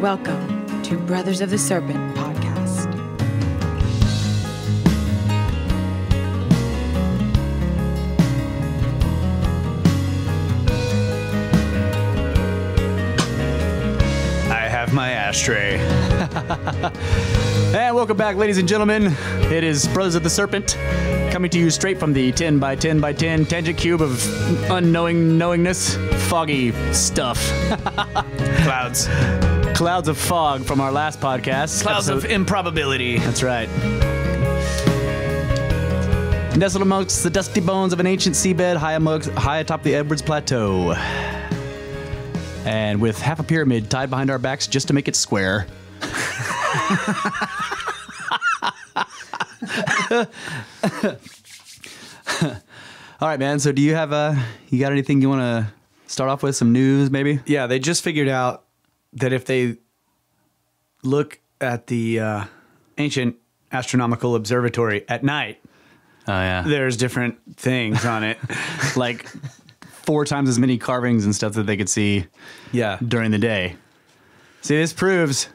Welcome to Brothers of the Serpent podcast. I have my ashtray. and welcome back, ladies and gentlemen. It is Brothers of the Serpent coming to you straight from the 10 by 10 by 10 tangent cube of unknowing knowingness, foggy stuff. Clouds clouds of fog from our last podcast. Clouds episode. of improbability. That's right. Nestled amongst the dusty bones of an ancient seabed, high, amongst, high atop the Edwards Plateau. And with half a pyramid tied behind our backs just to make it square. All right, man. So, do you have a? Uh, you got anything you want to start off with? Some news, maybe? Yeah, they just figured out that if they look at the uh, ancient astronomical observatory at night, oh yeah, there's different things on it, like four times as many carvings and stuff that they could see, yeah, during the day. See, this proves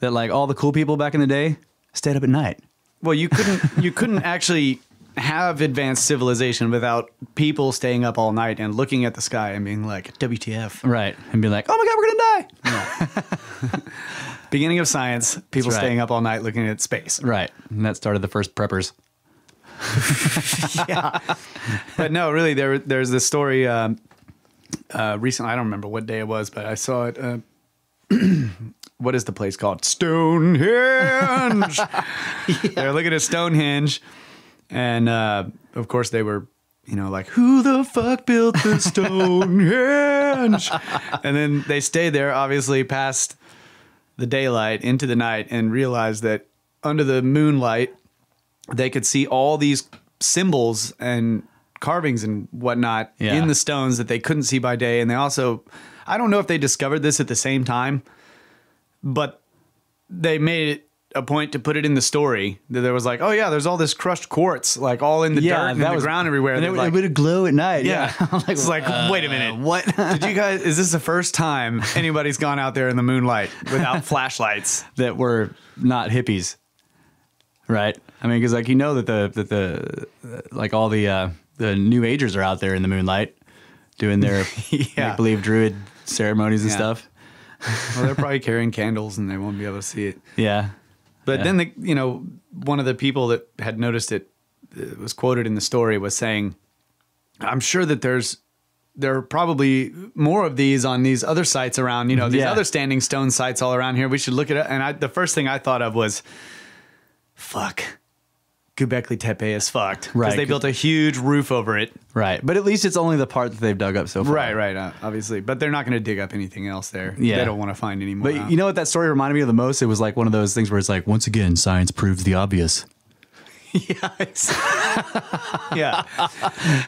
that like all the cool people back in the day stayed up at night. Well, you couldn't you couldn't actually have advanced civilization without people staying up all night and looking at the sky and being like, WTF. Right. And be like, oh my God, we're going to die. Beginning of science, people right. staying up all night looking at space. Right. And that started the first preppers. yeah. but no, really, there, there's this story um, uh, recently. I don't remember what day it was, but I saw it. Uh, what is the place called? Stonehenge. yeah. They're looking at Stonehenge and uh, of course, they were, you know, like, who the fuck built the Stonehenge? and then they stayed there, obviously, past the daylight into the night and realized that under the moonlight, they could see all these symbols and carvings and whatnot yeah. in the stones that they couldn't see by day. And they also, I don't know if they discovered this at the same time, but they made it a point to put it in the story that there was like, oh yeah, there's all this crushed quartz like all in the yeah, dirt and the was, ground everywhere. And it, like, it would glow at night. Yeah, yeah. like, it's like uh, wait a minute, what did you guys? Is this the first time anybody's gone out there in the moonlight without flashlights that were not hippies? Right. I mean, because like you know that the that the like all the uh, the new agers are out there in the moonlight doing their yeah. believe druid ceremonies and yeah. stuff. well, they're probably carrying candles and they won't be able to see it. Yeah. But yeah. then the you know one of the people that had noticed it, uh, was quoted in the story was saying, "I'm sure that there's." There are probably more of these on these other sites around, you know, these yeah. other standing stone sites all around here. We should look at it. And I, the first thing I thought of was, fuck, Göbekli Tepe is fucked. Right. Because they built a huge roof over it. Right. But at least it's only the part that they've dug up so far. Right, right. Uh, obviously. But they're not going to dig up anything else there. Yeah. They don't want to find anymore. But uh. you know what that story reminded me of the most? It was like one of those things where it's like, once again, science proves the obvious. yeah. yeah.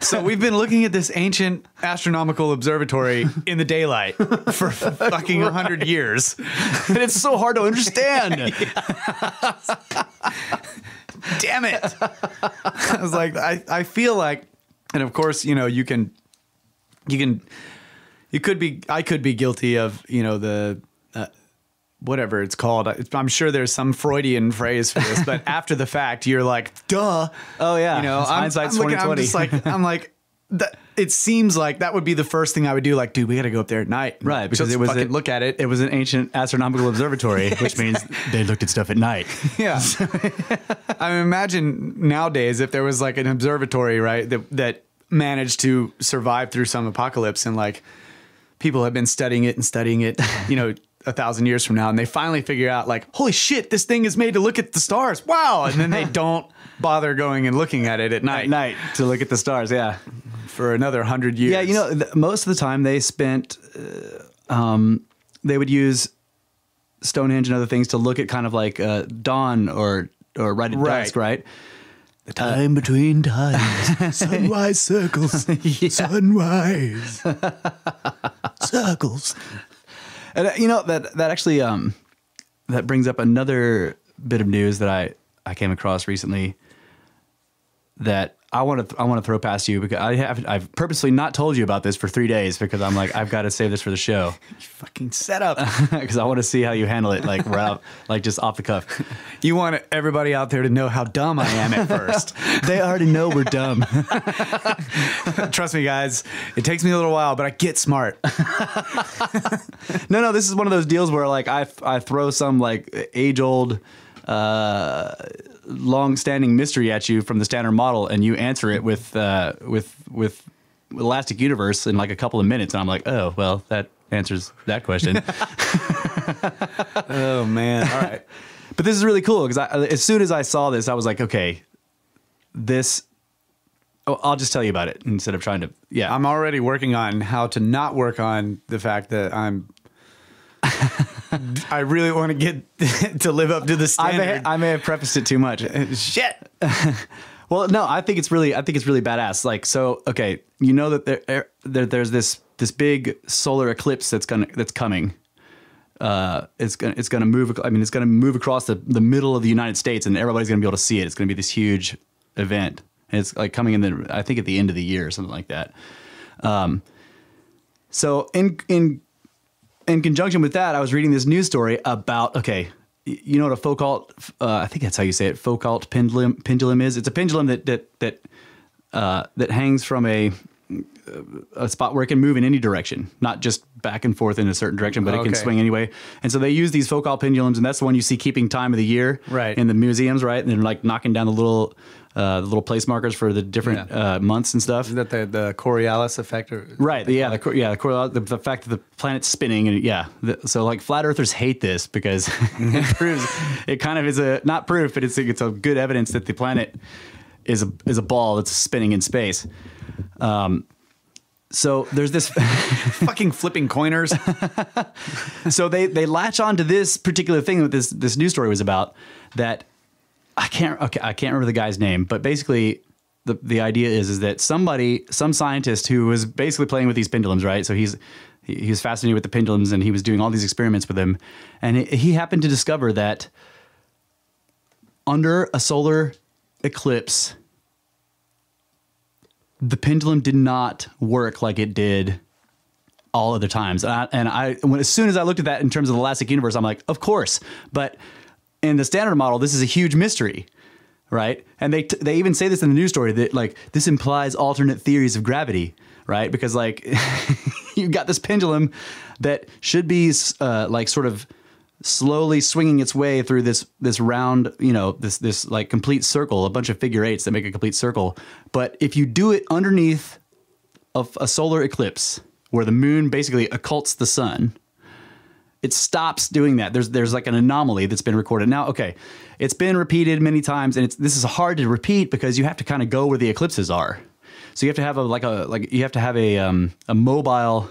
So we've been looking at this ancient astronomical observatory in the daylight for fucking 100 years. And it's so hard to understand damn it. I was like, I, I feel like, and of course, you know, you can, you can, you could be, I could be guilty of, you know, the, uh, whatever it's called. I'm sure there's some Freudian phrase for this, but after the fact, you're like, duh. Oh yeah. You know, I'm, hindsight's I'm, looking, I'm just like, I'm like, that, it seems like that would be the first thing I would do. Like, dude, we got to go up there at night. Right. Because Just it was, a, look at it. It was an ancient astronomical observatory, yeah, which exactly. means they looked at stuff at night. Yeah. So, I mean, imagine nowadays if there was like an observatory, right, that, that managed to survive through some apocalypse and like people have been studying it and studying it, you know, a thousand years from now and they finally figure out like holy shit this thing is made to look at the stars wow and then they don't bother going and looking at it at night at night to look at the stars yeah for another hundred years yeah you know most of the time they spent uh, um, they would use stonehenge and other things to look at kind of like uh, dawn or or right at right. dusk right the time uh, between times sunrise circles sunrise circles and uh, you know that that actually um, that brings up another bit of news that I I came across recently that I want to I want to throw past you because I have I've purposely not told you about this for three days because I'm like I've got to save this for the show. you fucking set up because I want to see how you handle it like right out, like just off the cuff. You want everybody out there to know how dumb I am at first. they already know we're dumb. Trust me, guys. It takes me a little while, but I get smart. no, no, this is one of those deals where like I I throw some like age old. Uh, long-standing mystery at you from the standard model, and you answer it with uh, with with Elastic Universe in like a couple of minutes, and I'm like, oh well, that answers that question. oh man! All right. But this is really cool because as soon as I saw this, I was like, okay, this Oh, I'll just tell you about it instead of trying to. Yeah, I'm already working on how to not work on the fact that I'm I really want to get to live up to the standard. I may, I may have prefaced it too much. Shit. well, no, I think it's really, I think it's really badass. Like, so okay, you know that there, there there's this this big solar eclipse that's gonna that's coming. Uh, it's gonna it's gonna move. I mean, it's gonna move across the, the middle of the United States, and everybody's gonna be able to see it. It's gonna be this huge event, and it's like coming in the I think at the end of the year or something like that. Um, so in in in conjunction with that, I was reading this news story about okay, you know what a Foucault? Uh, I think that's how you say it. Foucault pendulum pendulum is. It's a pendulum that that that uh, that hangs from a a spot where it can move in any direction, not just back and forth in a certain direction, but okay. it can swing anyway. And so they use these Foucault pendulums, and that's the one you see keeping time of the year, right? In the museums, right? And they're like knocking down the little uh, the little place markers for the different yeah. uh, months and stuff. is that the, the Coriolis effect? right. The, yeah. Like? The, yeah. The, Coriolis, the, the, fact that the planet's spinning and yeah. The, so like flat earthers hate this because it proves it kind of is a not proof, but it's it's a good evidence that the planet is a is a ball that's spinning in space. Um, so there's this fucking flipping coiners. so they they latch to this particular thing that this this news story was about that I can't okay, I can't remember the guy's name, but basically the the idea is is that somebody, some scientist who was basically playing with these pendulums, right? So he's he, was fascinated with the pendulums and he was doing all these experiments with them, and he, he happened to discover that under a solar eclipse, the pendulum did not work like it did all other times. And I, and I when, as soon as I looked at that in terms of the elastic universe, I'm like, of course, but in the standard model, this is a huge mystery, right? And they they even say this in the news story that like this implies alternate theories of gravity, right? Because like you've got this pendulum that should be uh, like sort of slowly swinging its way through this this round, you know, this this like complete circle, a bunch of figure eights that make a complete circle. But if you do it underneath of a solar eclipse, where the moon basically occults the sun, it stops doing that. There's there's like an anomaly that's been recorded. Now, okay, it's been repeated many times, and it's this is hard to repeat because you have to kind of go where the eclipses are. So you have to have a like a like you have to have a um, a mobile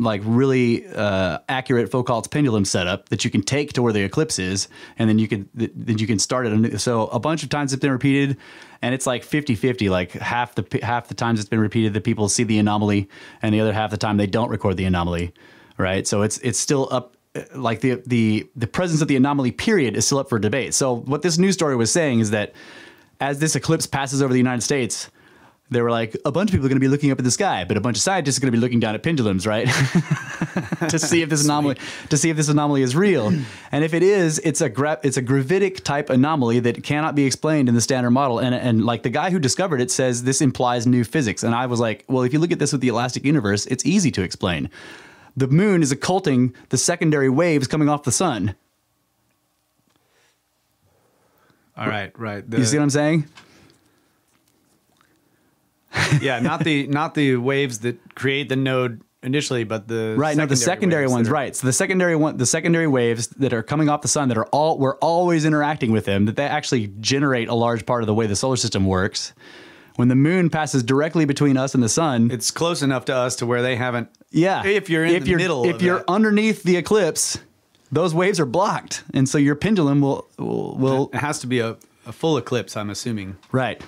like really uh, accurate Foucault's pendulum setup that you can take to where the eclipse is, and then you can th- then you can start it. So a bunch of times it's been repeated, and it's like 50-50. Like half the half the times it's been repeated, the people see the anomaly, and the other half the time they don't record the anomaly right? So it's it's still up like the the the presence of the anomaly period is still up for debate. So what this news story was saying is that as this eclipse passes over the United States, they were like a bunch of people are going to be looking up at the sky, but a bunch of scientists are going to be looking down at pendulums, right? to see if this anomaly to see if this anomaly is real. And if it is, it's a gra- it's a gravitic type anomaly that cannot be explained in the standard model. And and like the guy who discovered it says this implies new physics. And I was like, well, if you look at this with the elastic universe, it's easy to explain the moon is occulting the secondary waves coming off the sun. All right, right. The, you see what I'm saying? yeah, not the not the waves that create the node initially, but the right. No, the secondary ones. Are, right. So the secondary one, the secondary waves that are coming off the sun that are all we're always interacting with them. That they actually generate a large part of the way the solar system works. When the moon passes directly between us and the sun, it's close enough to us to where they haven't yeah. If you're in if the you're, middle, if you're that. underneath the eclipse, those waves are blocked, and so your pendulum will will, will it has to be a, a full eclipse. I'm assuming. Right.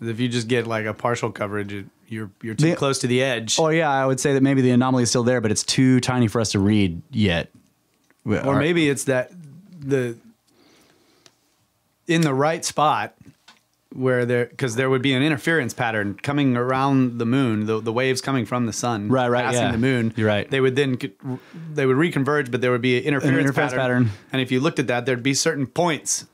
If you just get like a partial coverage, you're you're too the, close to the edge. Oh yeah, I would say that maybe the anomaly is still there, but it's too tiny for us to read yet. Or Our, maybe it's that the in the right spot where there because there would be an interference pattern coming around the moon the, the waves coming from the sun right right passing yeah. the moon You're right they would then they would reconverge but there would be an interference, an interference pattern. pattern. and if you looked at that there'd be certain points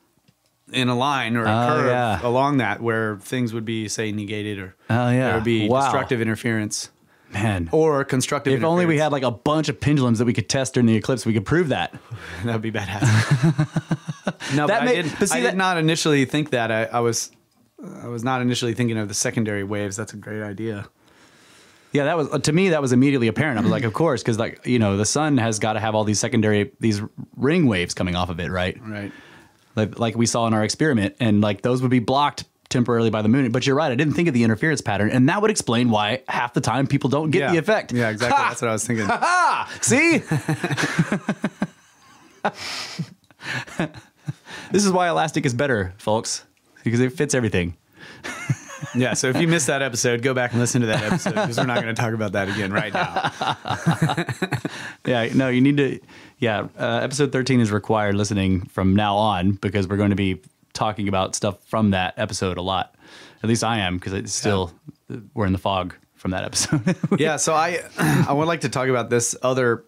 in a line or a oh, curve yeah. along that where things would be say negated or oh, yeah. there would be wow. destructive interference Man. Or constructive. If only we had like a bunch of pendulums that we could test during the eclipse, we could prove that. That'd be badass. no, that but, made, I, did, but see, I did that, not initially think that. I, I was I was not initially thinking of the secondary waves. That's a great idea. Yeah, that was uh, to me that was immediately apparent. I was like, of course, because like you know the sun has got to have all these secondary these ring waves coming off of it, right? Right. Like like we saw in our experiment, and like those would be blocked temporarily by the moon. But you're right, I didn't think of the interference pattern, and that would explain why half the time people don't get yeah. the effect. Yeah, exactly. Ha! That's what I was thinking. Ha! See. this is why elastic is better, folks because it fits everything. yeah. So if you missed that episode, go back and listen to that episode because we're not going to talk about that again right now. yeah. No, you need to. Yeah. Uh, episode 13 is required listening from now on because we're going to be talking about stuff from that episode a lot. At least I am because it's still, yeah. Uh, we're in the fog from that episode. yeah. So I, I would like to talk about this other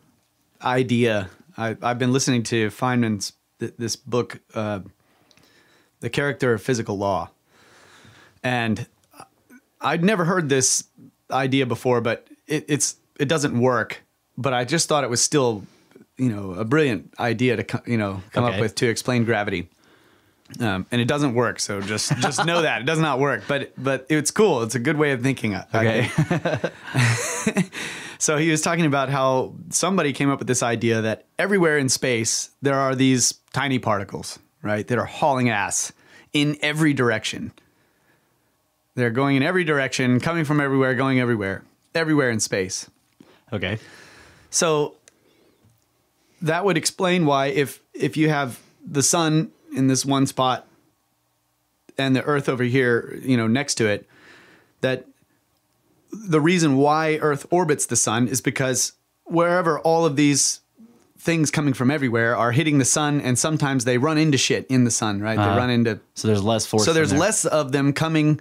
idea. I, have been listening to Feynman's, th- this book, uh, the character of physical law. And I'd never heard this idea before, but it, it's it doesn't work. But I just thought it was still, you know, a brilliant idea to you know come okay. up with to explain gravity. Um, and it doesn't work. So just just know that it does not work. But but it's cool. It's a good way of thinking. Okay. so he was talking about how somebody came up with this idea that everywhere in space there are these tiny particles, right? That are hauling ass in every direction. They're going in every direction, coming from everywhere, going everywhere, everywhere in space. Okay. So that would explain why if if you have the sun in this one spot and the earth over here, you know, next to it, that the reason why earth orbits the sun is because wherever all of these things coming from everywhere are hitting the sun, and sometimes they run into shit in the sun, right? Uh, they uh-huh. run into so there's less force. So there's there. less of them coming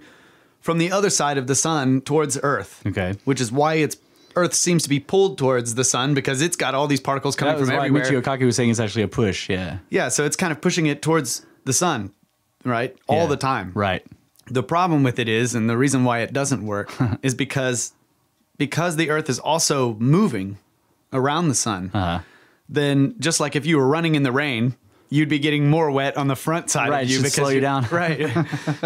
from the other side of the sun towards Earth. Okay, which is why it's Earth seems to be pulled towards the sun because it's got all these particles coming from everywhere. Michio Kaku was saying it's actually a push. Yeah, yeah. So it's kind of pushing it towards the sun, right? All yeah. the time. Right. The problem with it is, and the reason why it doesn't work is because because the Earth is also moving around the sun. Uh -huh then just like if you were running in the rain, you'd be getting more wet on the front side right, of you because slow you down. right.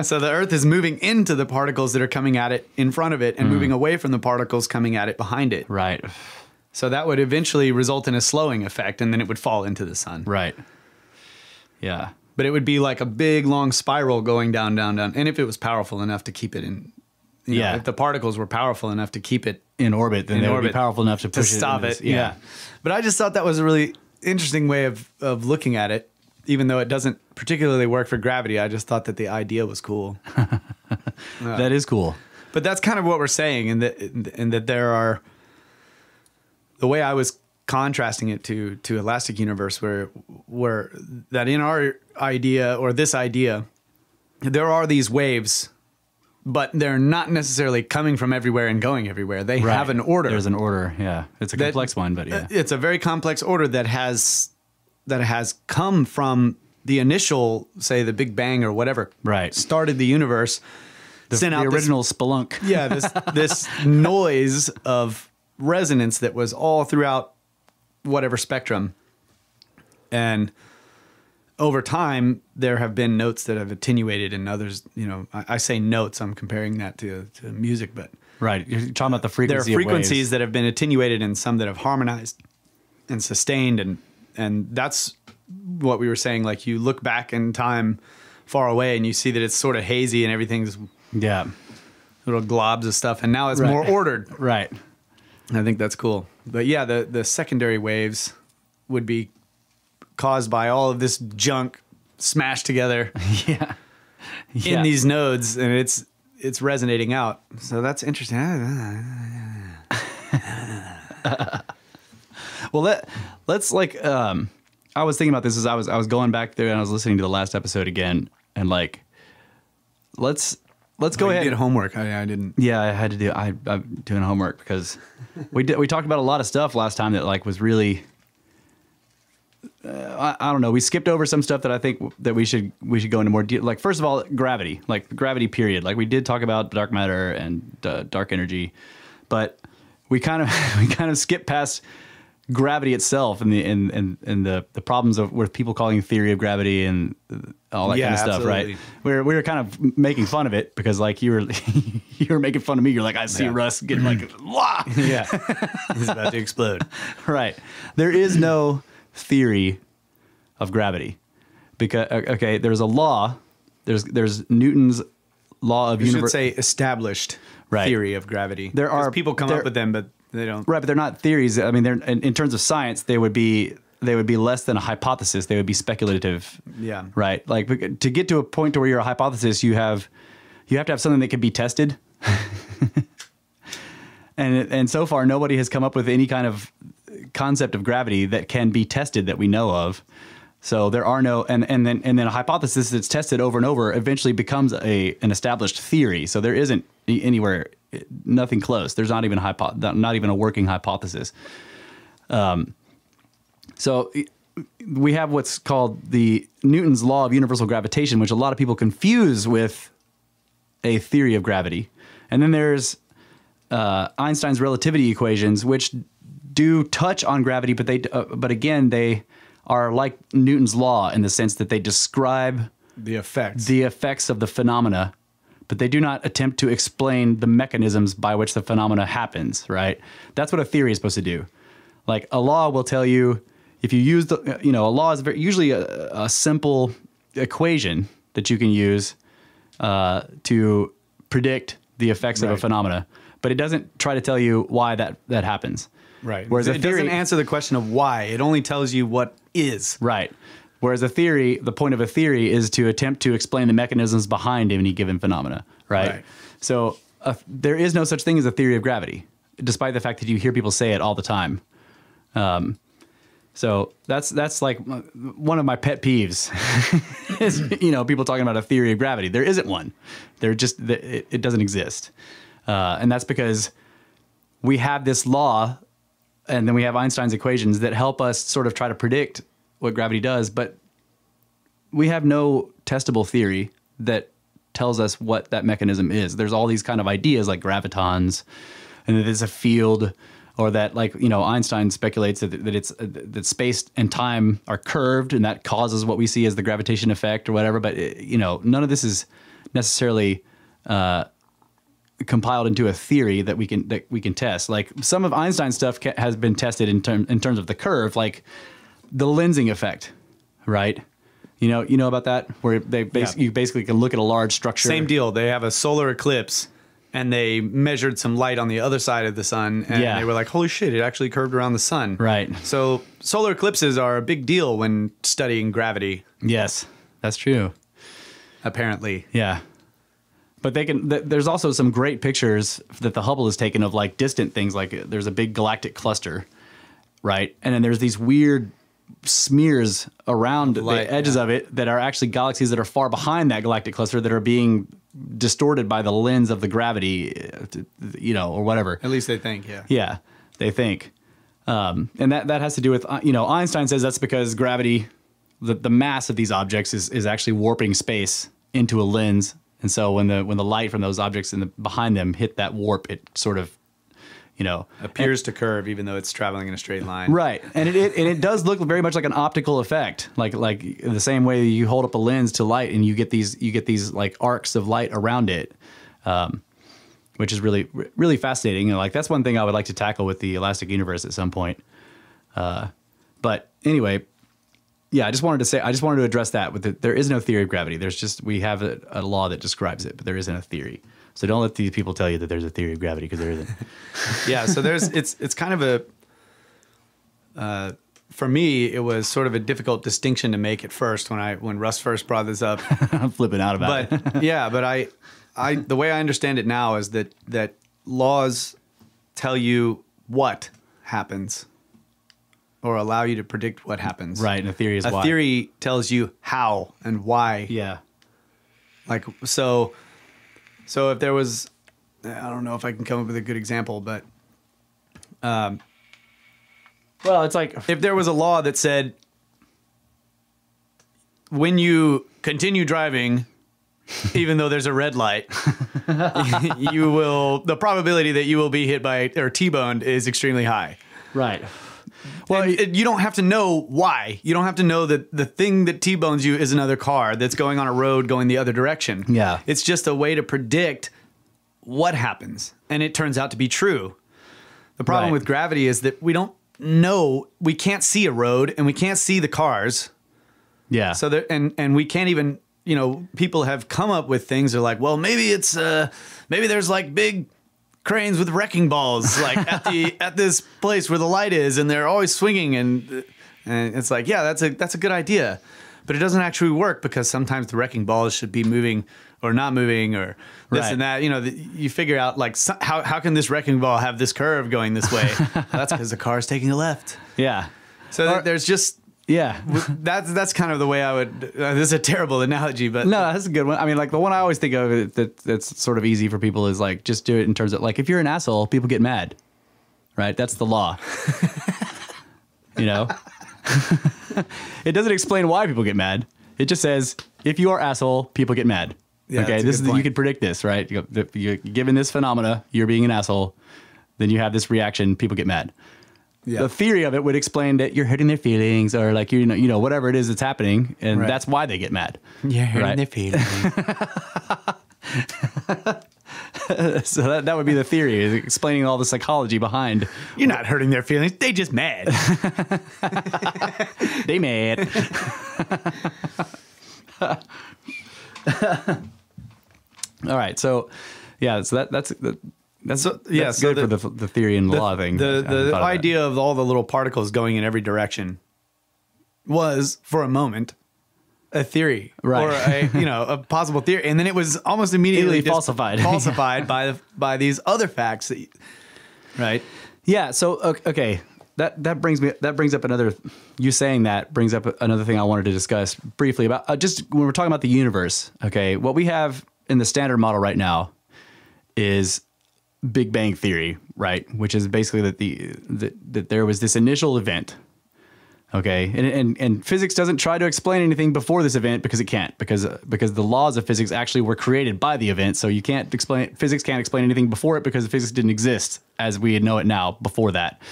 so the Earth is moving into the particles that are coming at it in front of it and mm. moving away from the particles coming at it behind it. Right. So that would eventually result in a slowing effect, and then it would fall into the sun. Right. Yeah. But it would be like a big long spiral going down, down, down. And if it was powerful enough to keep it in, yeah, know, if the particles were powerful enough to keep it in orbit, then in they orbit. would be powerful enough to, to stop it. it. Yeah. yeah. But I just thought that was a really interesting way of, of looking at it, even though it doesn't particularly work for gravity. I just thought that the idea was cool. uh, that is cool. But that's kind of what we're saying, and that and that there are the way I was contrasting it to to Elastic Universe, where where that in our idea or this idea, there are these waves but they're not necessarily coming from everywhere and going everywhere. They right. have an order. There's an order. Yeah, it's a that, complex one, but uh, yeah, it's a very complex order that has that has come from the initial, say, the Big Bang or whatever. Right. Started the universe. The, sent the out original this, spelunk. Yeah, this this noise of resonance that was all throughout whatever spectrum, and over time, there have been notes that have attenuated, and others, you know, I, I say notes, I'm comparing that to, to music, but. Right. You're talking about the frequency. There are frequencies that have been attenuated and some that have harmonized and sustained. And, and that's what we were saying. Like you look back in time far away and you see that it's sort of hazy and everything's. Yeah. Little globs of stuff. And now it's right. more ordered. Right. I think that's cool. But yeah, the, the secondary waves would be caused by all of this junk smashed together yeah. yeah. in these nodes and it's it's resonating out so that's interesting well let let's like um i was thinking about this as i was i was going back there and i was listening to the last episode again and like let's let's go oh, ahead. Did homework? I, I, didn't. Yeah, I had to do. I, am doing homework because we did. We talked about a lot of stuff last time that like was really uh, I, I, don't know. We skipped over some stuff that I think that we should we should go into more detail. like first of all gravity like gravity period like we did talk about dark matter and uh, dark energy, but we kind of we kind of skip past gravity itself and the and, and, and the, the problems of with people calling theory of gravity and all that yeah, kind of stuff, absolutely. right? We were, we were kind of making fun of it because like you were you were making fun of me. You're like, I see yeah. Russ getting like, Wah! yeah, he's about to explode. right. There is no theory of gravity. Because okay, there's a law. There's there's Newton's law of you universe. should say established right. theory of gravity. There are people come there, up with them, but they don't. Right, but they're not theories. I mean, they're in, in, terms of science, they would be they would be less than a hypothesis. They would be speculative. Yeah. Right. Like to get to a point to where you're a hypothesis, you have you have to have something that can be tested. and and so far, nobody has come up with any kind of concept of gravity that can be tested that we know of. So there are no and and then and then a hypothesis that's tested over and over eventually becomes a an established theory. So there isn't anywhere nothing close. There's not even hypo, not even a working hypothesis. Um, so we have what's called the Newton's law of universal gravitation, which a lot of people confuse with a theory of gravity. And then there's uh, Einstein's relativity equations, which do touch on gravity, but they uh, but again they are like Newton's law in the sense that they describe the effects the effects of the phenomena, but they do not attempt to explain the mechanisms by which the phenomena happens. Right? That's what a theory is supposed to do. Like a law will tell you if you use the uh, you know a law is very, usually a, a simple equation that you can use uh, to predict the effects right. of a phenomena, but it doesn't try to tell you why that that happens. Right. Whereas it theory, doesn't answer the question of why. It only tells you what is. Right. Whereas a theory, the point of a theory is to attempt to explain the mechanisms behind any given phenomena. Right. right. So uh, there is no such thing as a theory of gravity, despite the fact that you hear people say it all the time. Um, so that's that's like uh, one of my pet peeves is you know people talking about a theory of gravity. There isn't one. There just it, it doesn't exist, uh, and that's because we have this law and then we have Einstein's equations that help us sort of try to predict what gravity does, but we have no testable theory that tells us what that mechanism is. There's all these kind of ideas like gravitons, and that there's a field, or that like you know Einstein speculates that, that it's that space and time are curved, and that causes what we see as the gravitation effect or whatever. But you know, none of this is necessarily uh, compiled into a theory that we can that we can test. Like some of Einstein's stuff ca- has been tested in terms in terms of the curve, like the lensing effect, right? You know, you know about that, where they bas- yeah. you basically can look at a large structure. Same deal. They have a solar eclipse, and they measured some light on the other side of the sun, and yeah. they were like, "Holy shit! It actually curved around the sun." Right. So solar eclipses are a big deal when studying gravity. Yes, that's true. Apparently. Yeah. But they can. Th there's also some great pictures that the Hubble has taken of like distant things, like there's a big galactic cluster, right? And then there's these weird smears around light, the edges yeah. of it that are actually galaxies that are far behind that galactic cluster that are being distorted by the lens of the gravity, uh, you know, or whatever. At least they think, yeah. Yeah, they think. Um, and that, that has to do with, uh, you know, Einstein says that's because gravity, the, the mass of these objects is, is actually warping space into a lens and so when the when the light from those objects in the behind them hit that warp, it sort of you know appears and, to curve even though it's traveling in a straight line right and it, it, and it does look very much like an optical effect like like the same way you hold up a lens to light and you get these you get these like arcs of light around it um, which is really really fascinating and like that's one thing i would like to tackle with the elastic universe at some point uh, but anyway yeah, I just wanted to say, I just wanted to address that. With the, there is no theory of gravity. There's just we have a, a, law that describes it, but there isn't a theory. So don't let these people tell you that there's a theory of gravity because there isn't. yeah. So there's it's it's kind of a. Uh, for me, it was sort of a difficult distinction to make at first when I when Russ first brought this up. I'm flipping out about but, it. yeah, but I, I the way I understand it now is that that laws tell you what happens or allow you to predict what happens. Right, and a theory is a why. theory tells you how and why. Yeah. Like so, so if there was, I don't know if I can come up with a good example, but, um, well, it's like if there was a law that said when you continue driving, even though there's a red light, you will the probability that you will be hit by or T-boned is extremely high. Right. Well, and, it, you don't have to know why. You don't have to know that the thing that T bones you is another car that's going on a road going the other direction. Yeah. It's just a way to predict what happens. And it turns out to be true. The problem right. with gravity is that we don't know, we can't see a road and we can't see the cars. Yeah. So there, and, and we can't even, you know, people have come up with things. They're like, well, maybe it's, uh, maybe there's like big cranes with wrecking balls, like at the at this place where the light is, and they're always swinging, and and it's like, yeah, that's a that's a good idea, but it doesn't actually work because sometimes the wrecking balls should be moving or not moving or this right. and that. You know, the, you figure out like so, how how can this wrecking ball have this curve going this way? well, that's because the car's taking a left. Yeah. So or, there's just yeah, that's that's kind of the way I would. Uh, this is a terrible analogy, but no, that's a good one. I mean, like the one I always think of that that's sort of easy for people is like just do it in terms of like if you're an asshole, people get mad, right? That's the law. you know, it doesn't explain why people get mad. It just says if you are asshole, people get mad. Yeah, okay, this is point. you can predict this, right? you given this phenomena, you're being an asshole, then you have this reaction, people get mad yeah. the theory of it would explain that you're hurting their feelings or like you know you know whatever it is that's happening and right. that's why they get mad. Yeah, are hurting right? their feelings. so that, that would be the theory explaining all the psychology behind you're not hurting their feelings they just mad they mad all right so yeah so that that's that, that's a, yeah. That's so good the, for the, the theory and the, law thing. The the, the idea of, of all the little particles going in every direction was for a moment a theory right. or a you know a possible theory, and then it was almost immediately falsified falsified by the, by these other facts. You, right. Yeah. So okay, that that brings me that brings up another you saying that brings up another thing I wanted to discuss briefly about uh, just when we're talking about the universe. Okay, what we have in the standard model right now is Big Bang Theory, right? Which is basically that the that, that there was this initial event. Okay, and, and and physics doesn't try to explain anything before this event because it can't because because the laws of physics actually were created by the event, so you can't explain physics can't explain anything before it because physics didn't exist as we know it now before that.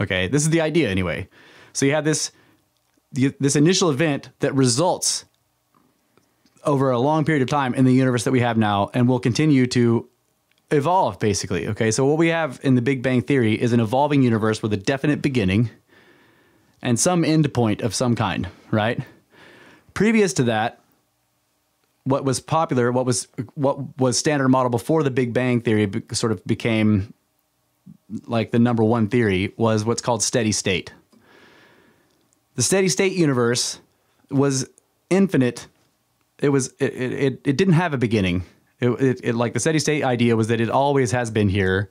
Okay, this is the idea anyway. So you have this this initial event that results over a long period of time in the universe that we have now and will continue to evolve basically. Okay, so what we have in the Big Bang Theory is an evolving universe with a definite beginning and some endpoint of some kind, right? Previous to that, what was popular, what was what was standard model before the Big Bang Theory sort of became like the number one theory was what's called steady state. The steady state universe was infinite. It was it, it, it didn't have a beginning it, it, it, like the steady state idea was that it always has been here,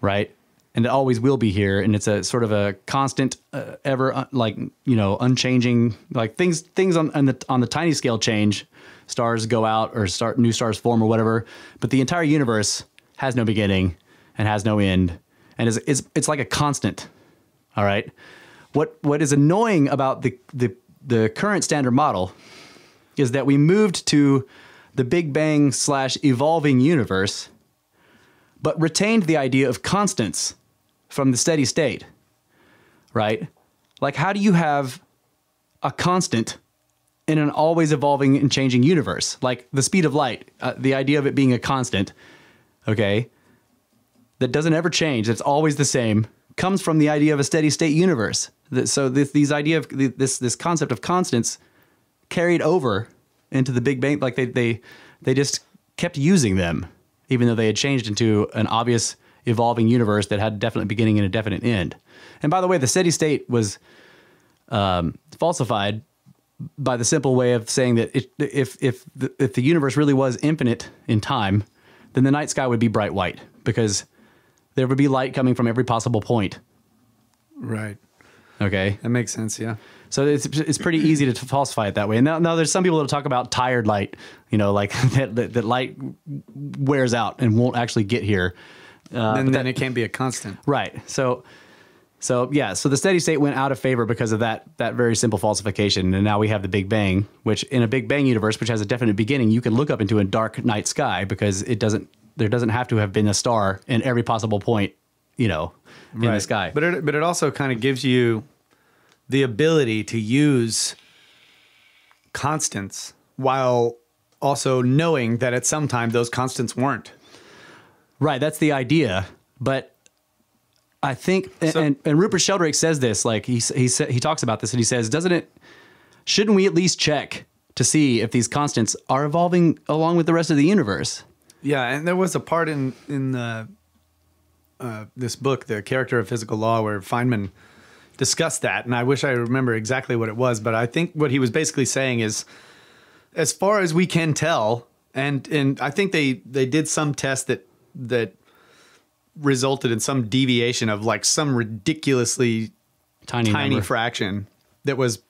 right? And it always will be here, and it's a sort of a constant, uh, ever uh, like you know, unchanging. Like things things on, on the on the tiny scale change, stars go out or start new stars form or whatever. But the entire universe has no beginning and has no end, and is it's it's like a constant. All right, what what is annoying about the the the current standard model is that we moved to the Big Bang slash evolving universe, but retained the idea of constants from the steady state, right? Like, how do you have a constant in an always evolving and changing universe? Like the speed of light, uh, the idea of it being a constant, okay, that doesn't ever change, that's always the same, comes from the idea of a steady state universe. So this, these idea of this this concept of constants carried over into the big bank. Like they they they just kept using them, even though they had changed into an obvious evolving universe that had a definite beginning and a definite end. And by the way, the steady state was um, falsified by the simple way of saying that it, if if the, if the universe really was infinite in time, then the night sky would be bright white because there would be light coming from every possible point. Right. Okay. That makes sense. Yeah. So it's, it's pretty easy to falsify it that way. And now, now there's some people that talk about tired light, you know, like that, that, that light wears out and won't actually get here. Uh, and then, that, it can not be a constant. Right. So, so yeah, so the steady state went out of favor because of that that very simple falsification, and now we have the Big Bang, which in a Big Bang universe, which has a definite beginning, you can look up into a dark night sky because it doesn't there doesn't have to have been a star in every possible point, you know, in right. the sky. But it, but it also kind of gives you the ability to use constants while also knowing that at some time those constants weren't. Right, that's the idea. But I think, so, and, and Rupert Sheldrake says this, like he, he, he talks about this and he says, doesn't it, shouldn't we at least check to see if these constants are evolving along with the rest of the universe? Yeah, and there was a part in, in the, uh, this book, The Character of Physical Law, where Feynman discussed that, and I wish I remember exactly what it was, but I think what he was basically saying is, as far as we can tell, and and I think they they did some test that that resulted in some deviation of like some ridiculously tiny tiny number. fraction that was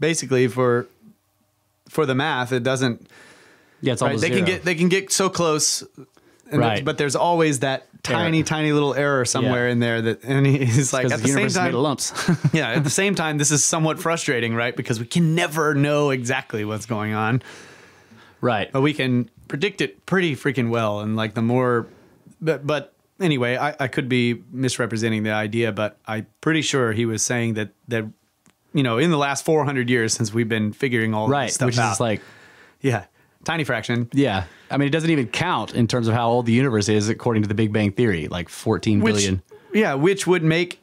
basically for for the math it doesn't yeah it's right? they zero. can get they can get so close right. but there's always that tiny, error. tiny little error somewhere yeah. in there that, and he's like, at the, the same time, lumps. yeah, at the same time, this is somewhat frustrating, right? Because we can never know exactly what's going on. Right. But we can predict it pretty freaking well. And like the more, but, but anyway, I, I could be misrepresenting the idea, but I'm pretty sure he was saying that, that, you know, in the last 400 years since we've been figuring all right, this stuff which out. Is like, yeah tiny fraction. Yeah. I mean, it doesn't even count in terms of how old the universe is according to the Big Bang Theory, like 14 which, billion. Yeah, which would make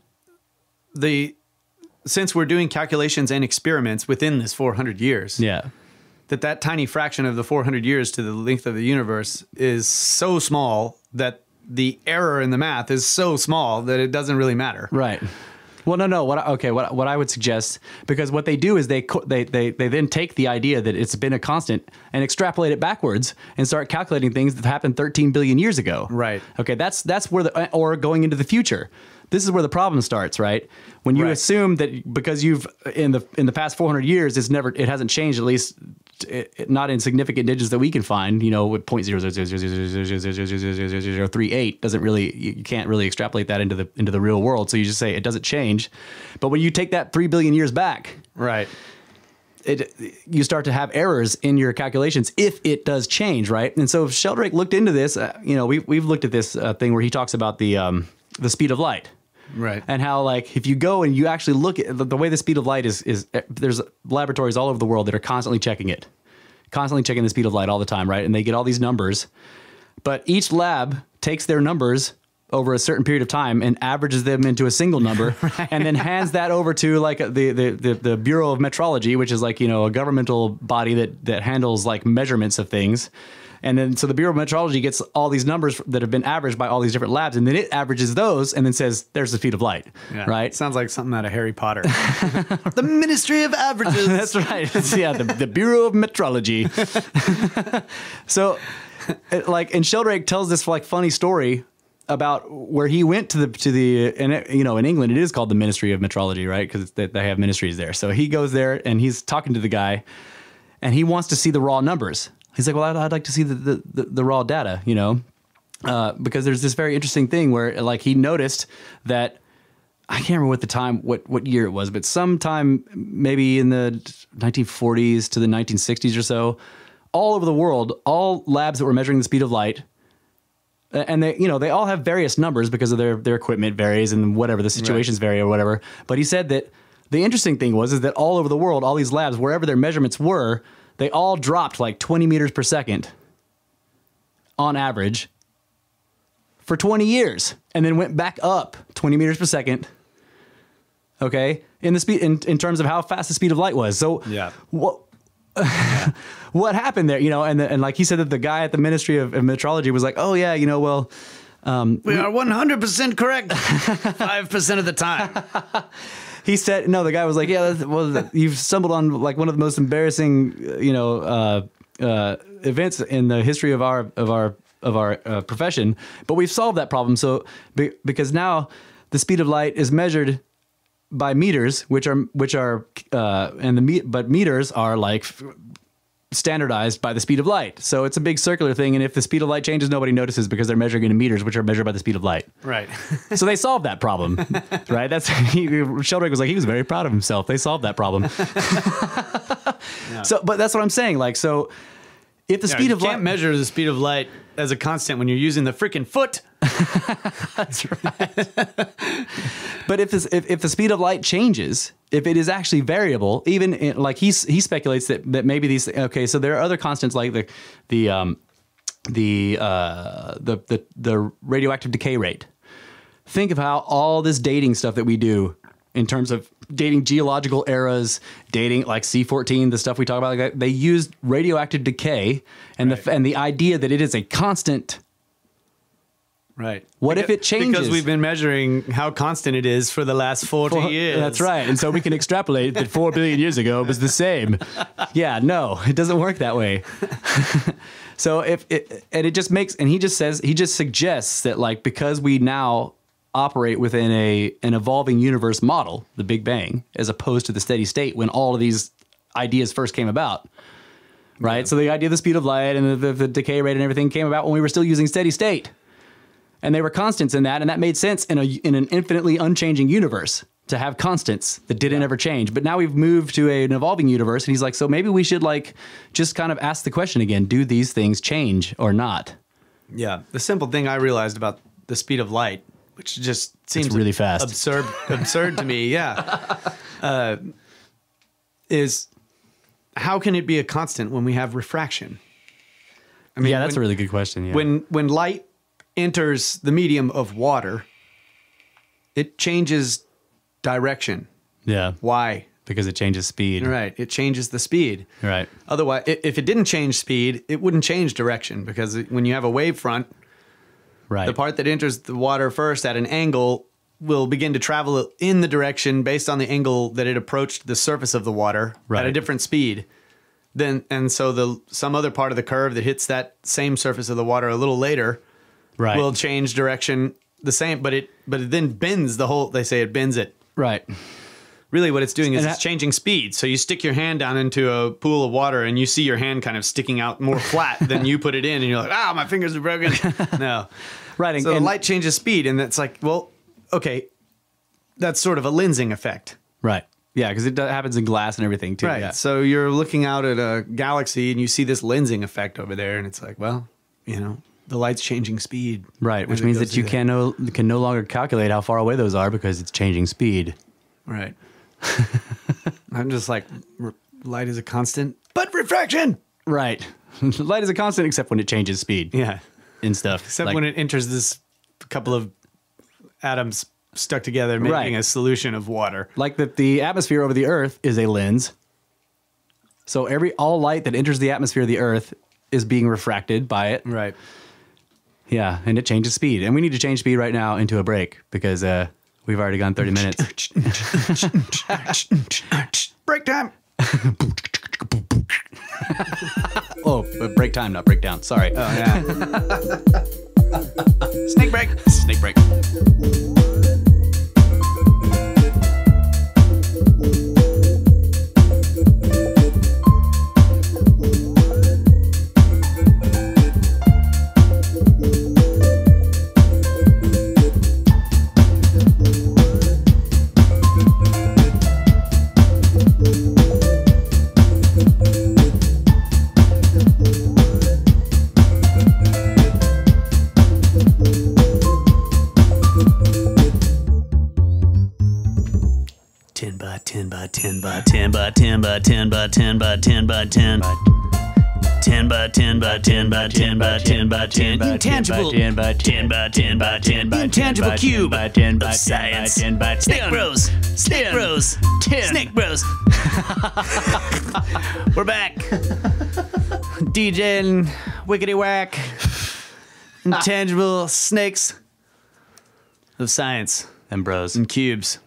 the, since we're doing calculations and experiments within this 400 years. Yeah. That that tiny fraction of the 400 years to the length of the universe is so small that the error in the math is so small that it doesn't really matter. Right. Well, no, no. What I, okay? What what I would suggest because what they do is they they they they then take the idea that it's been a constant and extrapolate it backwards and start calculating things that happened 13 billion years ago. Right. Okay. That's that's where the or going into the future. This is where the problem starts, right? When you right. assume that because you've in the in the past 400 years, it's never it hasn't changed at least not insignificant digits that we can find, you know, with point zero zero zero zero zero zero zero zero zero zero zero zero three eight doesn't really you can't really extrapolate that into the into the real world. So you just say it doesn't change. But when you take that three billion years back, right, it you start to have errors in your calculations if it does change, right? And so if Sheldrake looked into this. Uh, you know, we we've looked at this uh, thing where he talks about the um, the speed of light right and how like if you go and you actually look at the, the way the speed of light is is eh, there's laboratories all over the world that are constantly checking it constantly checking the speed of light all the time right and they get all these numbers but each lab takes their numbers over a certain period of time and averages them into a single number right. and then hands that over to like the, the, the, the, Bureau of Metrology, which is like, you know, a governmental body that, that handles like measurements of things. And then so the Bureau of Metrology gets all these numbers that have been averaged by all these different labs, and then it averages those and then says, there's the speed of light, yeah. right? Sounds like something out of Harry Potter. the Ministry of Averages. That's right. It's, yeah, the, the Bureau of Metrology. so, it, like, and Sheldrake tells this like funny story about where he went to the to the and it, you know in England it is called the Ministry of Metrology right because they, they have ministries there so he goes there and he's talking to the guy and he wants to see the raw numbers He's like, well, I'd, I'd like to see the, the, the, the raw data, you know, uh, because there's this very interesting thing where like he noticed that I can't remember what the time, what what year it was, but sometime maybe in the 1940s to the 1960s or so, all over the world, all labs that were measuring the speed of light, and they you know they all have various numbers because of their their equipment varies and whatever the situations right. vary or whatever. But he said that the interesting thing was is that all over the world, all these labs, wherever their measurements were, they all dropped like 20 meters per second on average for 20 years and then went back up 20 meters per second. Okay. In the speed, in, in terms of how fast the speed of light was. So, yeah. what, what happened there? You know, and, the, and like he said that the guy at the Ministry of, of Metrology was like, oh, yeah, you know, well, um, we, we are 100% correct 5% of the time. he said no. The guy was like, yeah, well, you've stumbled on like one of the most embarrassing, uh, you know, uh, uh, events in the history of our of our of our uh, profession. But we've solved that problem. So be, because now the speed of light is measured by meters, which are which are uh, and the meat, but meters are like standardized by the speed of light. So it's a big circular thing. And if the speed of light changes, nobody notices because they're measuring it in meters, which are measured by the speed of light. Right. so they solved that problem, right? That's he, Sheldrake was like, he was very proud of himself. They solved that problem. yeah. So, but that's what I'm saying. Like, so if the yeah, speed of light. measure the speed of light as a constant when you're using the freaking foot. That's right. but if, this, if, if the speed of light changes, if it is actually variable, even in, like he's, he speculates that, that maybe these okay, so there are other constants like the the um, the, uh, the the the radioactive decay rate. Think of how all this dating stuff that we do in terms of dating geological eras, dating like C14, the stuff we talk about like they used radioactive decay and right. the and the idea that it is a constant Right. What because, if it changes? Because we've been measuring how constant it is for the last 40 Four, years. That's right. And so we can extrapolate that 4 billion years ago was the same. Yeah, no, it doesn't work that way. so if it, and it just makes, and he just says, he just suggests that like because we now operate within a an evolving universe model, the Big Bang, as opposed to the steady state when all of these ideas first came about. Right? Yeah. So the idea of the speed of light and the, the, decay rate and everything came about when we were still using steady state. And they were constants in that, and that made sense in a in an infinitely unchanging universe to have constants that didn't yeah. ever change. But now we've moved to a, an evolving universe, and he's like, so maybe we should like just kind of ask the question again: Do these things change or not? Yeah, the simple thing I realized about the speed of light which just seems it's really fast, absurd, absurd to me. Yeah, uh, is how can it be a constant when we have refraction? I mean, yeah, that's when, a really good question. Yeah. When when light enters the medium of water, it changes direction. Yeah. Why? Because it changes speed. Right. It changes the speed. Right. Otherwise, if it didn't change speed, it wouldn't change direction because when you have a wave front, Right. The part that enters the water first at an angle will begin to travel in the direction based on the angle that it approached the surface of the water right. at a different speed. Then and so the some other part of the curve that hits that same surface of the water a little later right. will change direction the same but it but it then bends the whole they say it bends it. Right really what it's doing is that, it's changing speed. So you stick your hand down into a pool of water and you see your hand kind of sticking out more flat than you put it in, and you're like, ah, my fingers are broken. No. right. And, so and, the light changes speed, and it's like, well, okay, that's sort of a lensing effect. Right. Yeah, because it happens in glass and everything too. Right. Yeah. So you're looking out at a galaxy and you see this lensing effect over there, and it's like, well, you know, the light's changing speed. Right, which means that you that. can no, can no longer calculate how far away those are because it's changing speed. Right. I'm just like, light is a constant, but refraction. Right. light is a constant except when it changes speed. Yeah. And stuff. Except like, when it enters this couple of atoms stuck together making right. a solution of water. Like that the atmosphere over the earth is a lens. So every all light that enters the atmosphere of the earth is being refracted by it. Right. Yeah, and it changes speed. And we need to change speed right now into a break because uh, We've already gone 30 minutes. break time. oh, but break time, not break down. Sorry. Oh, yeah. Snake break. Snake break. by 10 by 10 by 10 by 10 by 10 by 10 by 10 by 10 by 10 intangible 10 by 10 by 10 by 10 intangible cube by 10 by ten ten by by science snake bros snake bros snake bros we're back DJ and wickety whack intangible snakes of science and bros and cubes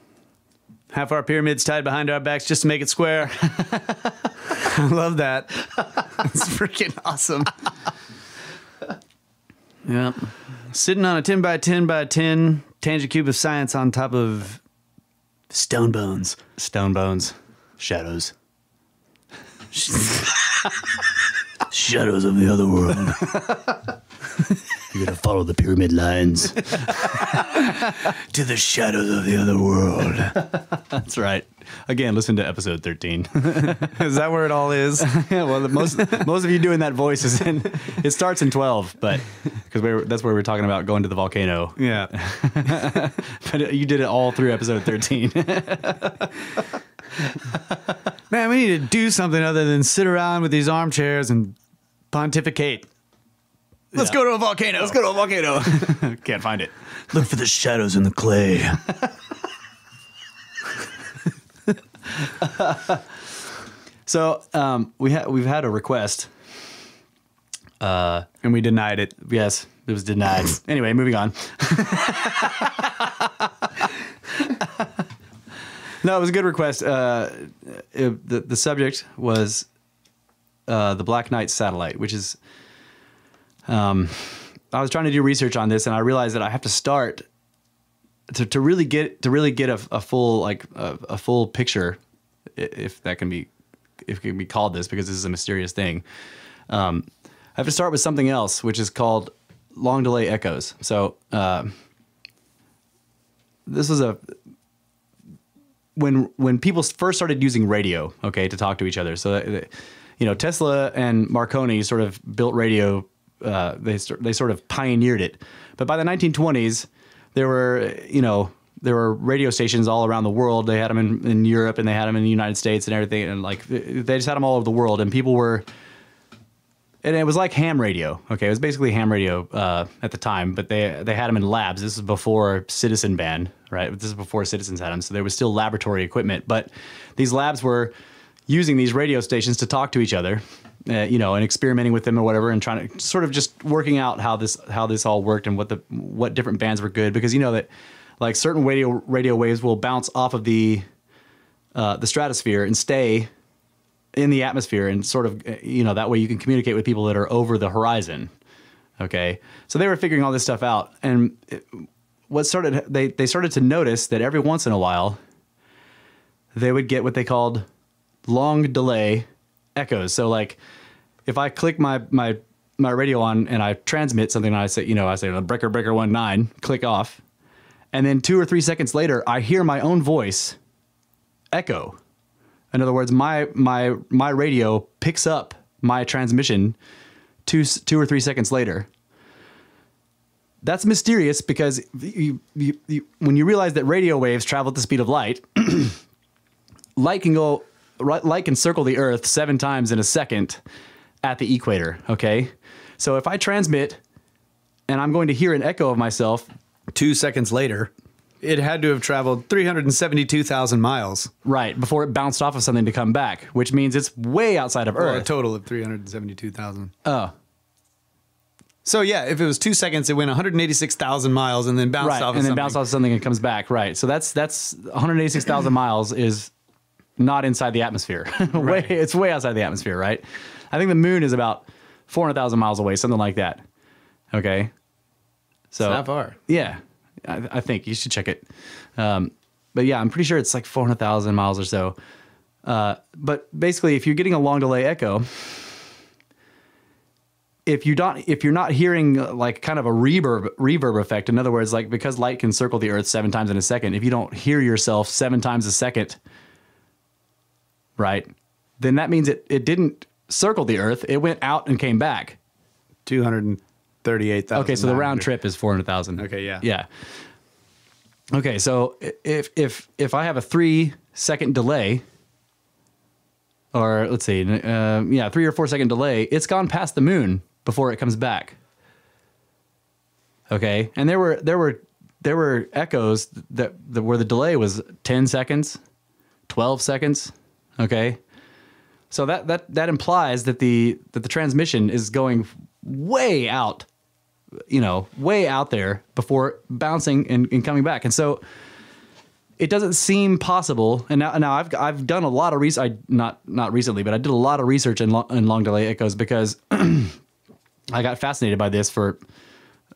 half our pyramids tied behind our backs just to make it square. I love that. It's freaking awesome. yeah. Sitting on a 10 by 10 by 10 tangent cube of science on top of stone bones. Stone bones. Shadows. Shadows of the other world. You're gonna follow the pyramid lines to the shadows of the other world. That's right. Again, listen to episode thirteen. is that where it all is? yeah, well, most most of you doing that voice is in. It starts in twelve, but because that's where we we're talking about going to the volcano. Yeah, but uh, you did it all through episode thirteen. Man, we need to do something other than sit around with these armchairs and pontificate. Let's yeah. go to a volcano. Let's go to a volcano. Can't find it. Look for the shadows in the clay. so um, we ha- we've had a request, uh, and we denied it. Yes, it was denied. anyway, moving on. no, it was a good request. Uh, it, the the subject was uh, the Black Knight satellite, which is um, I was trying to do research on this, and I realized that I have to start to, to really get to really get a, a full like a, a, full picture, if that can be if it can be called this because this is a mysterious thing. Um, I have to start with something else, which is called long delay echoes. So uh, this was a when when people first started using radio, okay, to talk to each other. So uh, you know, Tesla and Marconi sort of built radio uh, they they sort of pioneered it. But by the 1920s, there were you know there were radio stations all around the world. They had them in, in Europe and they had them in the United States and everything, and like they just had them all over the world. And people were, and it was like ham radio. Okay, it was basically ham radio uh, at the time, but they they had them in labs. This is before Citizen Band, right? This is before citizens had them, so there was still laboratory equipment. But these labs were using these radio stations to talk to each other uh, you know, and experimenting with them or whatever, and trying to sort of just working out how this how this all worked and what the what different bands were good because you know that like certain radio radio waves will bounce off of the uh, the stratosphere and stay in the atmosphere and sort of uh, you know that way you can communicate with people that are over the horizon. Okay, so they were figuring all this stuff out, and what started they they started to notice that every once in a while they would get what they called long delay echoes. So like if I click my my my radio on and I transmit something and I say, you know, I say breaker breaker one nine, click off. And then two or three seconds later, I hear my own voice echo. In other words, my my my radio picks up my transmission two two or three seconds later. That's mysterious because you, you, you, when you realize that radio waves travel at the speed of light, light can go light can circle the Earth seven times in a second at the equator. Okay. So if I transmit and I'm going to hear an echo of myself two seconds later, it had to have traveled 372,000 miles. Right, before it bounced off of something to come back, which means it's way outside of Earth. Or a total of 372,000. Oh. So yeah, if it was two seconds, it went 186,000 miles and then bounced right, off, and of then something. bounced off something and comes back. Right. So that's that's 186,000 miles is not inside the atmosphere. way, it's way outside the atmosphere, right? I think the moon is about 400,000 miles away, something like that. Okay. So, it's not far. Yeah. I, I think you should check it. Um, but yeah, I'm pretty sure it's like 400,000 miles or so. Uh, but basically, if you're getting a long delay echo, if you don't, if you're not hearing uh, like kind of a reverb reverb effect, in other words, like because light can circle the Earth seven times in a second, if you don't hear yourself seven times a second, right? Then that means it, it didn't circle the Earth. It went out and came back. 238,000. Okay, so the round trip is 400,000. Okay, yeah. Yeah. Okay, so if if if I have a 3 second delay or let's see, uh, yeah, 3 or 4 second delay, it's gone past the moon before it comes back. Okay? And there were there were there were echoes that, that where the delay was 10 seconds, 12 seconds, Okay. So that, that, that implies that the, that the transmission is going way out, you know, way out there before bouncing and, and coming back. And so it doesn't seem possible. And now, now I've, I've done a lot of research, not, not recently, but I did a lot of research in, lo- in long delay echoes because I got fascinated by this for,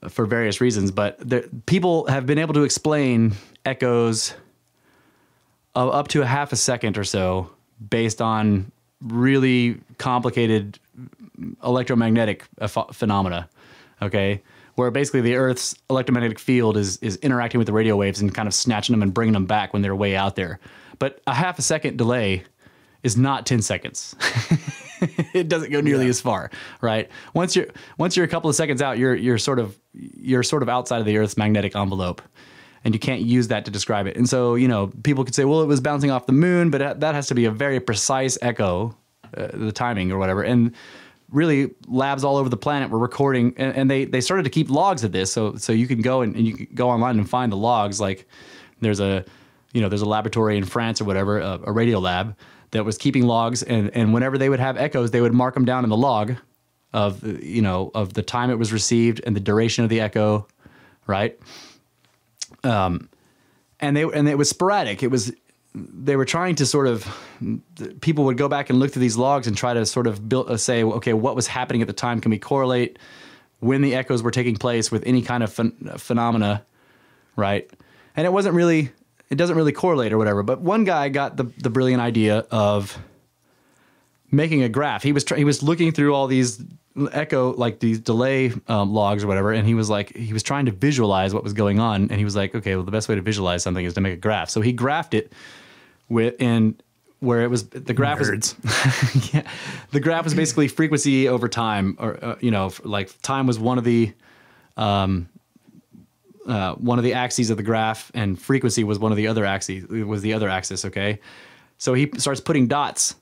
for various reasons, but people have been able to explain echoes of up to a half a second or so based on really complicated electromagnetic phenomena. Okay, where basically the Earth's electromagnetic field is is interacting with the radio waves and kind of snatching them and bringing them back when they're way out there. But a half a second delay is not 10 seconds. it doesn't go nearly yeah. as far, right? Once you're once you're a couple of seconds out, you're you're sort of you're sort of outside of the Earth's magnetic envelope and you can't use that to describe it. And so, you know, people could say, well, it was bouncing off the moon, but that has to be a very precise echo, uh, the timing or whatever. And really, labs all over the planet were recording, and, and, they they started to keep logs of this. So so you can go and, and you can go online and find the logs. Like there's a you know there's a laboratory in France or whatever, a, a radio lab that was keeping logs, and and whenever they would have echoes, they would mark them down in the log of you know of the time it was received and the duration of the echo, right? Um, and they and it was sporadic. It was they were trying to sort of people would go back and look through these logs and try to sort of build uh, say okay what was happening at the time can we correlate when the echoes were taking place with any kind of ph- phenomena right and it wasn't really it doesn't really correlate or whatever but one guy got the the brilliant idea of making a graph he was tr- he was looking through all these echo like these delay um, logs or whatever and he was like he was trying to visualize what was going on and he was like okay well the best way to visualize something is to make a graph so he graphed it with and where it was the graph Nerds. was yeah the graph was basically frequency over time or uh, you know like time was one of the um, uh, one of the axes of the graph and frequency was one of the other axes was the other axis okay so he starts putting dots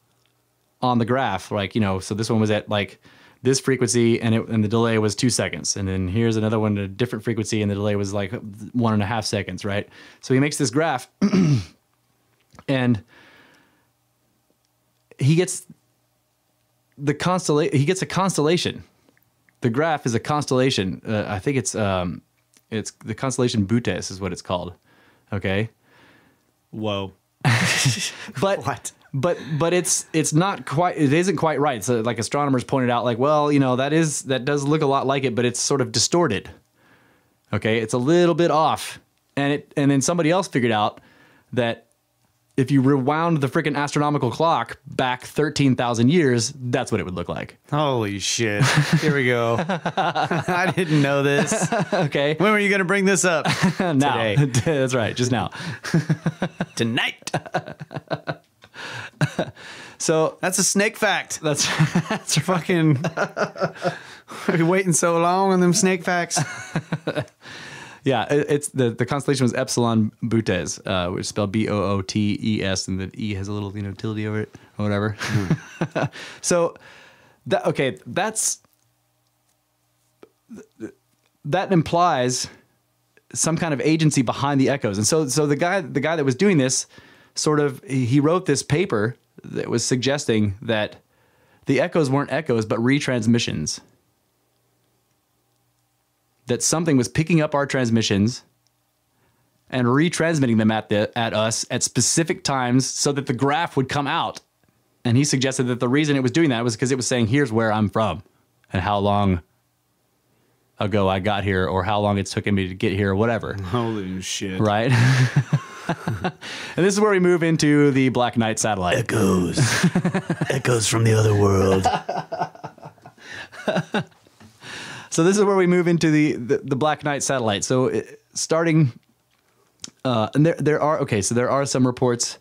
on the graph like you know so this one was at like this frequency and it and the delay was two seconds and then here's another one at a different frequency and the delay was like one and a half seconds right so he makes this graph and he gets the constellation he gets a constellation the graph is a constellation uh, i think it's um it's the constellation butes is what it's called okay whoa but what but but it's it's not quite it isn't quite right. So like astronomers pointed out, like well, you know that is that does look a lot like it, but it's sort of distorted. Okay, it's a little bit off, and it and then somebody else figured out that if you rewound the freaking astronomical clock back 13,000 years, that's what it would look like. Holy shit. Here we go. I didn't know this. okay. When were you going to bring this up? now. Today. that's right. Just now. Tonight. so that's a snake fact. That's that's fucking. I've been waiting so long on them snake facts. yeah, it, it's the the constellation was Epsilon Bootes, uh, which is spelled B O O T E S, and the E has a little you know tilde over it or whatever. Mm. so, that okay, that's that implies some kind of agency behind the echoes, and so so the guy the guy that was doing this sort of he wrote this paper that was suggesting that the echoes weren't echoes but retransmissions that something was picking up our transmissions and retransmitting them at the at us at specific times so that the graph would come out and he suggested that the reason it was doing that was because it was saying here's where i'm from and how long ago i got here or how long it's taken me to get here or whatever holy shit right and this is where we move into the Black Knight satellite. Echoes. Echoes from the other world. so this is where we move into the, the, the Black Knight satellite. So starting, uh, and there, there are, okay, so there are some reports.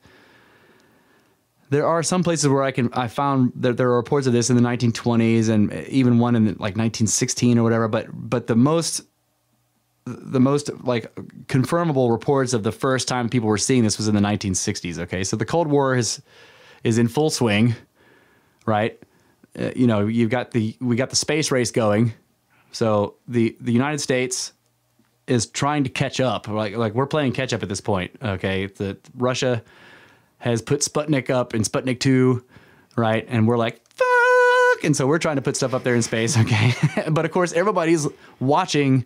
There are some places where I can, I found that there are reports of this in the 1920s and even one in the, like 1916 or whatever, but, but the most the most like confirmable reports of the first time people were seeing this was in the 1960s. Okay, so the Cold War is is in full swing, right? Uh, you know, you've got the we got the space race going. So the the United States is trying to catch up. Like like we're playing catch up at this point. Okay, the Russia has put Sputnik up and Sputnik two, right? And we're like. Fuck! And so we're trying to put stuff up there in space, okay? but of course, everybody's watching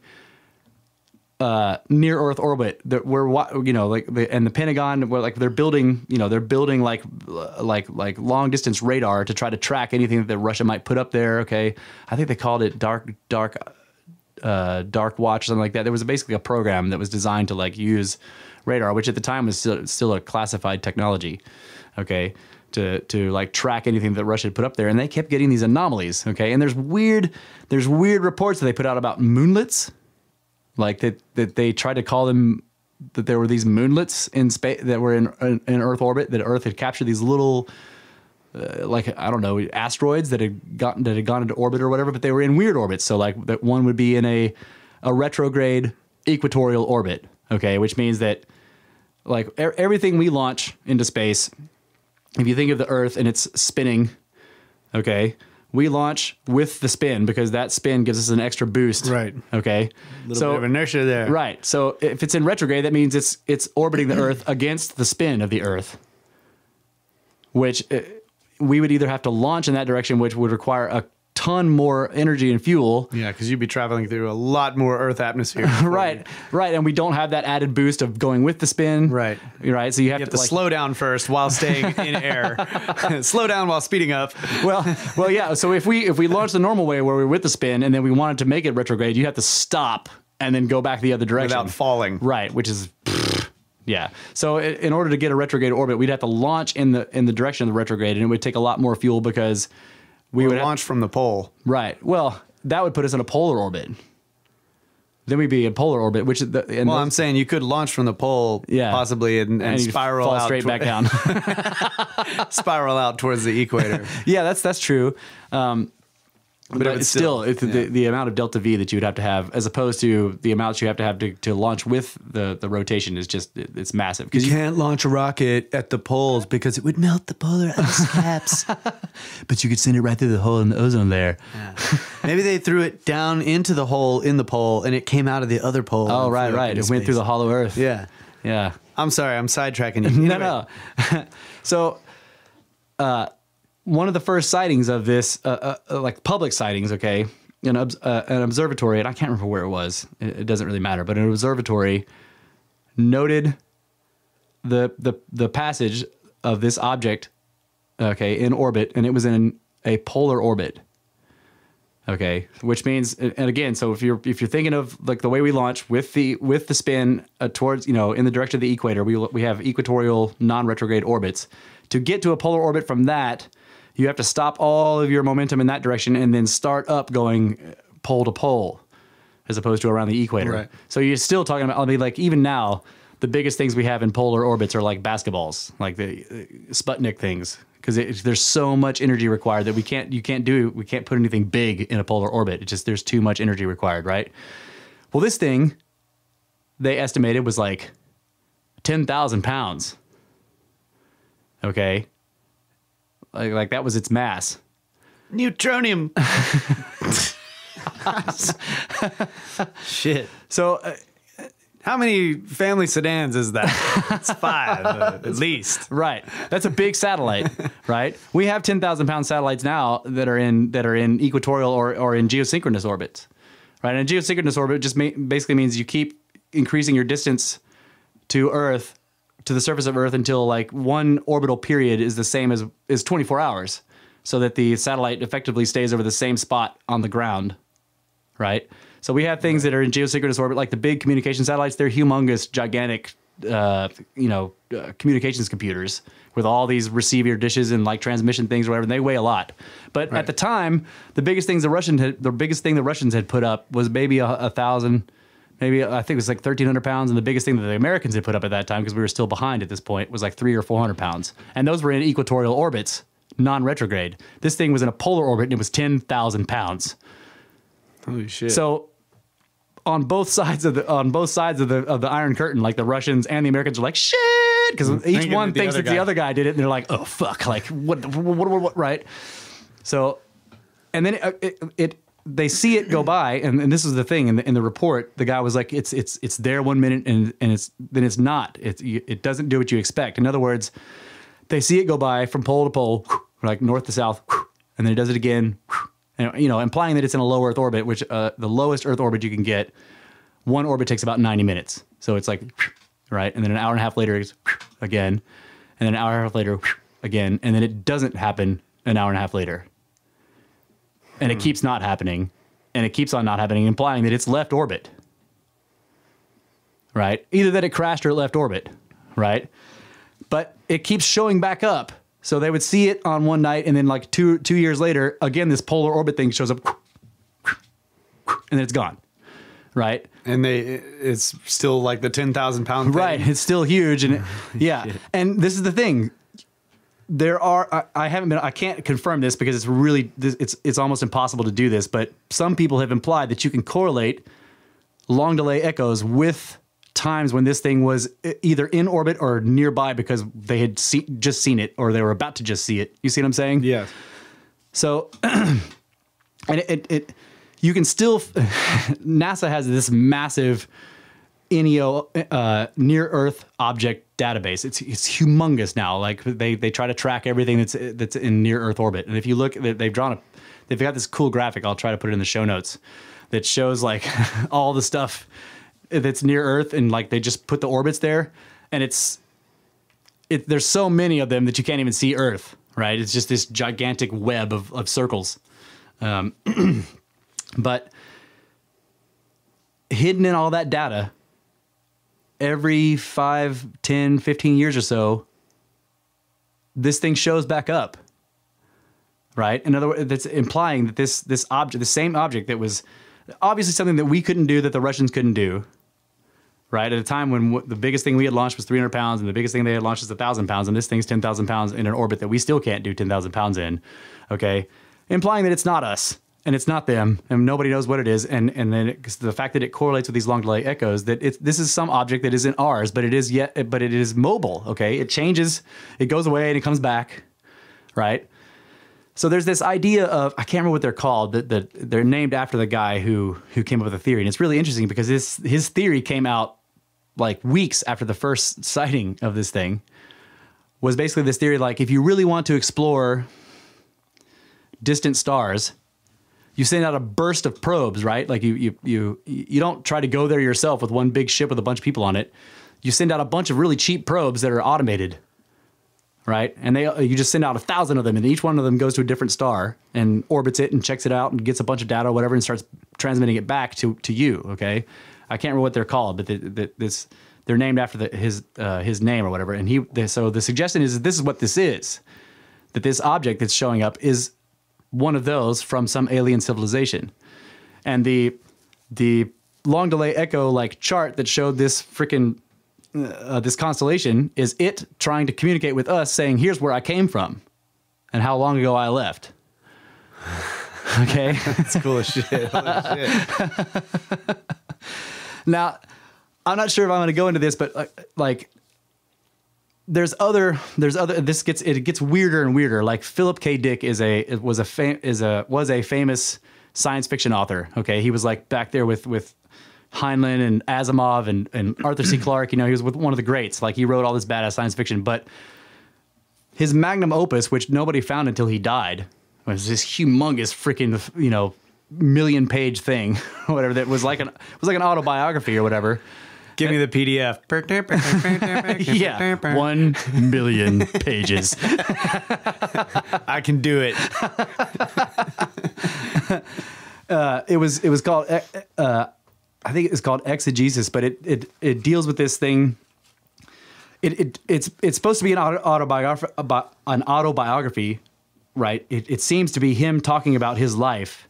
uh, near Earth orbit that we're you know like the, and the Pentagon where like they're building you know they're building like like like long distance radar to try to track anything that Russia might put up there. Okay, I think they called it dark dark uh, dark watch something like that. There was basically a program that was designed to like use radar, which at the time was still, still a classified technology. Okay, to to like track anything that Russia had put up there, and they kept getting these anomalies. Okay, and there's weird there's weird reports that they put out about moonlets. Like that, that they tried to call them that there were these moonlets in space that were in, in, in Earth orbit that Earth had captured these little. Uh, like I don't know asteroids that had gotten that had gone into orbit or whatever, but they were in weird orbits. So like that one would be in a a retrograde equatorial orbit, okay, which means that like er everything we launch into space, if you think of the Earth and it's spinning, okay, we launch with the spin because that spin gives us an extra boost. Right. Okay. little so, bit of inertia there. Right. So if it's in retrograde, that means it's it's orbiting the Earth against the spin of the Earth, which uh, we would either have to launch in that direction, which would require a ton more energy and fuel. Yeah, because you'd be traveling through a lot more Earth atmosphere. right, you. right, and we don't have that added boost of going with the spin. Right, right. So you have, you have to, to like, slow down first while staying in air. slow down while speeding up. well, well, yeah. So if we if we launch the normal way where we're with the spin and then we wanted to make it retrograde, you have to stop and then go back the other direction without falling. Right, which is. Yeah. So in order to get a retrograde orbit, we'd have to launch in the in the direction of the retrograde, and it would take a lot more fuel because we would launch from the pole. Right. Well, that would put us in a polar orbit. Then we'd be in polar orbit, which is well, those, I'm saying you could launch from the pole, yeah, possibly, and, and, and spiral out straight back down, spiral out towards the equator. yeah, that's that's true. Um, but, but it's still, still it's yeah. the, the amount of delta V that you would have to have, as opposed to the amounts you have to have to, to launch with the, the rotation, is just it, it's massive. Because you, you, can't launch a rocket at the poles because it would melt the polar ice caps. but you could send it right through the hole in the ozone layer. Yeah. Maybe they threw it down into the hole in the pole, and it came out of the other pole. Oh right, right. It space. went through the hollow Earth. Yeah, yeah. I'm sorry, I'm sidetracking you. Anyway. no, no. so. Uh, one of the first sightings of this, uh, uh, uh like public sightings, okay, an, uh, an observatory, and I can't remember where it was. It, it, doesn't really matter, but an observatory noted the the the passage of this object, okay, in orbit, and it was in a polar orbit. Okay, which means, and again, so if you're if you're thinking of like the way we launch with the with the spin uh, towards you know in the direction of the equator, we we have equatorial non retrograde orbits. To get to a polar orbit from that, you have to stop all of your momentum in that direction and then start up going pole to pole as opposed to around the equator. Right. So you're still talking about, I mean, like even now, the biggest things we have in polar orbits are like basketballs, like the uh, Sputnik things, because there's so much energy required that we can't, you can't do, we can't put anything big in a polar orbit. It just, there's too much energy required, right? Well, this thing they estimated was like 10,000 pounds. Okay. Like, like that was its mass. Neutronium. Shit. So, uh, how many family sedans is that? It's five, uh, at least. Right. That's a big satellite, right? We have ten thousand pound satellites now that are in that are in equatorial or, or in geosynchronous orbits, right? And a geosynchronous orbit just ma- basically means you keep increasing your distance to Earth to the surface of Earth until like one orbital period is the same as is 24 hours, so that the satellite effectively stays over the same spot on the ground, right? So we have things that are in geosynchronous orbit, like the big communication satellites. They're humongous, gigantic, uh, you know, uh, communications computers with all these receiver dishes and like transmission things or whatever. And they weigh a lot. But right. at the time, the biggest things the Russian had, the biggest thing the Russians had put up was maybe a, a thousand maybe I think it was like 1,300 pounds. And the biggest thing that the Americans had put up at that time, because we were still behind at this point, was like three or 400 pounds. And those were in equatorial orbits, non retrograde. This thing was in a polar orbit and it was 10,000 pounds. Holy shit. So on both sides of the on both sides of the of the Iron Curtain, like the Russians and the Americans are like shit because mm. each one thinks that guy. the other guy did it, and they're like, oh fuck, like what what what, what right? So, and then it, it they see it go by, and, and this is the thing. In the, in the, report, the guy was like, "It's it's it's there one minute, and and it's then it's not. It it doesn't do what you expect." In other words, they see it go by from pole to pole, like north to south, and then it does it again, and, you know, implying that it's in a low Earth orbit, which uh, the lowest Earth orbit you can get, one orbit takes about ninety minutes. So it's like, right, and then an hour and a half later, it's again, and then an hour and a half later, again, and then it doesn't happen an hour and a half later and it hmm. keeps not happening and it keeps on not happening, implying that it's left orbit. Right? Either that it crashed or it left orbit, right? But it keeps showing back up. So they would see it on one night, and then like two two years later, again this polar orbit thing shows up, and then it's gone, right? And they, it's still like the ten thousand pound. Thing. Right, it's still huge, and it, yeah. and this is the thing: there are I, I, haven't been I can't confirm this because it's really it's it's almost impossible to do this, but some people have implied that you can correlate long delay echoes with times when this thing was either in orbit or nearby because they had see, just seen it or they were about to just see it. You see what I'm saying? Yeah. So and it, it, it you can still NASA has this massive NEO uh, near Earth object database. It's it's humongous now. Like they they try to track everything that's that's in near Earth orbit. And if you look, they've drawn a, they've got this cool graphic. I'll try to put it in the show notes that shows like all the stuff that's near Earth, and like they just put the orbits there, and it's it, there's so many of them that you can't even see Earth. Right? It's just this gigantic web of of circles. Um, but hidden in all that data every 5, 10, 15 years or so, this thing shows back up. Right? In other words, that's implying that this this object, the same object that was obviously something that we couldn't do that the Russians couldn't do, right? At a time when the biggest thing we had launched was 300 pounds, and the biggest thing they had launched is 1,000 pounds, and this thing's 10,000 pounds in an orbit that we still can't do 10,000 pounds in, okay? Implying that it's not us, and it's not them, and nobody knows what it is. And and then it, the fact that it correlates with these long delay echoes that it's this is some object that isn't ours, but it is yet, but it is mobile. Okay, it changes, it goes away, and it comes back, right? So there's this idea of I can't remember what they're called that, that they're named after the guy who who came up with the theory, and it's really interesting because his his theory came out like weeks after the first sighting of this thing was basically this theory like if you really want to explore distant stars you send out a burst of probes, right? Like you you you you don't try to go there yourself with one big ship with a bunch of people on it. You send out a bunch of really cheap probes that are automated, right? And they you just send out a thousand of them, and each one of them goes to a different star and orbits it and checks it out and gets a bunch of data or whatever and starts transmitting it back to to you. Okay, I can't remember what they're called, but the, the, this they're named after the, his uh, his name or whatever. And he so the suggestion is this is what this is that this object that's showing up is one of those from some alien civilization. And the the long delay echo like chart that showed this freaking uh, this constellation is it trying to communicate with us saying here's where I came from and how long ago I left. okay? That's cool as shit. shit. now, I'm not sure if I'm going to go into this, but uh, like, like there's other there's other this gets it gets weirder and weirder. Like Philip K. Dick is a was a fam, is a was a famous science fiction author. Okay, he was like back there with with Heinlein and Asimov and and Arthur C. Clarke. You know, he was with one of the greats. Like he wrote all this badass science fiction, but his magnum opus, which nobody found until he died, was this humongous freaking you know million page thing, whatever that was like an was like an autobiography or whatever. Give me the PDF. yeah, one billion pages. I can do it. Uh, it was it was called. Uh, uh I think it's called exegesis, but it it it deals with this thing. It, it it's it's supposed to be an autobiography uh, an autobiography, right? It, it seems to be him talking about his life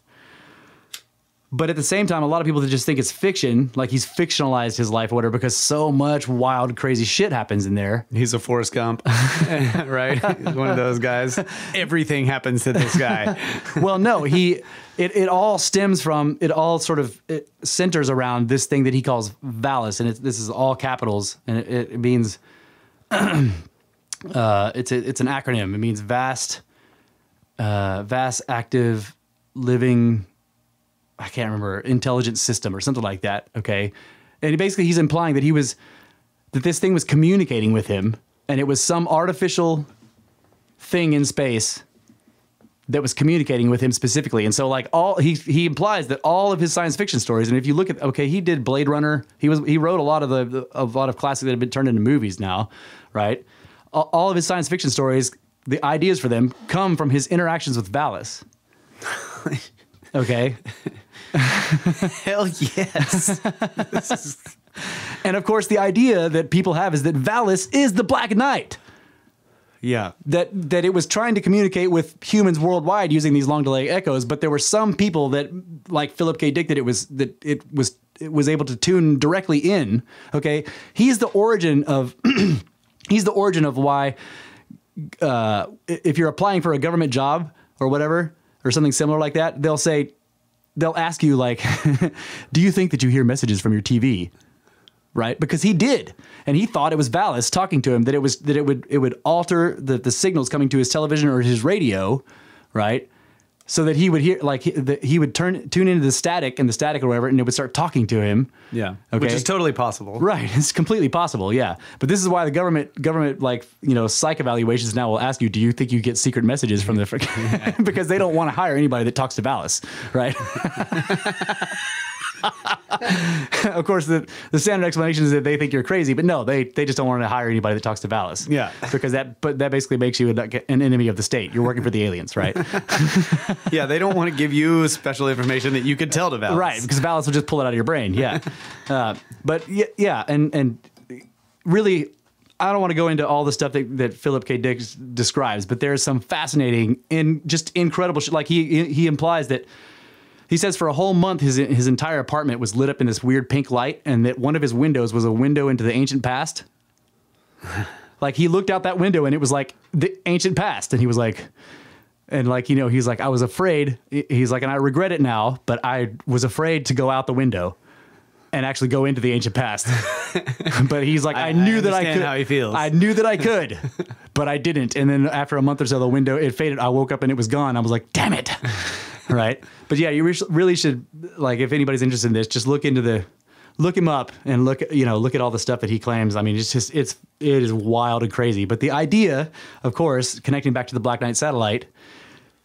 but at the same time, a lot of people that just think it's fiction, like he's fictionalized his life or whatever, because so much wild, crazy shit happens in there. He's a Forrest Gump, right? He's one of those guys. Everything happens to this guy. well, no, he. It, it all stems from it all sort of centers around this thing that he calls Valis, and it, this is all capitals, and it, it means uh, it's a, it's an acronym. It means vast, uh, vast active living I can't remember intelligent system or something like that. Okay, and basically he's implying that he was that this thing was communicating with him, and it was some artificial thing in space that was communicating with him specifically. And so like all he he implies that all of his science fiction stories, and if you look at okay, he did Blade Runner. He was he wrote a lot of the a lot of classics that have been turned into movies now, right? All of his science fiction stories, the ideas for them come from his interactions with Valis. okay. Hell yes. is... And of course, the idea that people have is that Valis is the Black Knight. Yeah. That that it was trying to communicate with humans worldwide using these long delay echoes, but there were some people that like Philip K. Dick that it was that it was it was able to tune directly in. Okay. He's the origin of he's the origin of why uh, if you're applying for a government job or whatever or something similar like that, they'll say they'll ask you like, "Do you think that you hear messages from your TV?" Right, because he did, and he thought it was Valis talking to him that it was that it would it would alter the the signals coming to his television or his radio, right? so that he would hear like he, the, he, would turn tune into the static and the static or whatever and it would start talking to him yeah okay? which is totally possible right it's completely possible yeah but this is why the government government like you know psych evaluations now will ask you do you think you get secret messages from the because they don't want to hire anybody that talks to Valis right of course, the, the standard explanation is that they think you're crazy, but no, they, they just don't want to hire anybody that talks to Valis. Yeah. Because that but that basically makes you an enemy of the state. You're working for the aliens, right? yeah, they don't want to give you special information that you could tell to Valis. Right, because Valis will just pull it out of your brain. Yeah. Uh, but yeah, yeah, and, and really, I don't want to go into all the stuff that, that Philip K. Dick describes, but there's some fascinating and just incredible shit. Like he he implies that he says for a whole month, his, his entire apartment was lit up in this weird pink light, and that one of his windows was a window into the ancient past. like he looked out that window and it was like the ancient past, and he was like, and like you know, he's like, I was afraid. He's like, and I regret it now, but I was afraid to go out the window and actually go into the ancient past. but he's like, I, I knew I that I could. How he feels. I knew that I could, but I didn't. And then after a month or so, the window it faded. I woke up and it was gone. I was like, damn it, right? But yeah, you really should like if anybody's interested in this, just look into the look him up and look you know look at all the stuff that he claims i mean it's just it's it is wild and crazy but the idea of course connecting back to the black knight satellite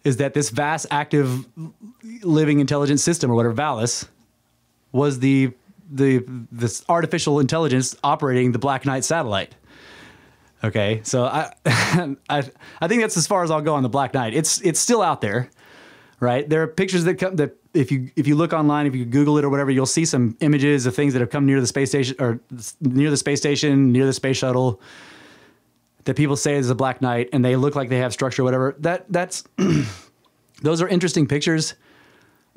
is that this vast active living intelligent system or whatever valus was the the this artificial intelligence operating the Black Knight satellite. Okay, so I, I, I think that's as far as I'll go on the Black Knight. It's it's still out there, right? There are pictures that come that if you if you look online, if you Google it or whatever, you'll see some images of things that have come near the space station or near the space station, near the space shuttle. That people say is a Black Knight, and they look like they have structure, or whatever. That that's those are interesting pictures,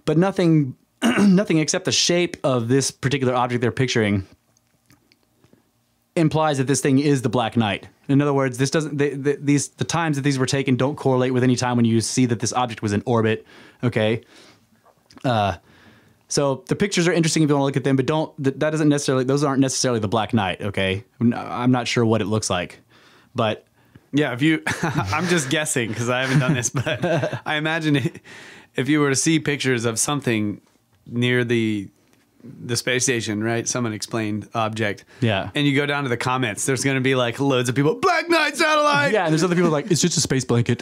but nothing nothing except the shape of this particular object they're picturing implies that this thing is the Black Knight. In other words, this doesn't the, the, these the times that these were taken don't correlate with any time when you see that this object was in orbit. Okay, uh, so the pictures are interesting if you want to look at them, but don't that doesn't necessarily those aren't necessarily the Black Knight. Okay, I'm not sure what it looks like, but yeah, if you I'm just guessing because I haven't done this, but I imagine if you were to see pictures of something near the the space station, right? Some unexplained object. Yeah. And you go down to the comments, there's going to be like loads of people, Black Knight satellite. Yeah. And there's other people like, it's just a space blanket.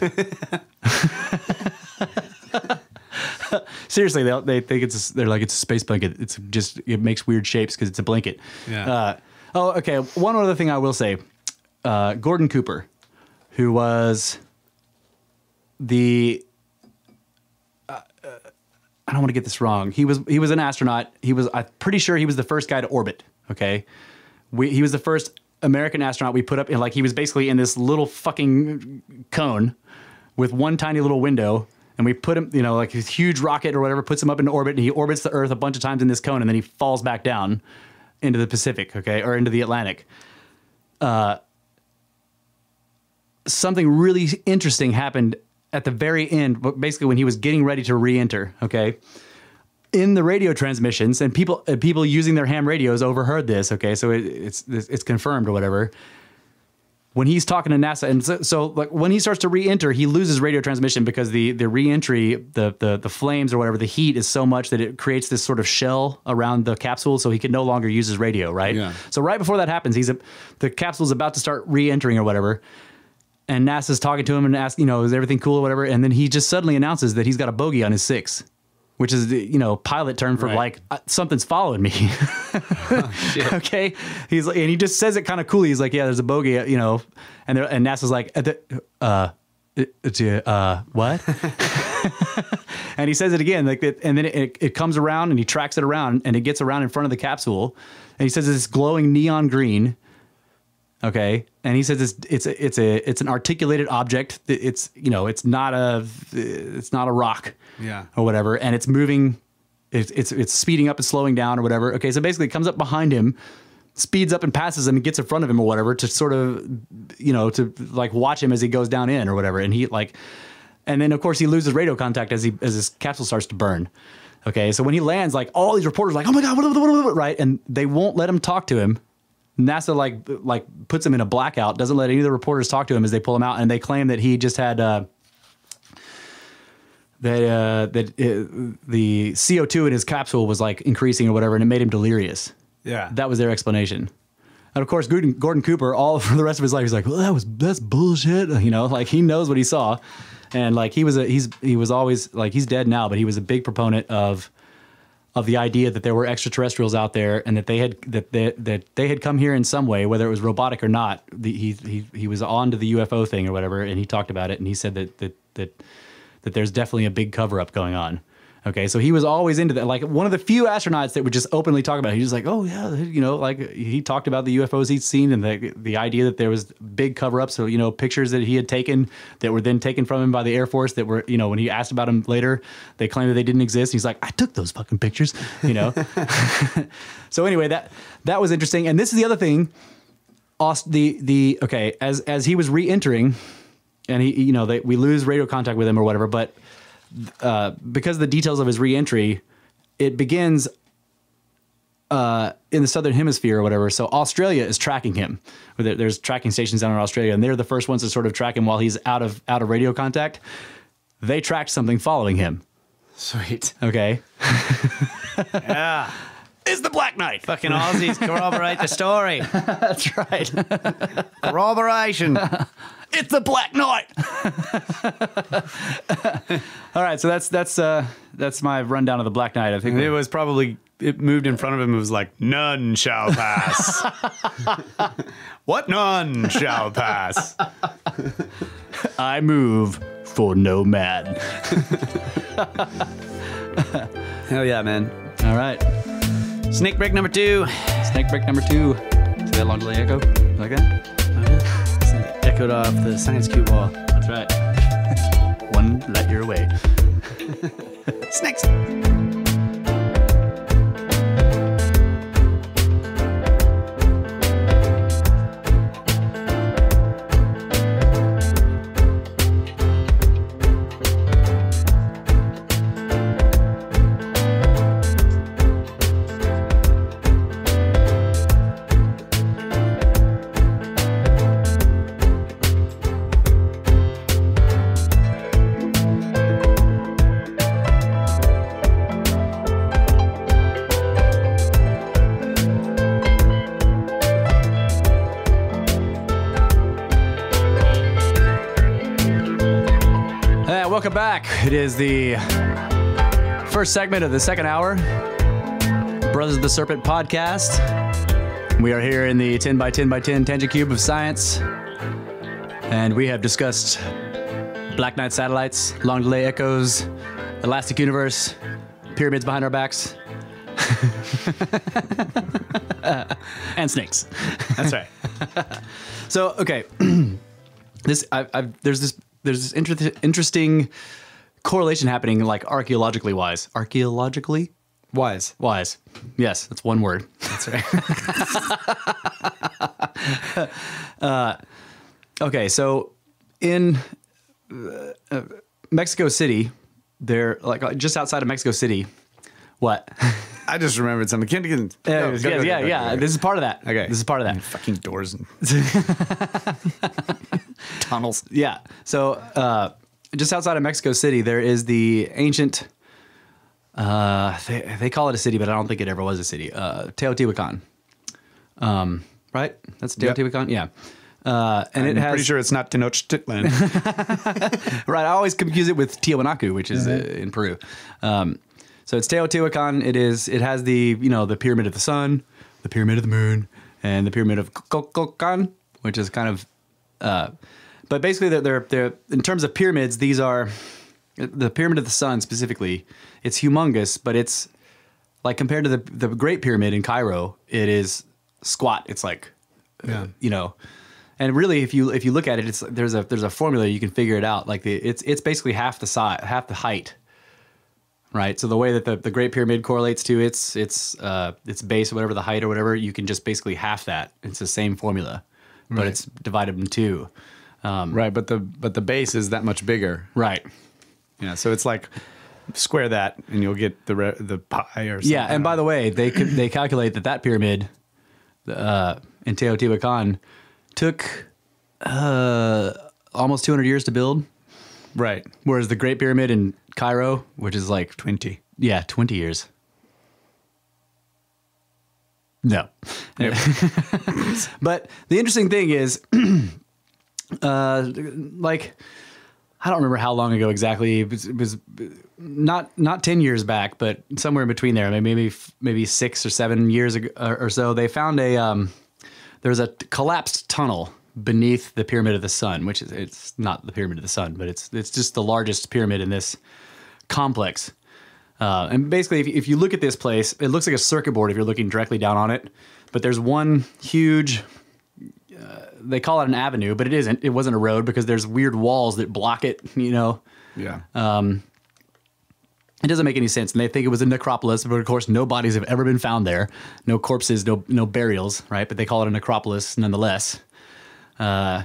Seriously, they, they think it's, a, they're like, it's a space blanket. It's just, it makes weird shapes because it's a blanket. Yeah. Uh, oh, okay. One other thing I will say uh, Gordon Cooper, who was the I don't want to get this wrong. He was he was an astronaut. He was I'm pretty sure he was the first guy to orbit. Okay, we, he was the first American astronaut we put up. In, like he was basically in this little fucking cone with one tiny little window, and we put him. You know, like his huge rocket or whatever puts him up into orbit, and he orbits the Earth a bunch of times in this cone, and then he falls back down into the Pacific. Okay, or into the Atlantic. Uh, something really interesting happened at the very end, basically when he was getting ready to re-enter, okay, in the radio transmissions, and people uh, people using their ham radios overheard this, okay, so it, it's it's confirmed or whatever. When he's talking to NASA, and so, so, like when he starts to re-enter, he loses radio transmission because the the re-entry, the, the the flames or whatever, the heat is so much that it creates this sort of shell around the capsule, so he can no longer use his radio, right? Yeah. So right before that happens, he's a, the capsule's about to start re-entering or whatever and NASA's talking to him and asking, you know, is everything cool or whatever? And then he just suddenly announces that he's got a bogey on his six, which is, you know, pilot term for right. like uh, something's following me. oh, okay. He's like, and he just says it kind of coolly. He's like, yeah, there's a bogey, uh, you know, and there, and NASA's like, uh, uh, what? and he says it again, like that, and then it, it comes around and he tracks it around and it gets around in front of the capsule, and he says it's glowing neon green, okay, and he says it's it's a, it's a it's an articulated object. It's you know it's not a it's not a rock, yeah, or whatever, and it's moving, it's it's, it's speeding up and slowing down or whatever. Okay, so basically, it comes up behind him, speeds up and passes him and gets in front of him or whatever to sort of you know to like watch him as he goes down in or whatever and he like and then of course he loses radio contact as he as his capsule starts to burn okay so when he lands like all these reporters like oh my god what, what, what, what right and they won't let him talk to him NASA like like puts him in a blackout, doesn't let any of the reporters talk to him as they pull him out, and they claim that he just had uh, that uh, that uh, the CO two in his capsule was like increasing or whatever, and it made him delirious. Yeah, that was their explanation. And of course, Gordon, Gordon Cooper, all for the rest of his life, he's like, "Well, that was that's bullshit," you know, like he knows what he saw, and like he was a he's he was always like he's dead now, but he was a big proponent of of the idea that there were extraterrestrials out there and that they had that they, that they had come here in some way, whether it was robotic or not. The, he he he was on to the UFO thing or whatever, and he talked about it, and he said that that that that there's definitely a big cover up going on. Okay, so he was always into that. Like one of the few astronauts that would just openly talk about. It. He was like, "Oh yeah, you know," like he talked about the UFOs he'd seen and the the idea that there was big cover ups. So you know, pictures that he had taken that were then taken from him by the Air Force that were you know when he asked about them later, they claimed that they didn't exist. He's like, "I took those fucking pictures," you know. so anyway, that that was interesting. And this is the other thing. Aust- the the okay as as he was re-entering and he you know they, we lose radio contact with him or whatever but uh, because of the details of his reentry, it begins uh, in the southern hemisphere or whatever. So Australia is tracking him. There's tracking stations down in Australia, and they're the first ones to sort of track him while he's out of out of radio contact. They tracked something following him. Sweet. Okay. yeah. Is the Black Knight. Fucking Aussies corroborate the story. That's right. Corroboration. it's a black knight. All right, so that's that's uh, that's my rundown of the Black Knight. I think it was probably it moved in front of him. It was like none shall pass. what none shall pass. I move for no man. Hell yeah, man! All right, snake break number two. Snake break number two. Say that long delay echo like that record off the Science Cube wall. That's right. One light year away. Snakes. back. It is the first segment of the second hour, Brothers of the Serpent podcast. We are here in the 10 by 10 by 10 tangent cube of science, and we have discussed Black Knight satellites, long delay echoes, elastic universe, pyramids behind our backs, and snakes. That's right. so, okay. this I, I've, there's this there's this inter- interesting correlation happening, like archaeologically wise. Archaeologically wise. Wise. Yes, that's one word. That's right. uh, okay, so in uh, uh, Mexico City, they're like uh, just outside of Mexico City. What? I just remembered something. Can't get. No, yeah, go, yeah, go, yeah. Go, yeah. This is part of that. Okay. This is part of that. fucking doors and tunnels. Yeah. So uh, just outside of Mexico City, there is the ancient. Uh, they, they call it a city, but I don't think it ever was a city. Uh, Teotihuacan. Um, right? That's Teotihuacan. Yep. Yeah. Uh, and I'm it has, pretty sure it's not Tenochtitlan. right. I always confuse it with Tiwanaku, which is mm-hmm. Uh, in Peru. Um, so it's Teotihuacan. It is. It has the you know the pyramid of the sun, the pyramid of the moon, and the pyramid of Cococan, which is kind of uh, but basically, they're, they're, they're, in terms of pyramids, these are the pyramid of the sun specifically. It's humongous, but it's like compared to the, the Great Pyramid in Cairo, it is squat. It's like, uh, yeah. uh, you know, and really, if you if you look at it, it's there's a there's a formula you can figure it out. Like the it's it's basically half the size, half the height right? So the way that the, the Great Pyramid correlates to its its uh, its base or whatever the height or whatever, you can just basically half that. It's the same formula, but right. it's divided in two. Um, right, but the but the base is that much bigger. Right. Yeah, so it's like square that, and you'll get the the pi or something. yeah. And by the way, they could, they calculate that that pyramid uh, in Teotihuacan took uh, almost 200 years to build. Right. Whereas the Great Pyramid in Cairo, which is like 20. Yeah, 20 years. No. but the interesting thing is uh, like I don't remember how long ago exactly. It was, it was, not not ten years back, but somewhere in between there, maybe maybe six or seven years ago uh, or so. They found a um, there was a collapsed tunnel beneath the Pyramid of the Sun, which is it's not the Pyramid of the Sun, but it's it's just the largest pyramid in this complex. Uh, and basically, if, if you look at this place, it looks like a circuit board if you're looking directly down on it. But there's one huge uh, they call it an avenue, but it isn't. It wasn't a road because there's weird walls that block it. You know. Yeah. Um, it doesn't make any sense, and they think it was a necropolis, but of course, no bodies have ever been found there, no corpses, no no burials, right? But they call it a necropolis nonetheless. Uh,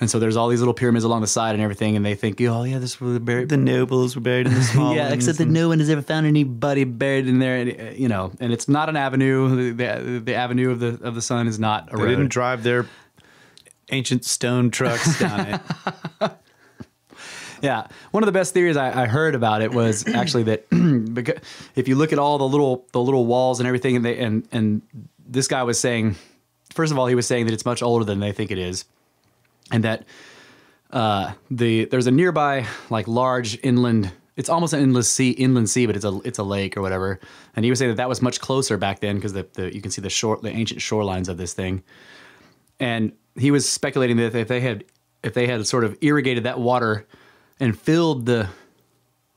and so there's all these little pyramids along the side and everything, and they think, oh yeah, this was buried. The nobles were buried in the small. yeah, except that no one has ever found anybody buried in there. Uh, you know, and it's not an avenue. The, the, the avenue of the of the sun is not. A they road. didn't drive there ancient stone trucks down it. yeah, one of the best theories I, I heard about it was actually that if you look at all the little the little walls and everything, and they, and and this guy was saying, first of all, he was saying that it's much older than they think it is, and that uh, the there's a nearby like large inland it's almost an inland sea, inland sea, but it's a it's a lake or whatever. And he was saying that that was much closer back then because the, the you can see the short the ancient shorelines of this thing. And he was speculating that if they had if they had sort of irrigated that water and filled the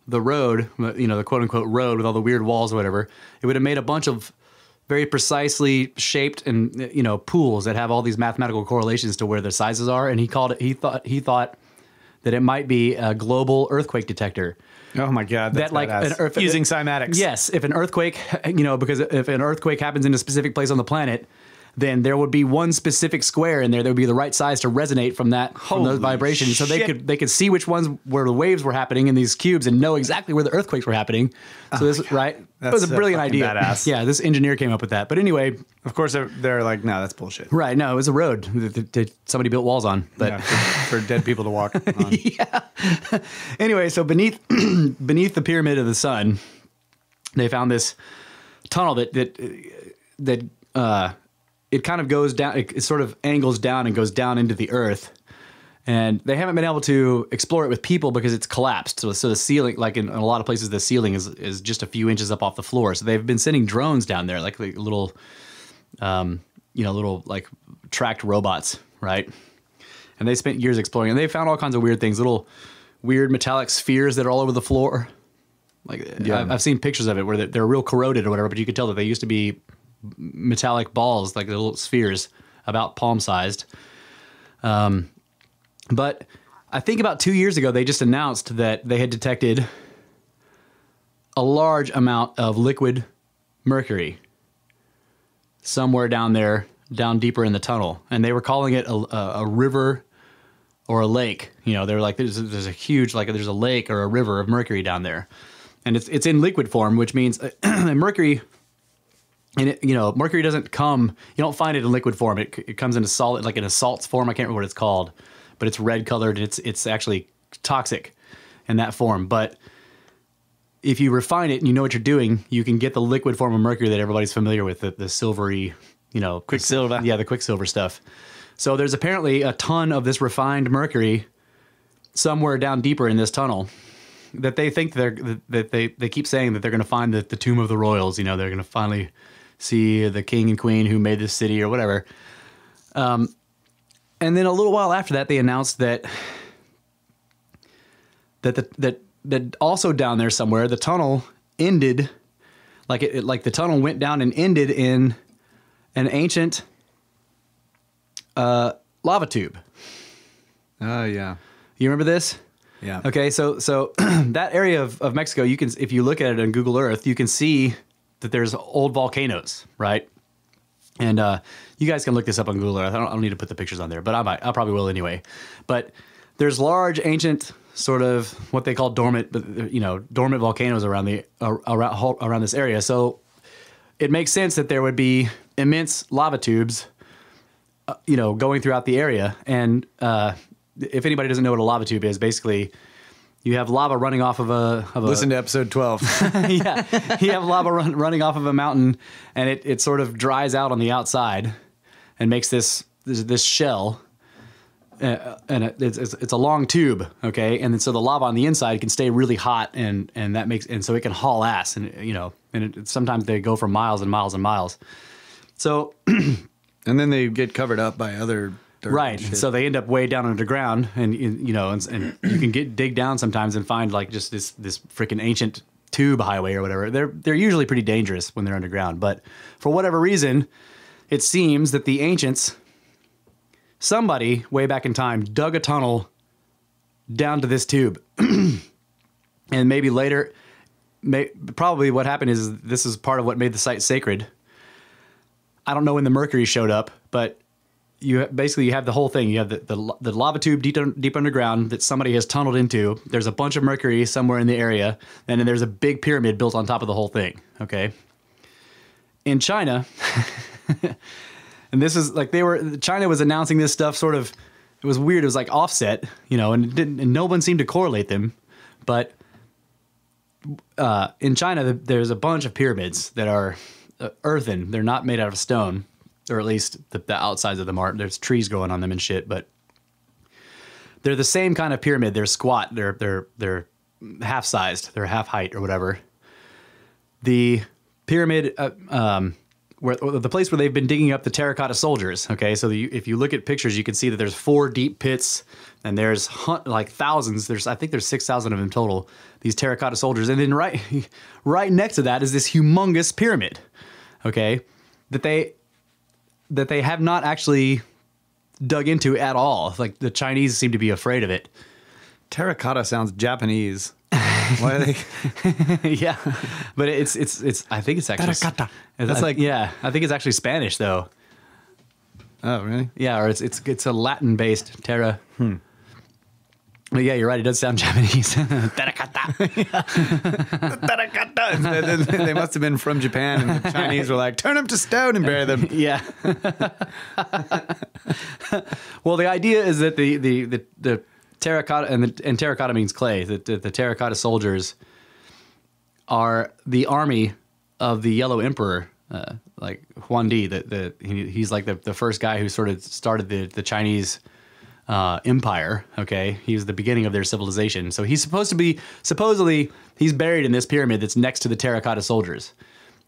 the road, you know, the quote unquote road with all the weird walls or whatever, it would have made a bunch of very precisely shaped and you know pools that have all these mathematical correlations to where their sizes are. And he called it. He thought he thought that it might be a global earthquake detector. Oh my god! that like an earth, using cymatics. Yes, if an earthquake, you know, because if an earthquake happens in a specific place on the planet, then there would be one specific square in there that would be the right size to resonate from that Holy from those vibrations. Shit. So they could they could see which ones where the waves were happening in these cubes and know exactly where the earthquakes were happening. So oh this right, that's it was a brilliant idea. Badass. yeah, this engineer came up with that. But anyway, of course they're, they're like, no, that's bullshit. Right? No, it was a road that, that somebody built walls on, but yeah, for, for, dead people to walk. on. yeah. anyway, so beneath beneath the pyramid of the sun, they found this tunnel that that that uh, it kind of goes down, it, it sort of angles down and goes down into the earth. And they haven't been able to explore it with people because it's collapsed. So, so the ceiling, like in, in a lot of places, the ceiling is, is just a few inches up off the floor. So they've been sending drones down there, like, like little, um, you know, little like tracked robots, right? And they spent years exploring, and they found all kinds of weird things, little weird metallic spheres that are all over the floor. Like yeah. I've, I've, seen pictures of it where they're, they're, real corroded or whatever, but you could tell that they used to be metallic balls, like little spheres, about palm sized. Um, but I think about two years ago, they just announced that they had detected a large amount of liquid mercury somewhere down there, down deeper in the tunnel. And they were calling it a, a, a river or a lake. You know, they were like, there's, there's a huge, like, there's a lake or a river of mercury down there. And it's, it's in liquid form, which means mercury and it, you know mercury doesn't come you don't find it in liquid form it, it comes in a solid like in a salts form i can't remember what it's called but it's red colored it's it's actually toxic in that form but if you refine it and you know what you're doing you can get the liquid form of mercury that everybody's familiar with the, the silvery you know quicksilver yeah the quicksilver stuff so there's apparently a ton of this refined mercury somewhere down deeper in this tunnel that they think they're that they they keep saying that they're going to find the, the tomb of the royals you know they're going to finally see the king and queen who made this city or whatever. Um, and then a little while after that, they announced that that the, that that also down there somewhere the tunnel ended, like it, it like the tunnel went down and ended in an ancient uh, lava tube. Oh uh, yeah, you remember this? Yeah. Okay, so so that area of, of Mexico, you can if you look at it on Google Earth, you can see that there's old volcanoes, right? And uh, you guys can look this up on Google Earth. I don't, I don't need to put the pictures on there, but I might. I probably will anyway. But there's large ancient sort of what they call dormant, you know, dormant volcanoes around the uh, around around this area. So it makes sense that there would be immense lava tubes, uh, you know, going throughout the area. And uh, if anybody doesn't know what a lava tube is, basically you have lava running off of a. Of Listen a, to episode 12. yeah. You have lava run, running off of a mountain and it, it sort of dries out on the outside and makes this, this, this shell. Uh, and it's, it's, it's, a long tube, okay? And then, so the lava on the inside can stay really hot and, and that makes, and so it can haul ass and, you know, and it, sometimes they go for miles and miles and miles. So. and then they get covered up by other dirt. Right. So they end up way down underground, and you know, and, and you can get dig down sometimes and find like just this this freaking ancient tube highway or whatever. They're they're usually pretty dangerous when they're underground, but for whatever reason, it seems that the ancients, somebody way back in time, dug a tunnel down to this tube, and maybe later. May, probably what happened is this is part of what made the site sacred. I don't know when the mercury showed up, but you basically you have the whole thing. You have the, the, the lava tube deep deep underground that somebody has tunneled into. There's a bunch of mercury somewhere in the area, and then there's a big pyramid built on top of the whole thing. Okay. In China, and this is like they were China was announcing this stuff sort of. It was weird. It was like offset, you know, and didn't and no one seemed to correlate them, but. Uh, in China, there's a bunch of pyramids that are uh, earthen. They're not made out of stone or at least the, the outsides of the mart. There's trees growing on them and shit, but they're the same kind of pyramid. They're squat. They're they're they're half sized. They're half height or whatever. The pyramid, uh, um, where the place where they've been digging up the terracotta soldiers. Okay, so the, if you look at pictures, you can see that there's four deep pits, and there's like thousands. There's I think there's six thousand of them total. These terracotta soldiers, and then right right next to that is this humongous pyramid. Okay, that they that they have not actually dug into at all. Like the Chinese seem to be afraid of it. Terracotta sounds Japanese. Why are they? yeah, but it's it's it's. I think it's actually terracotta. That's like yeah. I think it's actually Spanish though. Oh really? Yeah, or it's it's it's a Latin based terra. Hmm. But yeah, you're right. It does sound Japanese. they must have been from Japan, and the Chinese were like, "Turn them to stone and bury them." yeah. well, the idea is that the the the, the terracotta and, the, and terracotta means clay. The, the, the terracotta soldiers are the army of the Yellow Emperor, uh, like Huan Di. That the, the he, he's like the, the first guy who sort of started the the Chinese uh, empire. Okay, he was the beginning of their civilization. So he's supposed to be supposedly he's buried in this pyramid that's next to the terracotta soldiers.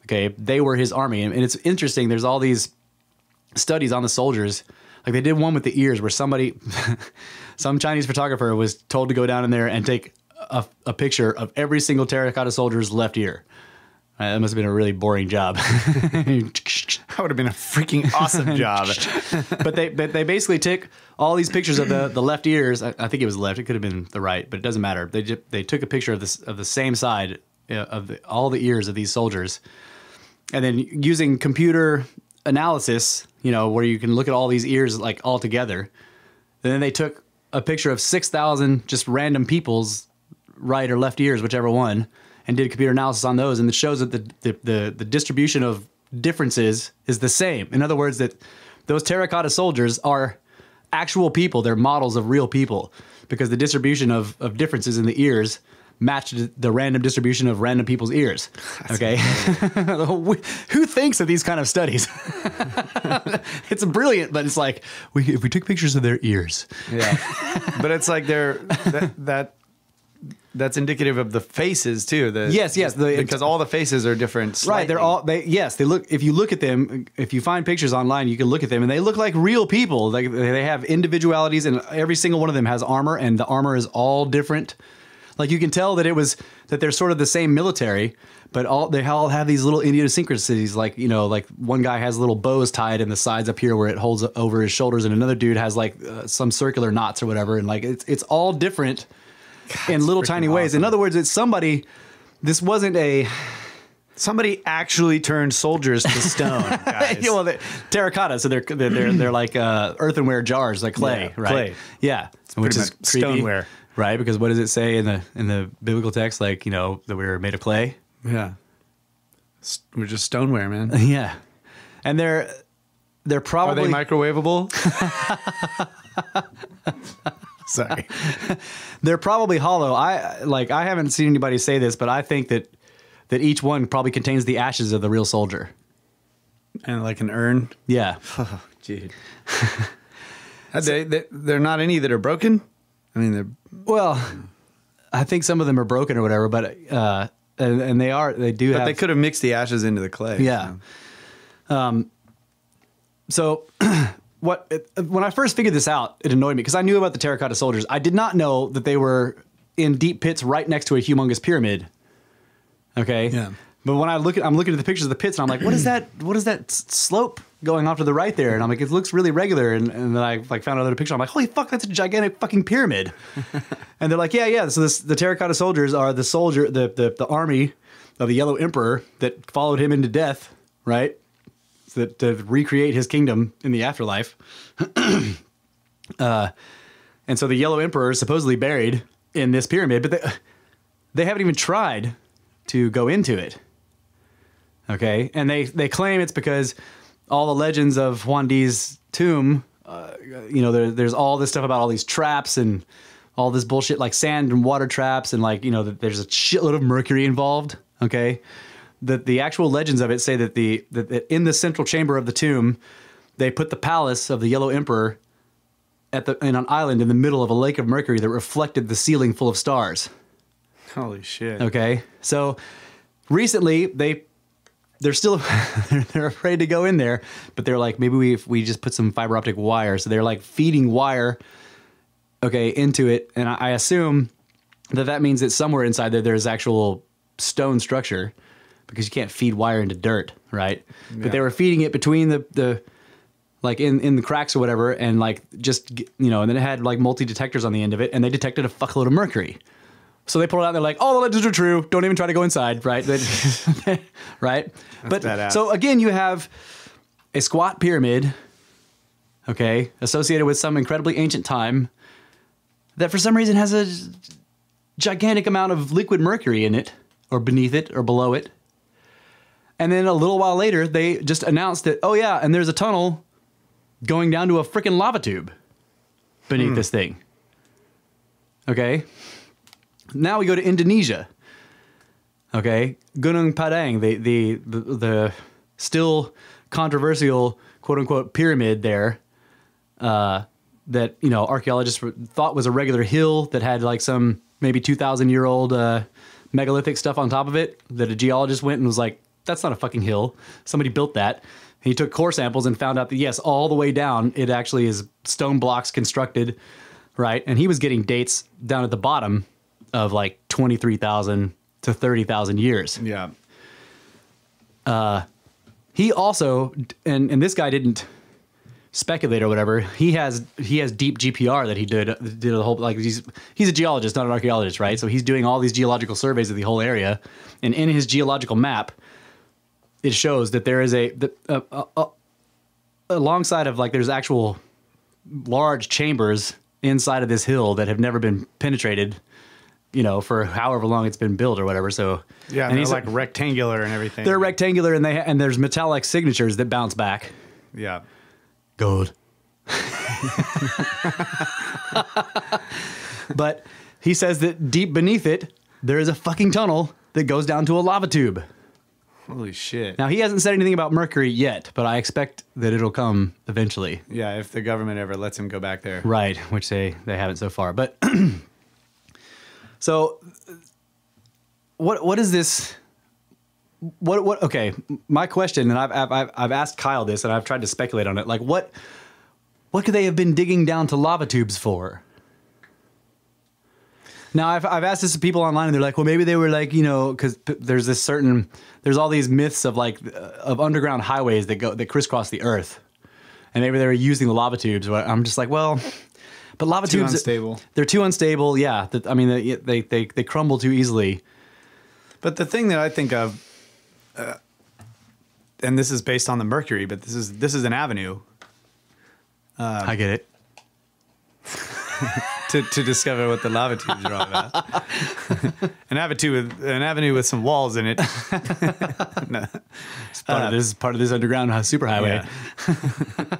Okay, they were his army, and it's interesting. There's all these studies on the soldiers. Like they did one with the ears, where somebody, some Chinese photographer was told to go down in there and take a, a picture of every single terracotta soldier's left ear. Uh, that must have been a really boring job. that would have been a freaking awesome job. but they but they basically took all these pictures of the, the left ears. I, I, think it was left. It could have been the right, but it doesn't matter. They just, they took a picture of this of the same side uh, of the, all the ears of these soldiers, and then using computer analysis, you know, where you can look at all these ears like all together. And then they took a picture of six thousand just random people's right or left ears, whichever one and did computer analysis on those, and it shows that the, the, the, the distribution of differences is the same. In other words, that those terracotta soldiers are actual people, they're models of real people, because the distribution of, of differences in the ears matched the random distribution of random people's ears. okay. Who thinks of these kind of studies? it's brilliant, but it's like, we, if we took pictures of their ears. Yeah. but it's like they're, that, that that's indicative of the faces too. The, yes, yes, the, because all the faces are different. Slightly. Right, they're all they. Yes, they look. If you look at them, if you find pictures online, you can look at them, and they look like real people. Like they have individualities, and every single one of them has armor, and the armor is all different. Like you can tell that it was that they're sort of the same military, but all they all have these little idiosyncrasies. Like you know, like one guy has little bows tied in the sides up here where it holds over his shoulders, and another dude has like uh, some circular knots or whatever. And like it's it's all different God, in little tiny awesome. ways. In other words, it's somebody. This wasn't a. Somebody actually turned soldiers to stone. Guys. yeah, well, terracotta, so they're they're they're, they're like uh, earthenware jars, like clay, yeah, right? Clay. Yeah, it's which is creepy, stoneware, right? Because what does it say in the in the biblical text? Like you know that we are made of clay. Yeah, we're just stoneware, man. yeah, and they're they're probably are they microwavable? Sorry. They're probably hollow. I like I haven't seen anybody say this, but I think that that each one probably contains the ashes of the real soldier. And like an urn? Yeah. Oh, dude. they, they, they're not any that are broken? I mean, they're. Well, I think some of them are broken or whatever, but. Uh, and, and they are, they do but have. They could have mixed the ashes into the clay. Yeah. Um, so what when I first figured this out, it annoyed me because I knew about the terracotta soldiers. I did not know that they were in deep pits right next to a humongous pyramid. Okay. Yeah. But when I look at, I'm looking at the pictures of the pits, and I'm like, what is that? What is that slope going off to the right there? And I'm like, it looks really regular. And, and then I like found another picture. I'm like, holy fuck, that's a gigantic fucking pyramid. and they're like, yeah, yeah. So this, the terracotta soldiers are the soldier, the, the the army of the Yellow Emperor that followed him into death, right? that to recreate his kingdom in the afterlife. uh, and so the Yellow Emperor is supposedly buried in this pyramid, but they, they haven't even tried to go into it. Okay, and they they claim it's because all the legends of Juan tomb, uh, you know, there, there's all this stuff about all these traps and all this bullshit like sand and water traps and like you know there's a shitload of mercury involved. Okay, that the actual legends of it say that the that, that in the central chamber of the tomb, they put the palace of the Yellow Emperor at the in an island in the middle of a lake of mercury that reflected the ceiling full of stars. Holy shit. Okay, so recently they they're still they're afraid to go in there, but they're like maybe we if we just put some fiber optic wire. So they're like feeding wire, okay, into it, and I, I assume that that means that somewhere inside there there is actual stone structure because you can't feed wire into dirt, right? Yeah. But they were feeding it between the the like in in the cracks or whatever, and like just you know, and then it had like multi detectors on the end of it, and they detected a fuckload of mercury. So they pull it out. And they're like, "All the legends are true. Don't even try to go inside." Right? right? That's but badass. so again, you have a squat pyramid, okay, associated with some incredibly ancient time that for some reason has a gigantic amount of liquid mercury in it, or beneath it, or below it. And then a little while later, they just announced that, oh, yeah, and there's a tunnel going down to a freaking lava tube beneath hmm. this thing. Okay. Now we go to Indonesia. Okay. Gunung Padang, the, the, the, the still controversial quote unquote pyramid there. Uh, that you know archaeologists thought was a regular hill that had like some maybe 2000 year old uh, megalithic stuff on top of it that a geologist went and was like that's not a fucking hill. Somebody built that. He took core samples and found out that yes, all the way down, it actually is stone blocks constructed, right? And he was getting dates down at the bottom of like twenty three thousand to thirty thousand years. Yeah. Uh, he also, and and this guy didn't speculate or whatever. He has he has deep GPR that he did did a whole like he's he's a geologist, not an archaeologist, right? So he's doing all these geological surveys of the whole area, and in his geological map, it shows that there is a, alongside of like there's actual large chambers inside of this hill that have never been penetrated you know for however long it's been built or whatever so yeah and he's like rectangular and everything they're rectangular and they and there's metallic signatures that bounce back yeah gold but he says that deep beneath it there is a fucking tunnel that goes down to a lava tube Holy shit. Now, he hasn't said anything about Mercury yet, but I expect that it'll come eventually. Yeah, if the government ever lets him go back there. Right, which they, they haven't so far. But so what what is this? What what? Okay, my question, and I've, I've I've asked Kyle this, and I've tried to speculate on it. Like, what what could they have been digging down to lava tubes for? Now I've, I've asked this to people online, and they're like, well, maybe they were like, you know, because there's this certain, there's all these myths of like uh, of underground highways that go that crisscross the earth, and maybe they were using the lava tubes. But I'm just like, well. But lava too tubes, unstable. they're too unstable. Yeah, I mean, they, they they crumble too easily. But the thing that I think of, uh, and this is based on the Mercury, but this is this is an avenue. Um, I get it. to, to discover what the lava tubes are all about. an avenue with an avenue with some walls in it. no. It's part of uh, this part of this underground super highway.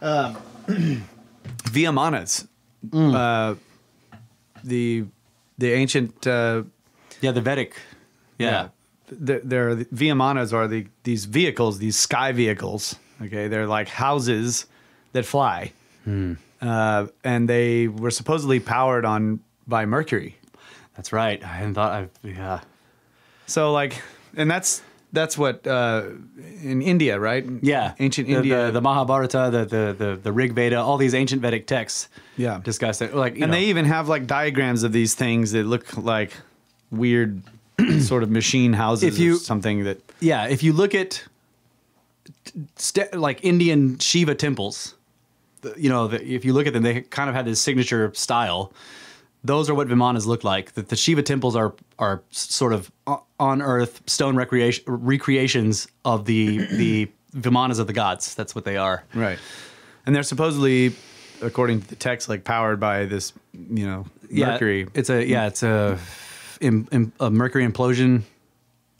Um, Via Manas, mm. uh, the the ancient uh, Yeah, the Vedic. Yeah. There, there are the, Viamanas are the these vehicles, these sky vehicles. Okay, they're like houses that fly. Hmm uh, and they were supposedly powered on by mercury. That's right. I hadn't thought. I yeah. So like, and that's that's what uh, in India, right? Yeah, ancient the, India, the, the, Mahabharata, the, the, the the Rig Veda, all these ancient Vedic texts. Yeah, discuss it. Like, and know. they even have like diagrams of these things that look like weird sort of machine houses if you, something that. Yeah, if you look at like Indian Shiva temples, you know, the, if you look at them, they kind of had this signature style. Those are what Vimanas look like. The, the Shiva temples are are sort of on earth stone recreation, recreations of the the Vimanas of the gods. That's what they are. Right. And they're supposedly, according to the text, like powered by this, you know, Mercury. Yeah, it's a yeah, it's a, in, in, a Mercury implosion.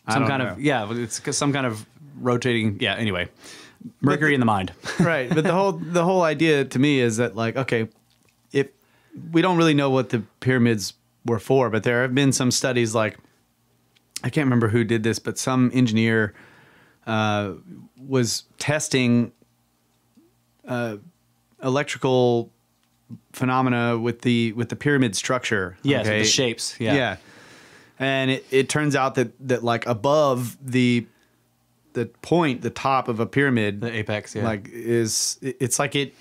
Some kind know. of yeah, it's some kind of rotating. Yeah. Anyway. Mercury in the mind. right. But the whole the whole idea to me is that like, okay, if we don't really know what the pyramids were for, but there have been some studies like I can't remember who did this, but some engineer uh, was testing uh, electrical phenomena with the with the pyramid structure. Yeah, okay? so the shapes. Yeah. Yeah. And it, it turns out that that like above the the point, the top of a pyramid, the apex, yeah, like is it's like it.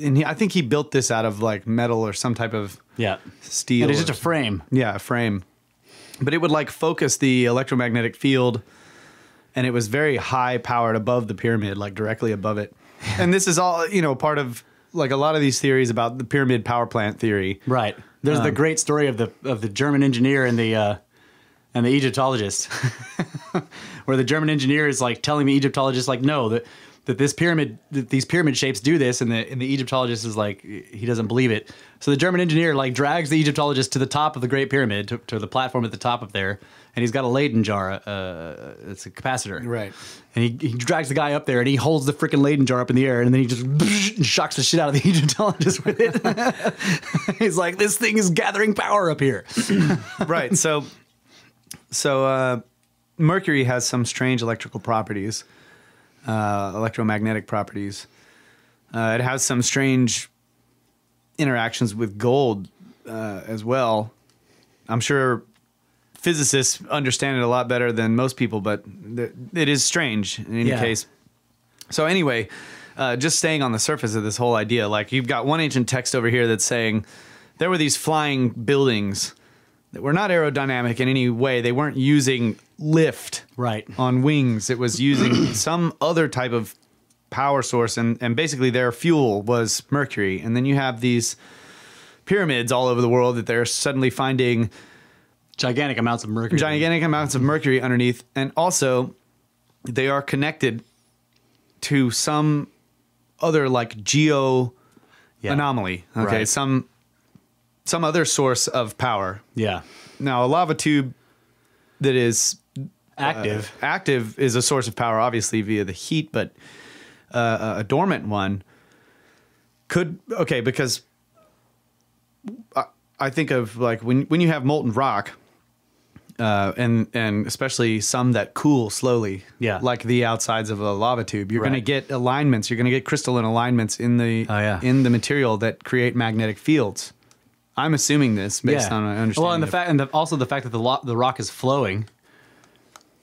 And he, I think he built this out of like metal or some type of yeah steel. it's just a frame. Yeah, a frame. But it would like focus the electromagnetic field, and it was very high powered above the pyramid, like directly above it. and this is all you know, part of like a lot of these theories about the pyramid power plant theory. Right. There's um, the great story of the of the German engineer and the uh, and the Egyptologist. where the German engineer is like telling the Egyptologist like, no, that that this pyramid, that these pyramid shapes do this, and the and the Egyptologist is like, he doesn't believe it. So the German engineer like drags the Egyptologist to the top of the Great Pyramid, to, to the platform at the top of there, and he's got a Leyden jar, uh, it's a capacitor, right? And he, he drags the guy up there, and he holds the freaking Leyden jar up in the air, and then he just shocks the shit out of the Egyptologist with it. he's like, this thing is gathering power up here, right? So, so. Uh, mercury has some strange electrical properties, uh, electromagnetic properties. Uh, it has some strange interactions with gold uh, as well. I'm sure physicists understand it a lot better than most people, but it is strange in any yeah. case. So anyway, uh, just staying on the surface of this whole idea, like you've got one ancient text over here that's saying there were these flying buildings that were not aerodynamic in any way. They weren't using lift right on wings. It was using some other type of power source, and and basically their fuel was mercury. And then you have these pyramids all over the world that they're suddenly finding gigantic amounts of mercury, gigantic amounts of mercury underneath, and also they are connected to some other like geo yeah. anomaly. Okay, right. some some other source of power. Yeah. Now a lava tube that is active uh, active is a source of power, obviously via the heat, but uh, a dormant one could okay because I, I, think of like when when you have molten rock. Uh, and and especially some that cool slowly, yeah, like the outsides of a lava tube. You're right. going to get alignments. You're going to get crystalline alignments in the oh, yeah. in the material that create magnetic fields. I'm assuming this based yeah. on my understanding. Well, and the fact, and the, also the fact that the, lo- the rock is flowing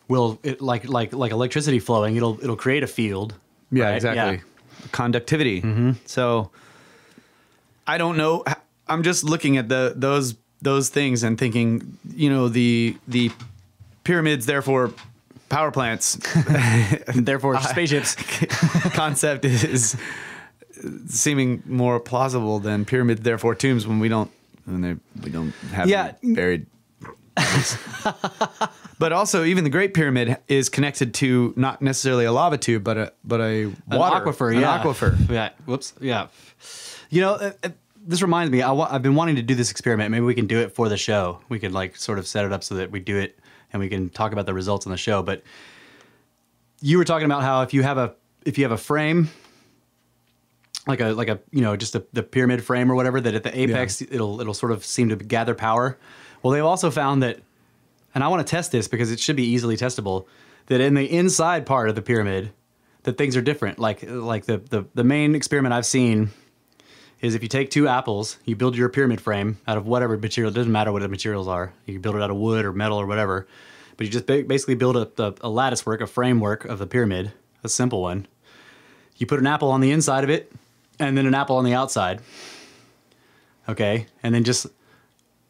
will it, like like like electricity flowing. It'll it'll create a field. Yeah, right? exactly. Yeah. Conductivity. Mm-hmm. So I don't know. I'm just looking at the those those things and thinking, you know, the the pyramids, therefore power plants, therefore spaceships concept is seeming more plausible than pyramid, therefore tombs when we don't when they we don't have yeah. buried. But also, even the Great Pyramid is connected to not necessarily a lava tube, but a but a water an aquifer. yeah, an aquifer. Yeah. Whoops. Yeah. You know, uh, uh, this reminds me. I w- I've been wanting to do this experiment. Maybe we can do it for the show. We could like sort of set it up so that we do it and we can talk about the results on the show. But you were talking about how if you have a if you have a frame like a like a you know just a, the pyramid frame or whatever that at the apex yeah. it'll it'll sort of seem to gather power well they've also found that and I want to test this because it should be easily testable, that in the inside part of the pyramid, that things are different. Like like the, the, the main experiment I've seen is if you take two apples, you build your pyramid frame out of whatever material, it doesn't matter what the materials are. You build it out of wood or metal or whatever, but you just basically build a, a, a lattice work, a framework of the pyramid, a simple one. You put an apple on the inside of it and then an apple on the outside. Okay, and then just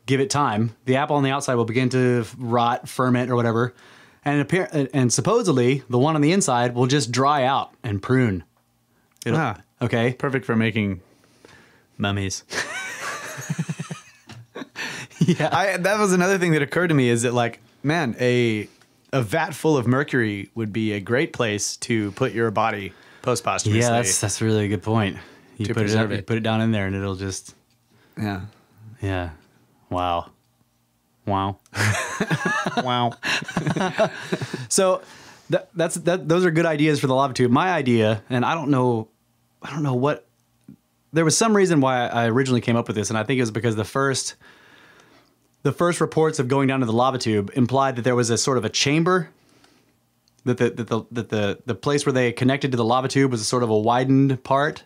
give it time, the apple on the outside will begin to rot, ferment, or whatever. And, appear- and supposedly, the one on the inside will just dry out and prune. It'll, ah, okay. Perfect for making mummies. yeah. I, that was another thing that occurred to me is that, like, man, a, a vat full of mercury would be a great place to put your body posthumously. Yeah, that's, that's really a good point. You, put it, it. you put it down in there and it'll just. Yeah. Yeah. Wow. Wow. wow. so that, that's that those are good ideas for the lava tube. My idea, and I don't know I don't know what there was some reason why I originally came up with this, and I think it was because the first the first reports of going down to the lava tube implied that there was a sort of a chamber that the that the that the, the place where they connected to the lava tube was a sort of a widened part.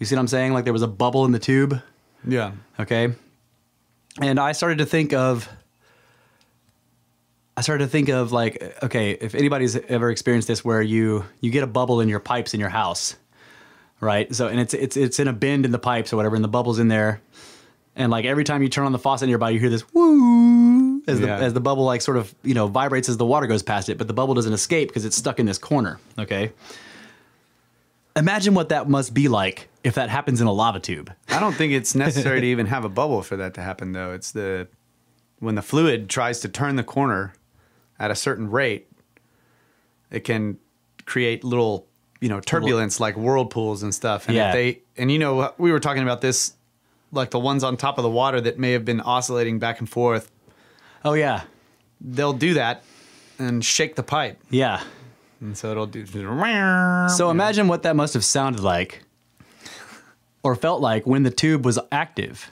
You see what I'm saying? Like there was a bubble in the tube. Yeah. Okay and I started to think of I started to think of like, okay, if anybody's ever experienced this, where you you get a bubble in your pipes in your house, right? So and it's it's it's in a bend in the pipes or whatever, and the bubble's in there, and like every time you turn on the faucet nearby, you hear this woo as yeah. the as the bubble like sort of you know vibrates as the water goes past it, but the bubble doesn't escape because it's stuck in this corner. Okay, imagine what that must be like if that happens in a lava tube. I don't think it's necessary to even have a bubble for that to happen, though. It's the when the fluid tries to turn the corner at a certain rate, it can create little, you know, turbulence like whirlpools and stuff. And yeah. if they and you know we were talking about this, like the ones on top of the water that may have been oscillating back and forth. Oh yeah, they'll do that and shake the pipe. Yeah. And so it'll do. So imagine what that must have sounded like or felt like when the tube was active.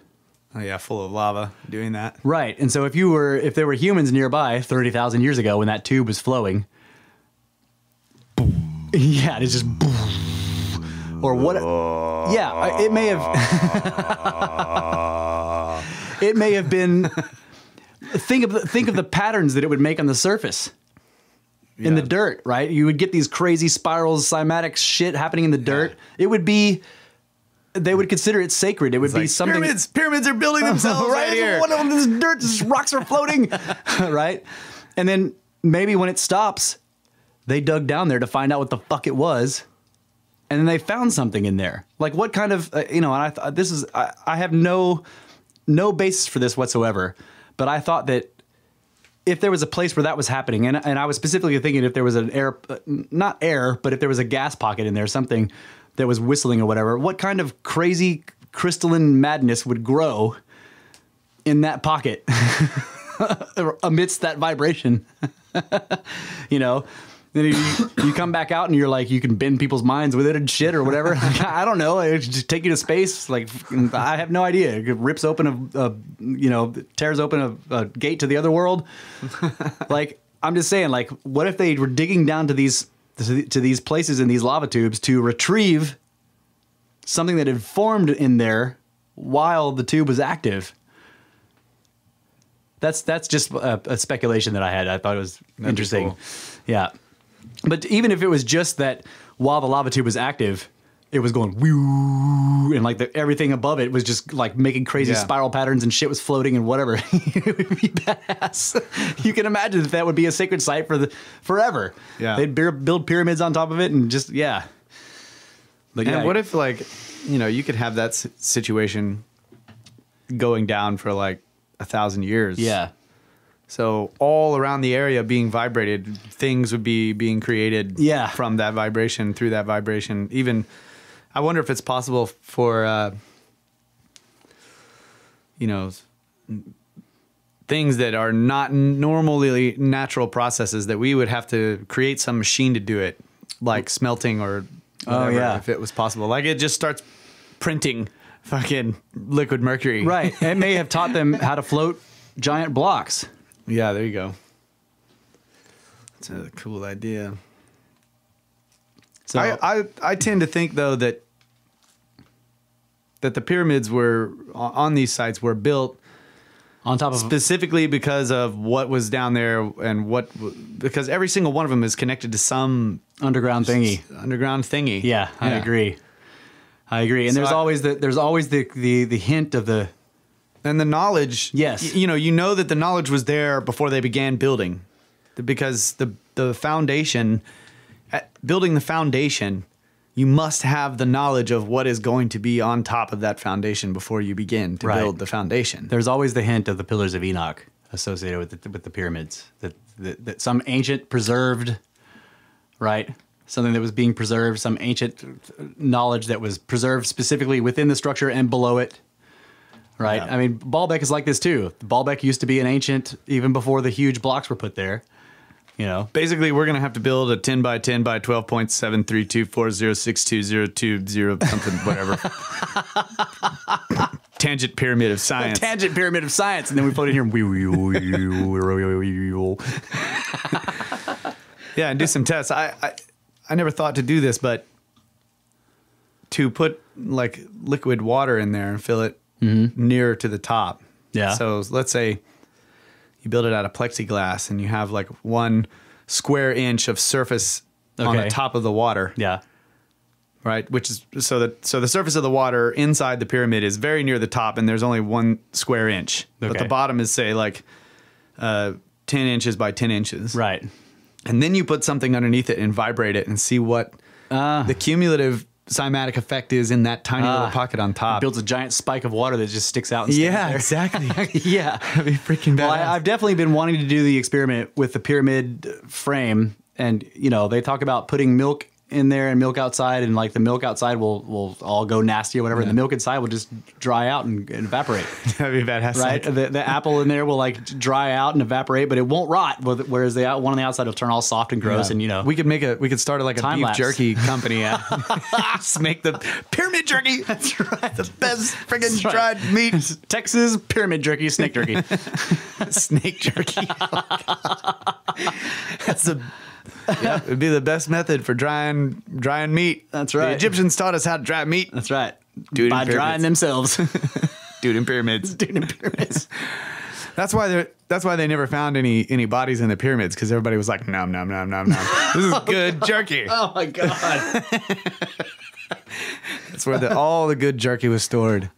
Oh, yeah, full of lava doing that. Right. And so if you were if there were humans nearby 30,000 years ago when that tube was flowing, boom. yeah, it's just boom. Or what? Uh, yeah, it may have. it may have been. Think of the, think of the patterns that it would make on the surface in the dirt, right? You would get these crazy spirals, cymatic shit happening in the dirt. Yeah. It would be they would consider it sacred. It would it's be like, something. Pyramids, pyramids are building oh, themselves right, here. One of them, this dirt, this rocks are floating, right? And then maybe when it stops, they dug down there to find out what the fuck it was, and then they found something in there. Like what kind of uh, you know? And I thought this is I, I have no no basis for this whatsoever, but I thought that if there was a place where that was happening, and, and I was specifically thinking if there was an air, uh, not air, but if there was a gas pocket in there, something that was whistling or whatever, what kind of crazy crystalline madness would grow in that pocket amidst that vibration? you know? Then you, you come back out and you're like, you can bend people's minds with it and shit or whatever. Like, I don't know. It just take you to space. Like, I have no idea. It rips open a, a you know, tears open a, a gate to the other world. like, I'm just saying, like, what if they were digging down to these to these places in these lava tubes to retrieve something that had formed in there while the tube was active. That's that's just a, a speculation that I had. I thought it was That'd interesting. Cool. Yeah, but even if it was just that while the lava tube was active, it was going woo and like the, everything above it was just like making crazy yeah. spiral patterns and shit was floating and whatever. it would be badass. you can imagine that that would be a sacred site for the forever. Yeah, they'd be- build pyramids on top of it and just yeah. But and yeah, what if like you know you could have that situation going down for like a thousand years? Yeah. So all around the area being vibrated, things would be being created yeah. from that vibration through that vibration. Even I wonder if it's possible for uh, you know things that are not normally natural processes that we would have to create some machine to do it, like smelting or oh, whatever, oh yeah, if it was possible. Like it just starts printing fucking liquid mercury. Right. it may have taught them how to float giant blocks. Yeah, there you go. That's a cool idea. So I, I, I tend to think though that that the pyramids were on these sites were built on top of specifically because of what was down there and what because every single one of them is connected to some underground thingy underground thingy yeah i agree i agree and so there's I, always the there's always the, the the hint of the and the knowledge yes you know you know that the knowledge was there before they began building because the the foundation building the foundation you must have the knowledge of what is going to be on top of that foundation before you begin to right. build the foundation. There's always the hint of the pillars of Enoch associated with the, with the pyramids that, that, that some ancient preserved right something that was being preserved some ancient knowledge that was preserved specifically within the structure and below it right yeah. i mean baalbek is like this too baalbek used to be an ancient even before the huge blocks were put there you know, basically, we're gonna have to build a ten by ten by twelve point seven three two four zero six two zero two zero something whatever. tangent pyramid of science. tangent pyramid of science, and then we put in here. yeah, and do some tests. I, I I never thought to do this, but to put like liquid water in there and fill it mm -hmm. nearer to the top. Yeah. So let's say you build it out of plexiglass and you have like one square inch of surface okay. on the top of the water. Yeah. Right, which is so that so the surface of the water inside the pyramid is very near the top, and there's only one square inch. Okay. But the bottom is say like uh, ten inches by ten inches. Right, and then you put something underneath it and vibrate it and see what uh. the cumulative cymatic effect is in that tiny uh, little ah. pocket on top. builds a giant spike of water that just sticks out. yeah, exactly. yeah, that'd be freaking bad. Well, I, I've definitely been wanting to do the experiment with the pyramid frame, and you know they talk about putting milk in there and milk outside, and like the milk outside will will all go nasty or whatever, yeah. and the milk inside will just dry out and, and evaporate. That'd be badass, right? the, the apple in there will like dry out and evaporate, but it won't rot. Whereas the one on the outside will turn all soft and gross, yeah. and you know we could make a we could start a, like a beef lapse. jerky company. Yeah. just make the pyramid jerky. That's right. The best friggin' right. dried meat. Texas pyramid jerky, snake jerky, snake jerky. That's a yeah, it'd be the best method for drying drying meat. That's right. The Egyptians taught us how to dry meat. That's right. Dude by drying themselves. Dude in pyramids. Dude in pyramids. That's why they that's why they never found any any bodies in the pyramids because everybody was like nom nom nom nom nom. This is oh, good god. jerky. Oh my god. that's where the, all the good jerky was stored.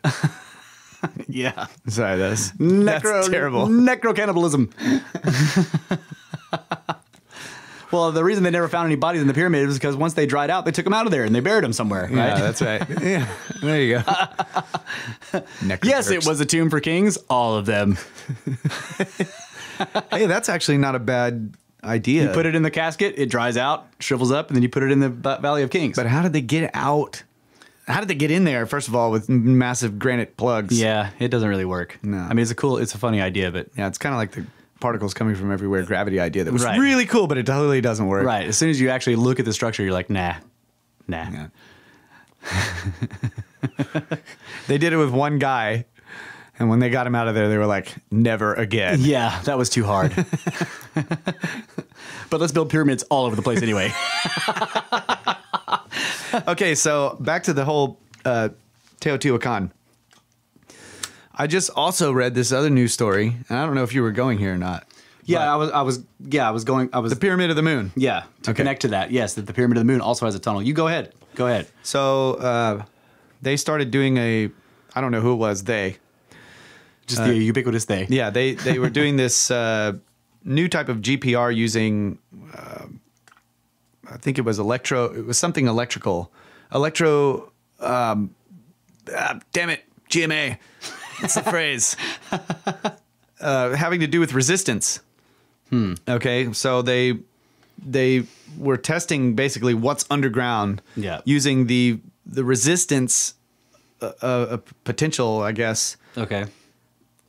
yeah. Sorry, that's necro, that's terrible. Necro cannibalism. Well, the reason they never found any bodies in the pyramid is because once they dried out, they took them out of there and they buried them somewhere. Right? Yeah, that's right. yeah, there you go. yes, it was a tomb for kings. All of them. hey, that's actually not a bad idea. You put it in the casket, it dries out, shrivels up, and then you put it in the Valley of Kings. But how did they get out? How did they get in there? First of all, with massive granite plugs. Yeah, it doesn't really work. No, I mean it's a cool, it's a funny idea, but yeah, it's kind of like the particles coming from everywhere gravity idea that was right. really cool, but it totally doesn't work. Right. As soon as you actually look at the structure, you're like, nah, nah. Yeah. they did it with one guy, and when they got him out of there, they were like, never again. Yeah, that was too hard. but let's build pyramids all over the place anyway. okay, so back to the whole uh, Teotihuacan. I just also read this other news story, and I don't know if you were going here or not. Yeah, I was. I was. Yeah, I was going. I was. The Pyramid of the Moon. Yeah, to Okay. connect to that, yes, that the Pyramid of the Moon also has a tunnel. You go ahead. Go ahead. So uh, they started doing a, I don't know who it was. They, Just the uh, ubiquitous they. yeah, they they were doing this uh, new type of GPR using, uh, I think it was electro. It was something electrical, electro. Um, ah, damn it, GMA. It's the phrase. Uh, having to do with resistance. Hmm. Okay, so they they were testing basically what's underground. Yeah. Using the the resistance uh, uh, potential, I guess. Okay.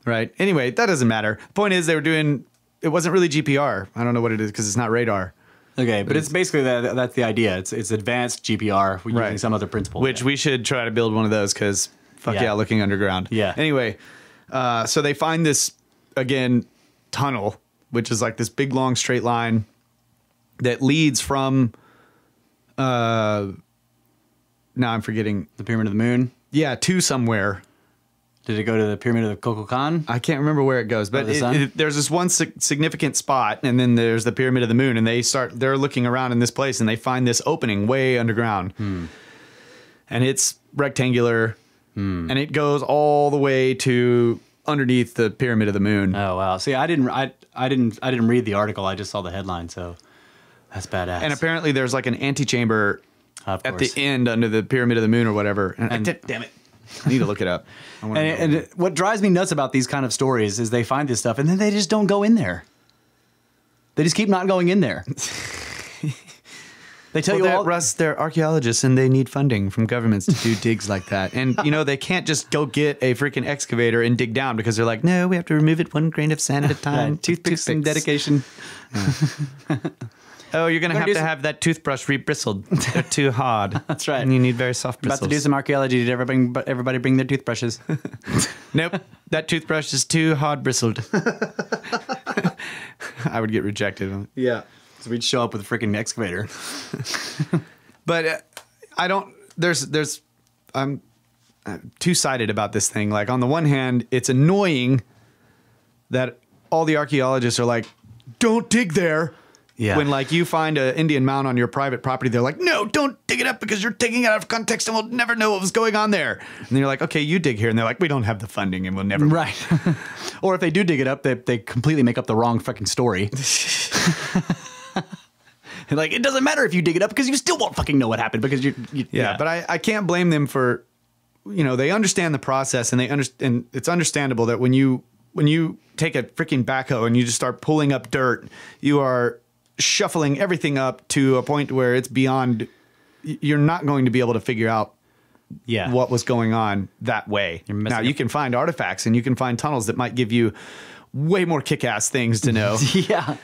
Right. Anyway, that doesn't matter. Point is, they were doing. It wasn't really GPR. I don't know what it is because it's not radar. Okay, but it's basically that, that's the idea. It's it's advanced GPR using right. some other principle. Which yeah. we should try to build one of those because Fuck yeah, yeah looking underground. Yeah. Anyway, uh, so they find this again tunnel, which is like this big long straight line that leads from. Uh, now I'm forgetting the Pyramid of the Moon. Yeah, to somewhere. Did it go to the Pyramid of Kokokan? I can't remember where it goes, but the it, it, there's this one significant spot, and then there's the Pyramid of the Moon, and they start they're looking around in this place, and they find this opening way underground, hmm. and it's rectangular mm. and it goes all the way to underneath the pyramid of the moon. Oh wow! See, I didn't, I, I didn't, I didn't read the article. I just saw the headline. So that's badass. And apparently, there's like an antechamber at the end under the pyramid of the moon or whatever. And, and I, damn it. I need to look it up. and, and what drives me nuts about these kind of stories is they find this stuff and then they just don't go in there. They just keep not going in there. They tell well, you all Russ, they're archaeologists and they need funding from governments to do digs like that. And you know, they can't just go get a freaking excavator and dig down because they're like, no, we have to remove it one grain of sand at a time. right. Toothpicks and dedication. oh, you're gonna have to have that toothbrush rebristled. They're too hard. That's right. And you need very soft bristles. About to do some archaeology. Did everybody bring, everybody bring their toothbrushes? nope. That toothbrush is too hard bristled. I would get rejected. Yeah. So we'd show up with a freaking excavator. but uh, I don't. There's there's I'm, I'm uh, two sided about this thing. Like on the one hand, it's annoying that all the archaeologists are like, "Don't dig there." Yeah. When like you find an Indian mound on your private property, they're like, "No, don't dig it up because you're taking it out of context and we'll never know what was going on there." And you're like, "Okay, you dig here," and they're like, "We don't have the funding and we'll never." Right. or if they do dig it up, they they completely make up the wrong fucking story. like it doesn't matter if you dig it up because you still won't fucking know what happened because you. you yeah, yeah, but I, I can't blame them for, you know, they understand the process and they understand. It's understandable that when you when you take a freaking backhoe and you just start pulling up dirt, you are shuffling everything up to a point where it's beyond. You're not going to be able to figure out yeah. what was going on that way. Now you can find artifacts and you can find tunnels that might give you way more kick-ass things to know. yeah.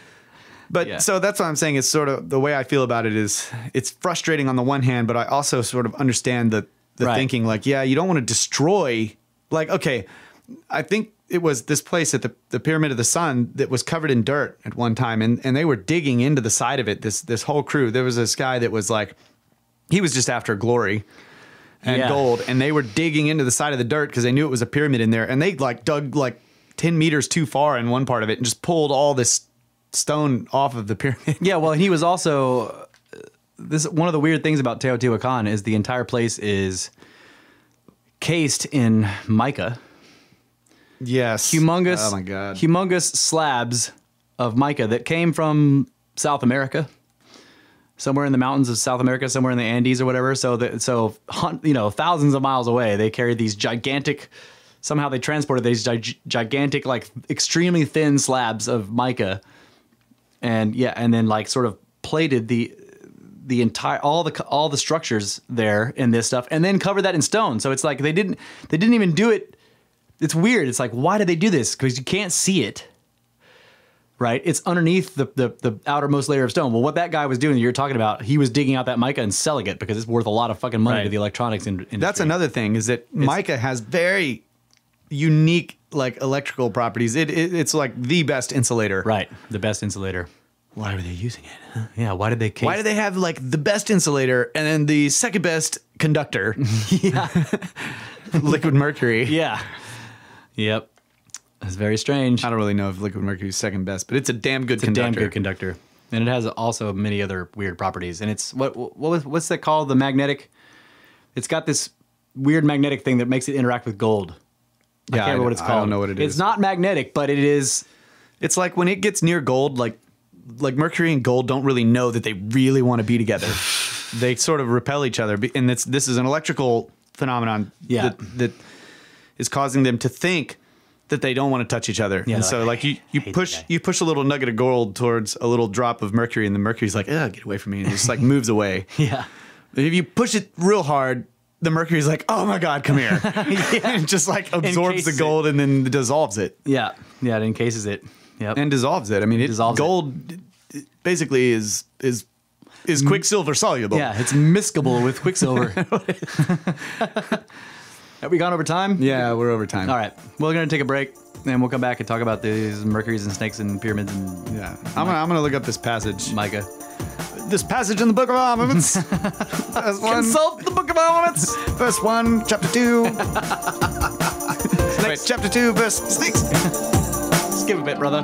But yeah. so that's what I'm saying is sort of the way I feel about it is it's frustrating on the one hand, but I also sort of understand the the right. thinking like, yeah, you don't want to destroy like okay, I think it was this place at the, the pyramid of the sun that was covered in dirt at one time and, and they were digging into the side of it this this whole crew there was this guy that was like he was just after glory and yeah. gold and they were digging into the side of the dirt because they knew it was a pyramid in there and they like dug like 10 meters too far in one part of it and just pulled all this stone off of the pyramid. yeah, well, he was also this one of the weird things about Teotihuacan is the entire place is cased in mica. Yes. Humongous. Oh my god. Humongous slabs of mica that came from South America. Somewhere in the mountains of South America, somewhere in the Andes or whatever. So that so you know, thousands of miles away, they carried these gigantic somehow they transported these gigantic like extremely thin slabs of mica and yeah, and then like sort of plated the the entire all the all the structures there in this stuff, and then covered that in stone. So it's like they didn't they didn't even do it. It's weird. It's like why did they do this? Because you can't see it right? It's underneath the, the, the outermost layer of stone. Well, what that guy was doing, you're talking about, he was digging out that mica and selling it because it's worth a lot of fucking money right. to the electronics industry. That's another thing is that it's, mica has very unique like electrical properties, it, it it's like the best insulator. Right, the best insulator. Why were they using it? Huh? Yeah, why did they? Case why do they have like the best insulator and then the second best conductor? yeah, liquid mercury. Yeah. Yep. It's very strange. I don't really know if liquid mercury is second best, but it's a damn good it's conductor. A damn good conductor. And it has also many other weird properties. And it's what what was what's that called? The magnetic. It's got this weird magnetic thing that makes it interact with gold. Yeah, I can't remember what it's called. I don't know what it is. It's not magnetic, but it is. It's like when it gets near gold, like like mercury and gold don't really know that they really want to be together. they sort of repel each other, and this this is an electrical phenomenon yeah. that, that is causing them to think that they don't want to touch each other. Yeah, and so like, like you, you push you push a little nugget of gold towards a little drop of mercury, and the mercury's like, "Ugh, get away from me!" and it just like moves away. Yeah. If you push it real hard, the mercury's like, oh my god, come here, and just like absorbs the gold it. and then dissolves it. Yeah, yeah, it encases it. Yep. and dissolves it. I mean, it, it dissolves gold. It. Basically, is is is quicksilver soluble? Yeah, it's miscible with quicksilver. Have we gone over time? Yeah, we're over time. All right, we're gonna take a break and we'll come back and talk about these mercuries and snakes and pyramids and yeah. I'm gonna, I'm gonna look up this passage. Micah. This passage in the Book of Armaments. First one, Consult the Book of Armaments. verse one, chapter two. Snakes, chapter two, verse six. Skip a bit, brother.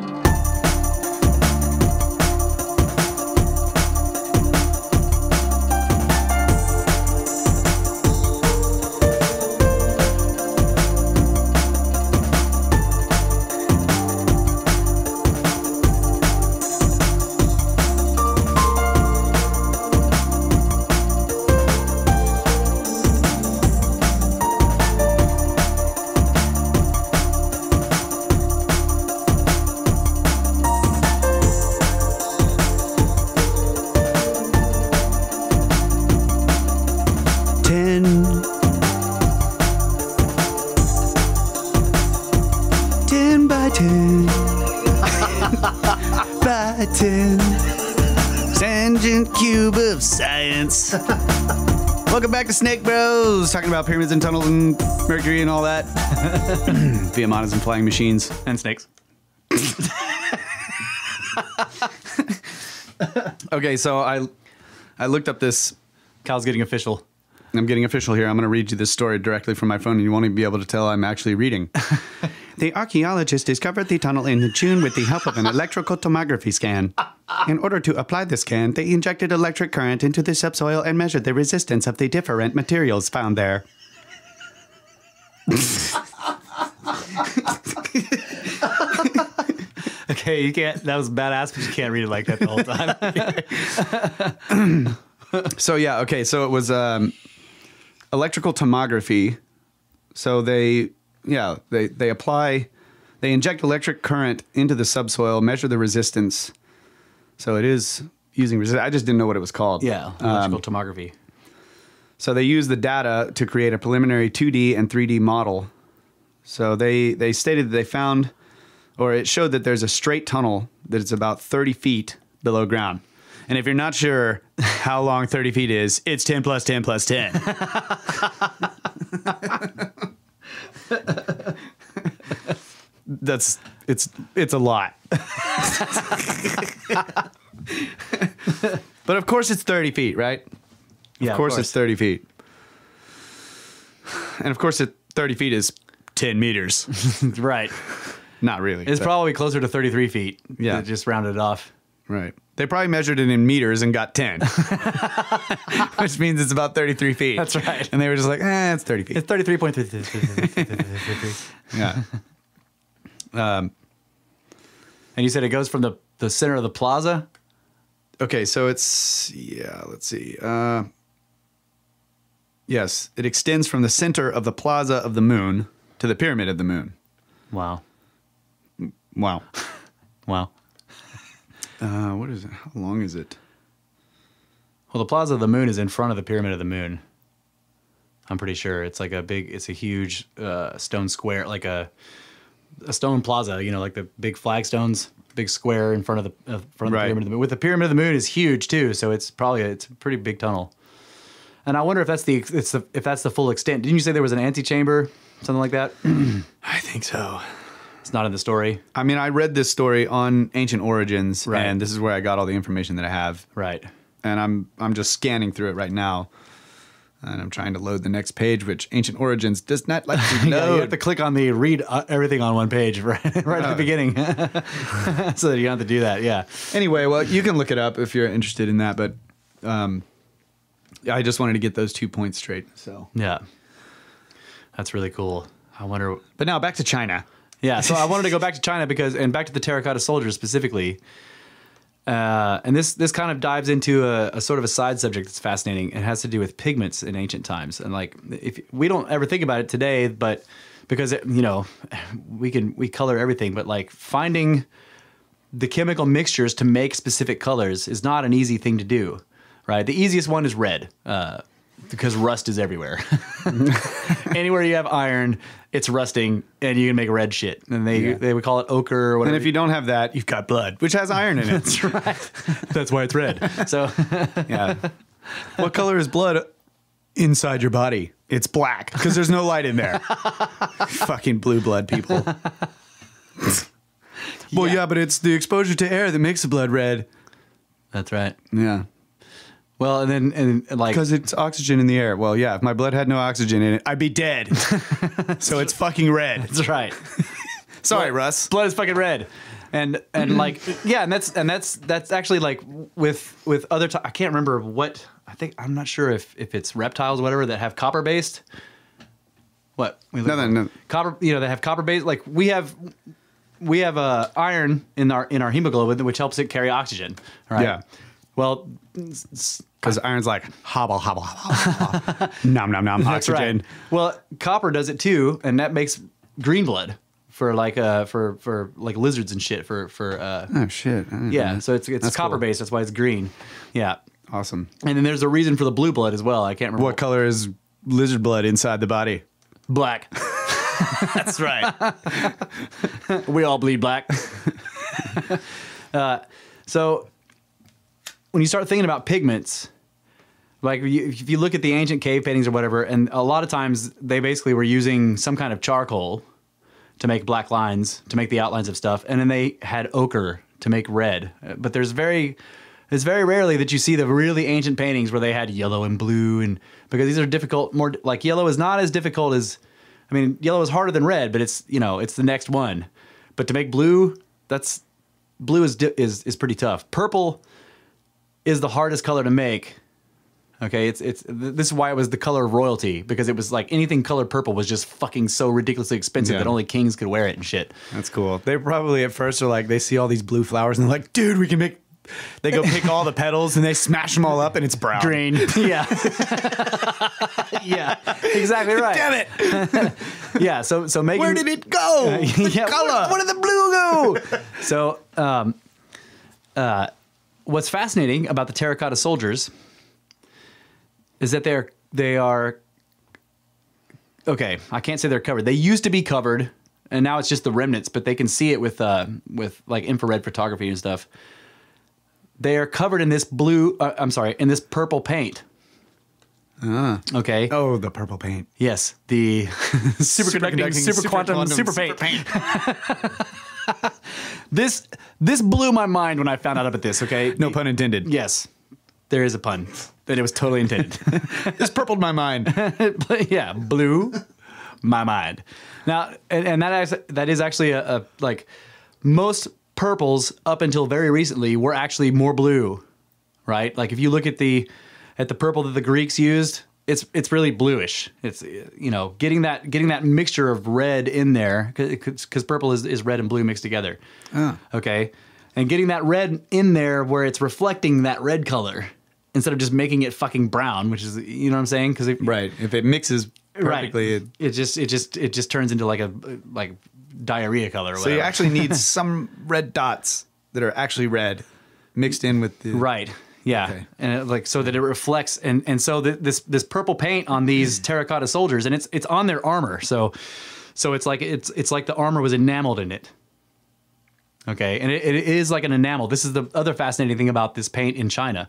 Welcome back to Snake Bros, talking about pyramids and tunnels and mercury and all that. Viamanas and flying machines. And snakes. okay, so I I looked up this Kyle's getting official. I'm getting official here. I'm going to read you this story directly from my phone, and you won't even be able to tell I'm actually reading. the archaeologist discovered the tunnel in June with the help of an electrical tomography scan. In order to apply the scan, they injected electric current into the subsoil and measured the resistance of the different materials found there. okay, you can't. That was badass, but you can't read it like that the whole time. so yeah, okay. So it was. Um, electrical tomography. So they, yeah, they, they apply, they inject electric current into the subsoil, measure the resistance. So it is using resistance. I just didn't know what it was called. Yeah, um, electrical um, tomography. So they use the data to create a preliminary 2D and 3D model. So they they stated that they found, or it showed that there's a straight tunnel that is about 30 feet below ground. And if you're not sure how long 30 feet is, it's 10 plus 10 plus 10. That's it's it's a lot. but of course it's 30 feet, right? Yeah, of, course of course it's 30 feet. And of course it 30 feet is 10 meters. right. Not really. It's but. probably closer to 33 feet. Yeah. Just rounded off. Right. They probably measured it in meters and got 10, which means it's about 33 feet. That's right. And they were just like, eh, it's 30 feet. It's 33.33. yeah. Um, and you said it goes from the, the center of the plaza? Okay, so it's, yeah, let's see. Uh, yes, it extends from the center of the plaza of the moon to the pyramid of the moon. Wow. Wow. wow. Uh, what is it? How long is it? Well, the Plaza of the Moon is in front of the Pyramid of the Moon. I'm pretty sure it's like a big, it's a huge uh, stone square, like a a stone plaza. You know, like the big flagstones, big square in front of the uh, front of right. the Pyramid of the Moon. With the Pyramid of the Moon is huge too, so it's probably a, it's a pretty big tunnel. And I wonder if that's the it's the if that's the full extent. Didn't you say there was an antechamber, something like that? I think so. It's not in the story. I mean, I read this story on Ancient Origins, right. and this is where I got all the information that I have. Right. And I'm I'm just scanning through it right now, and I'm trying to load the next page, which Ancient Origins does not let you know. yeah, you have to click on the read uh, everything on one page right right at the beginning, so that you don't have to do that. Yeah. Anyway, well, you can look it up if you're interested in that, but. Um, I just wanted to get those two points straight. So yeah, that's really cool. I wonder. But now back to China. Yeah, so I wanted to go back to China because, and back to the terracotta soldiers specifically. Uh, and this this kind of dives into a, a, sort of a side subject that's fascinating. It has to do with pigments in ancient times, and like if we don't ever think about it today, but because it, you know we can we color everything, but like finding the chemical mixtures to make specific colors is not an easy thing to do, right? The easiest one is red. Uh, because rust is everywhere. Mm-hmm. Anywhere you have iron, it's rusting, and you can make red shit. And they Yeah. they would call it ochre or whatever. And if you don't have that, you've got blood, which has iron in it. That's right. That's why it's red. so yeah. What color is blood inside your body? It's black because there's no light in there. Fucking blue blood people. well, yeah. but it's the exposure to air that makes the blood red. that's right. Yeah. Well, and then and like because it's oxygen in the air. Well, yeah, if my blood had no oxygen in it, I'd be dead. so it's fucking red. That's right. Sorry, blood, Russ. Blood is fucking red. And and like yeah, and that's and that's that's actually like with with other I can't remember what I think I'm not sure if if it's reptiles or whatever that have copper based. What? We no, no, no. Copper, you know, they have copper based like we have we have uh, iron in our in our hemoglobin which helps it carry oxygen, right? Yeah. Well, because iron's like hobble hobble hobble, hobble. nom nom nom That's oxygen. Right. Well, copper does it too, and that makes green blood for like uh for for like lizards and shit for for uh oh shit yeah. So it's it's that's copper cool. based. That's why it's green. Yeah. Awesome. And then there's a reason for the blue blood as well. I can't remember what color is lizard blood inside the body. Black. That's right. we all bleed black. uh, so when you start thinking about pigments, like if you look at the ancient cave paintings or whatever, and a lot of times they basically were using some kind of charcoal to make black lines, to make the outlines of stuff, and then they had ochre to make red. But there's very it's very rarely that you see the really ancient paintings where they had yellow and blue and because these are difficult more like yellow is not as difficult as I mean yellow is harder than red, but it's you know, it's the next one. But to make blue, that's blue is is is pretty tough. Purple is the hardest color to make. Okay, it's it's this is why it was the color of royalty because it was like anything colored purple was just fucking so ridiculously expensive Yeah. that only kings could wear it and shit. That's cool. They probably at first are like they see all these blue flowers and they're like, dude, we can make. They go pick all the petals and they smash them all up and it's brown. Green, yeah, yeah, exactly right. Damn it! Yeah, so so making Where did it go? The yeah, color. Where, where did the blue go? so um, uh, what's fascinating about the terracotta soldiers is that they're they are okay. I can't say they're covered. They used to be covered, and now it's just the remnants. But they can see it with uh, with like infrared photography and stuff. They are covered in this blue. Uh, I'm sorry, in this purple paint. Uh, okay. Oh, the purple paint. Yes, the superconducting, super, super, quantum, super paint. Super paint. this this blew my mind when I found out about this. Okay, no pun intended. Yes, there is a pun that it was totally intended. this purpled my mind. yeah, blew my mind. Now, and, and that is, that is actually a, a like most purples up until very recently were actually more blue, right? Like if you look at the at the purple that the Greeks used, it's it's really bluish. It's you know getting that getting that mixture of red in there because purple is, is red and blue mixed together. Ah. Okay, and getting that red in there where it's reflecting that red color instead of just making it fucking brown, which is you know what I'm saying? Because right, if it mixes perfectly, right. it, it just it just it just turns into like a like diarrhea color. so you actually need some red dots that are actually red mixed in with the right yeah, okay. and it, like so that it reflects, and and so the, this this purple paint on these hmm. terracotta soldiers, and it's it's on their armor. So, so it's like it's it's like the armor was enameled in it. Okay, and it, it is like an enamel. This is the other fascinating thing about this paint in China,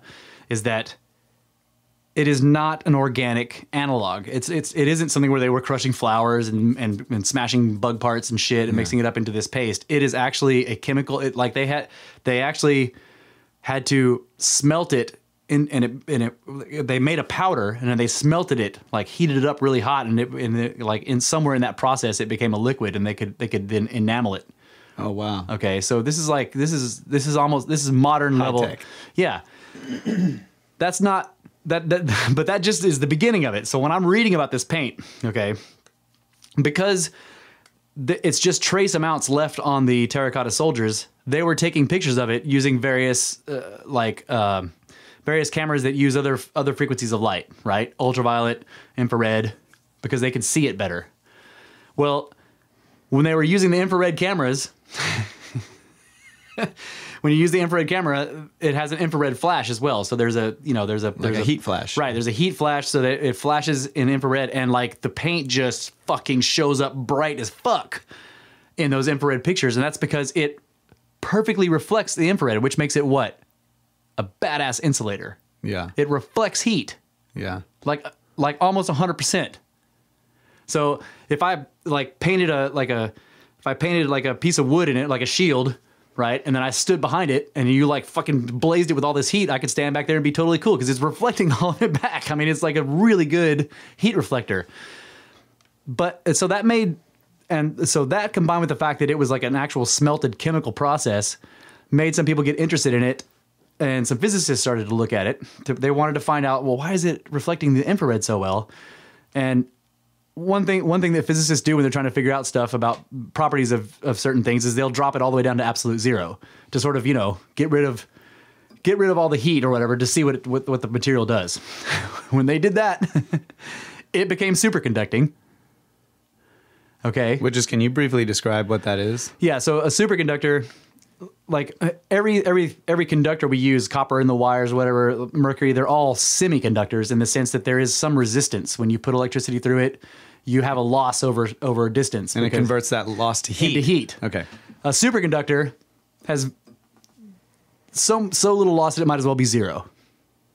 is that it is not an organic analog. It's it's it isn't something where they were crushing flowers and and, and smashing bug parts and shit and yeah. mixing it up into this paste. It is actually a chemical. It like they had they actually had to smelt it in, and it and it they made a powder and then they smelted it like heated it up really hot and it and like in somewhere in that process it became a liquid and they could they could then enamel it. Oh wow. Okay, so this is like this is this is almost this is modern High level. Tech. Yeah. That's not that that but that just is the beginning of it. So when I'm reading about this paint, okay? Because it's just trace amounts left on the terracotta soldiers. They were taking pictures of it using various uh, like uh, various cameras that use other other frequencies of light, right? Ultraviolet, infrared, because they can see it better. Well, when they were using the infrared cameras, when you use the infrared camera, it has an infrared flash as well. So there's a you know there's a there's like a, a, heat flash. Right. There's a heat flash so that it flashes in infrared and like the paint just fucking shows up bright as fuck in those infrared pictures, and that's because it perfectly reflects the infrared, which makes it what a badass insulator. Yeah. It reflects heat. Yeah. Like like almost hundred percent. So if I like painted a like a if I painted like a piece of wood in it, like a shield, right? And then I stood behind it, and you like fucking blazed it with all this heat. I could stand back there and be totally cool because it's reflecting all of it back. I mean, it's like a really good heat reflector. But so that made, and so that combined with the fact that it was like an actual smelted chemical process, made some people get interested in it. And some physicists started to look at it. They wanted to find out, well, why is it reflecting the infrared so well? And one thing one thing that physicists do when they're trying to figure out stuff about properties of, of certain things is they'll drop it all the way down to absolute zero to sort of you know get rid of get rid of all the heat or whatever to see what it, what, what the material does when they did that it became superconducting okay which is can you briefly describe what that is yeah so a superconductor like uh, every every every conductor we use copper in the wires whatever mercury they're all semiconductors in the sense that there is some resistance when you put electricity through it you have a loss over over distance and it converts that loss to heat To heat okay a superconductor has so so little loss that it might as well be zero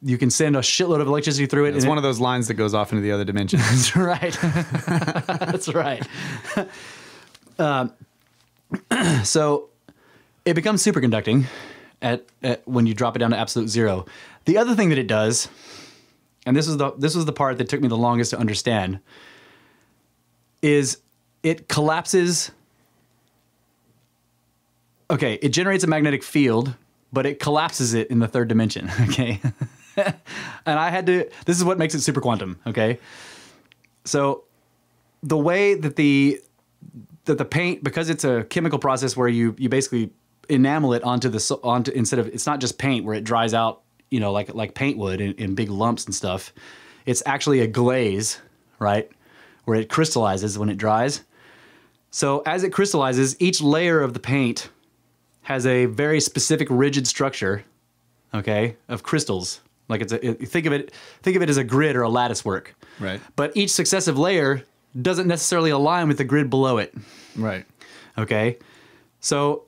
you can send a shitload of electricity through it. It's one it, of those lines that goes off into the other dimension. that's right. that's right. um, so it becomes superconducting at, at when you drop it down to absolute zero. The other thing that it does, and this is the this was the part that took me the longest to understand, is it collapses. Okay, it generates a magnetic field, but it collapses it in the third dimension. Okay. and I had to, this is what makes it super quantum. Okay. So the way that the, that the paint, because it's a chemical process where you, you basically enamel it onto the onto instead of it's not just paint where it dries out, you know, like like paint would in, in big lumps and stuff. It's actually a glaze, right, where it crystallizes when it dries. So as it crystallizes, each layer of the paint has a very specific rigid structure, okay, of crystals. Like it's a it, think of it think of it as a grid or a lattice work. Right. But each successive layer doesn't necessarily align with the grid below it. Right. Okay. So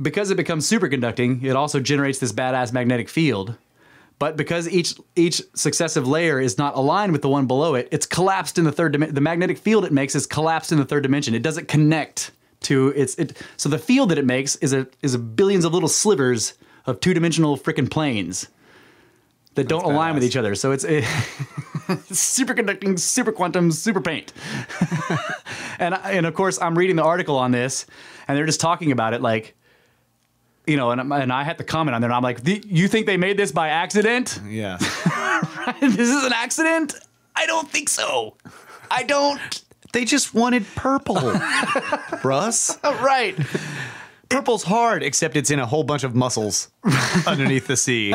because it becomes superconducting, it also generates this badass magnetic field. But because each each successive layer is not aligned with the one below it, it's collapsed in the third dimension. The magnetic field it makes is collapsed in the third dimension. It doesn't connect to its it. So the field that it makes is a is a billions of little slivers of two dimensional freaking planes that That's don't align with each other. So it's superconducting, super quantum, super paint. and and of course I'm reading the article on this, and they're just talking about it like you know, and, and I had to comment on there. I'm like, you think they made this by accident? Yeah. this is an accident? I don't think so. I don't. They just wanted purple, Russ. right. Purple's hard, except it's in a whole bunch of mussels underneath the sea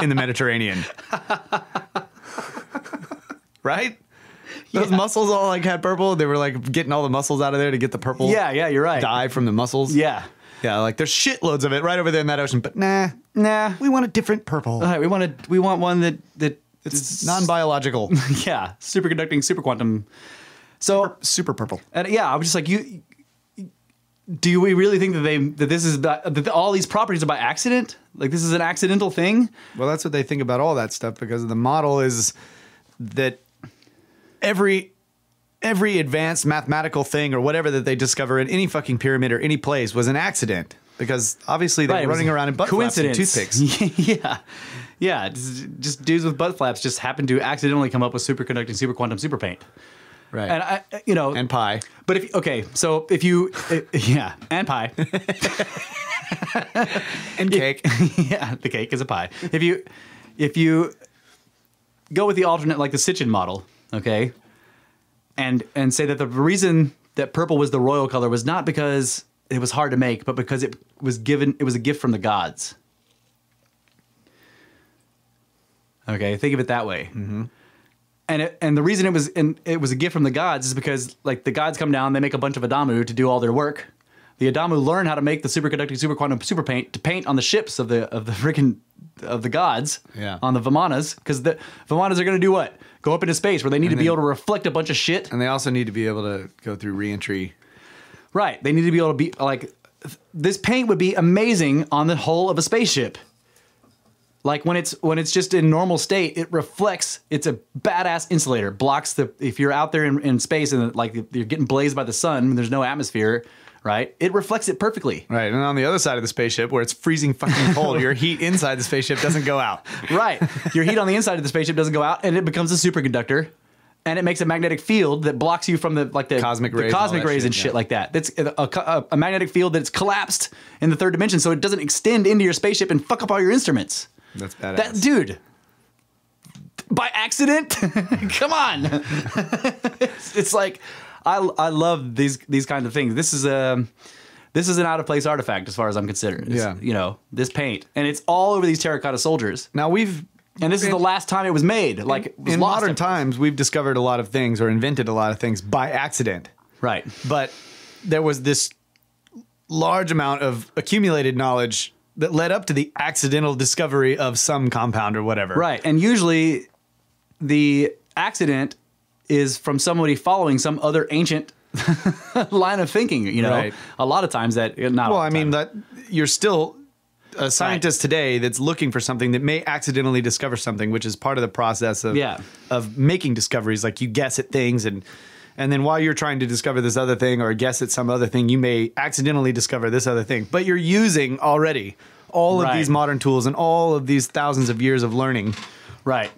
in the Mediterranean. right? Those yeah. mussels all like had purple. They were like getting all the muscles out of there to get the purple. Yeah, yeah, you're right. Dye from the mussels. Yeah. Yeah, like there's shitloads of it right over there in that ocean, but nah, nah, we want a different purple. All right, we want a, we want one that that it's non-biological. yeah, superconducting, super quantum. So super, super purple. And yeah, I was just like you. Do we really think that they that this is that all these properties are by accident? Like this is an accidental thing? Well, that's what they think about all that stuff because the model is that every every advanced mathematical thing or whatever that they discover in any fucking pyramid or any place was an accident because obviously they right, were running around in butt coincidence. flaps and toothpicks. yeah. Yeah, just, just, dudes with butt flaps just happened to accidentally come up with superconducting super super superpaint. Right. And I you know and pi. But if okay, so if you eh, yeah, and pi. and cake. yeah, the cake is a pie. If you if you go with the alternate like the Sitchin model, okay? and and say that the reason that purple was the royal color was not because it was hard to make, but because it was given it was a gift from the gods. Okay, think of it that way. Mm -hmm. And it, and the reason it was and it was a gift from the gods is because like the gods come down, they make a bunch of Adamu to do all their work. The Adamu learn how to make the superconducting super quantum, super paint to paint on the ships of the of the freaking of the gods. Yeah. On the Vimanas, because the Vimanas are going to do what? go up into space where they need and to be able to reflect a bunch of shit. And they also need to be able to go through reentry. Right. They need to be able to be like this paint would be amazing on the hull of a spaceship. Like when it's when it's just in normal state, it reflects. It's a badass insulator. Blocks the if you're out there in, in space and like you're getting blazed by the sun. There's no atmosphere right? It reflects it perfectly. Right. And on the other side of the spaceship where it's freezing fucking cold, your heat inside the spaceship doesn't go out. right. Your heat on the inside of the spaceship doesn't go out and it becomes a superconductor and it makes a magnetic field that blocks you from the like the cosmic rays, cosmic and, rays shit, and shit yeah. like that. That's a, a, a, magnetic field that's collapsed in the third dimension, so it doesn't extend into your spaceship and fuck up all your instruments. That's badass. That dude. By accident? Come on. it's, it's like I, I love these these kind of things. This is a um, this is an out of place artifact as far as I'm concerned. It's, yeah, you know this paint, and it's all over these terracotta soldiers. Now we've and this is the last time it was made. Like was in modern times, we've discovered a lot of things or invented a lot of things by accident. Right. But there was this large amount of accumulated knowledge that led up to the accidental discovery of some compound or whatever. Right. And usually the accident is from somebody following some other ancient line of thinking. You know, right. a lot of times that not. Well, I mean that you're still a scientist right. today that's looking for something that may accidentally discover something, which is part of the process of yeah. of making discoveries. Like you guess at things and. And then while you're trying to discover this other thing or guess at some other thing, you may accidentally discover this other thing. But you're using already all of these modern tools and all of these thousands of years of learning. Right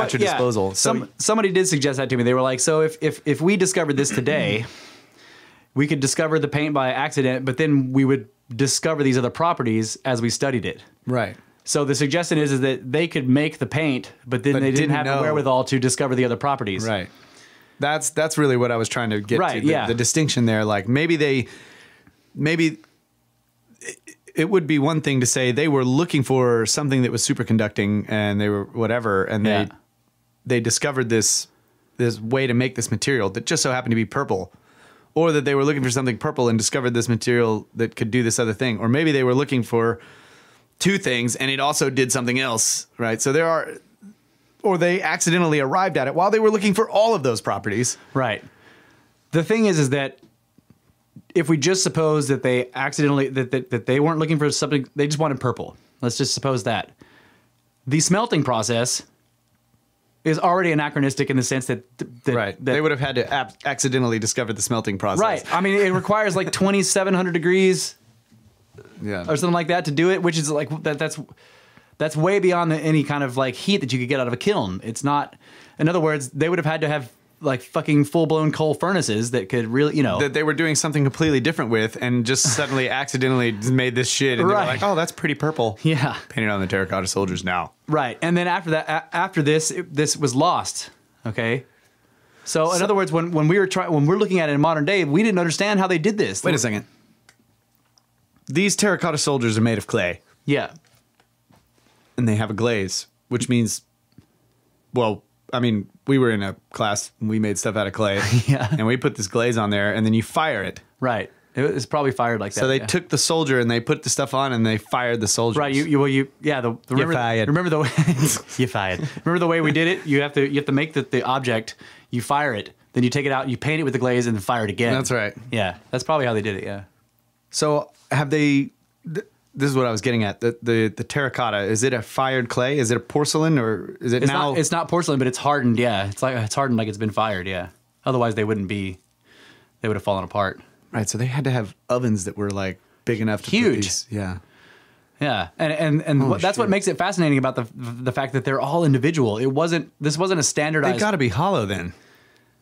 at your yeah. disposal. So Some, somebody did suggest that to me. They were like, so if if if we discovered this today, we could discover the paint by accident, but then we would discover these other properties as we studied it. Right. So the suggestion is is that they could make the paint, but then but they didn't, didn't have know. the wherewithal to discover the other properties. Right. That's that's really what I was trying to get right, to. The, yeah. the distinction there, like maybe they, maybe it would be one thing to say they were looking for something that was superconducting and they were whatever and yeah. they they discovered this this way to make this material that just so happened to be purple or that they were looking for something purple and discovered this material that could do this other thing or maybe they were looking for two things and it also did something else right so there are or they accidentally arrived at it while they were looking for all of those properties right the thing is is that if we just suppose that they accidentally that, that, that they weren't looking for something they just wanted purple let's just suppose that the smelting process is already anachronistic in the sense that, that right that, they would have had to accidentally discover the smelting process. Right. I mean, it requires like twenty seven hundred degrees, yeah, or something like that to do it, which is like that. That's that's way beyond the, any kind of like heat that you could get out of a kiln. It's not. In other words, they would have had to have like fucking full blown coal furnaces that could really, you know, that they were doing something completely different with, and just suddenly accidentally made this shit, and right. they were like, "Oh, that's pretty purple." Yeah, painted on the terracotta soldiers now. Right, and then after that, after this, it, this was lost. Okay. So, so in other words, when, when we were trying, when we're looking at it in modern day, we didn't understand how they did this. Wait a second. These terracotta soldiers are made of clay. Yeah. And they have a glaze, which means, well, I mean, we were in a class. We made stuff out of clay. yeah. And we put this glaze on there, and then you fire it. Right. It was probably fired like that. So they yeah. took the soldier and they put the stuff on and they fired the soldier. Right. You, you well you yeah the, the remember, fired. remember the way you fired. Remember the way we did it. You have to you have to make the, the object. You fire it, then you take it out, you paint it with the glaze, and then fire it again. That's right. Yeah. That's probably how they did it. Yeah. So have they? this is what I was getting at. The, the, the terracotta is it a fired clay? Is it a porcelain or is it it's now? Not, it's not porcelain, but it's hardened. Yeah, it's like it's hardened like it's been fired. Yeah, otherwise they wouldn't be. They would have fallen apart. Right. So they had to have ovens that were like big enough to huge. These, yeah. Yeah, and and and oh, that's shit. what makes it fascinating about the the fact that they're all individual. It wasn't this wasn't a standardized. They got to be hollow then.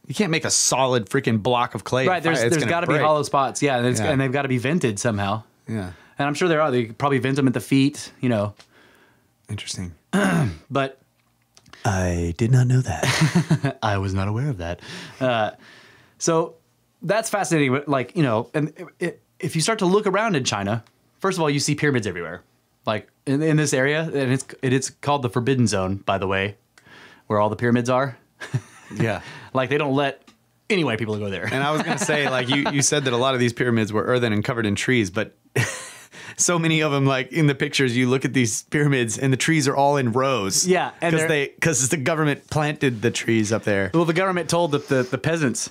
You can't make a solid freaking block of clay. Right. There's there's got to be hollow spots. Yeah, and, yeah. and they've got to be vented somehow. Yeah and I'm sure there are. They probably vent them at the feet, you know. Interesting. but I did not know that. I was not aware of that. Uh, so that's fascinating. But like you know, and it, it, if you start to look around in China, first of all, you see pyramids everywhere. Like in, in this area, and it's it, it's called the Forbidden Zone, by the way, where all the pyramids are. yeah, like they don't let any white people go there. and I was gonna say, like you you said that a lot of these pyramids were earthen and covered in trees, but so many of them, like in the pictures, you look at these pyramids and the trees are all in rows. Yeah, because they because the government planted the trees up there. Well, the government told the the, the peasants.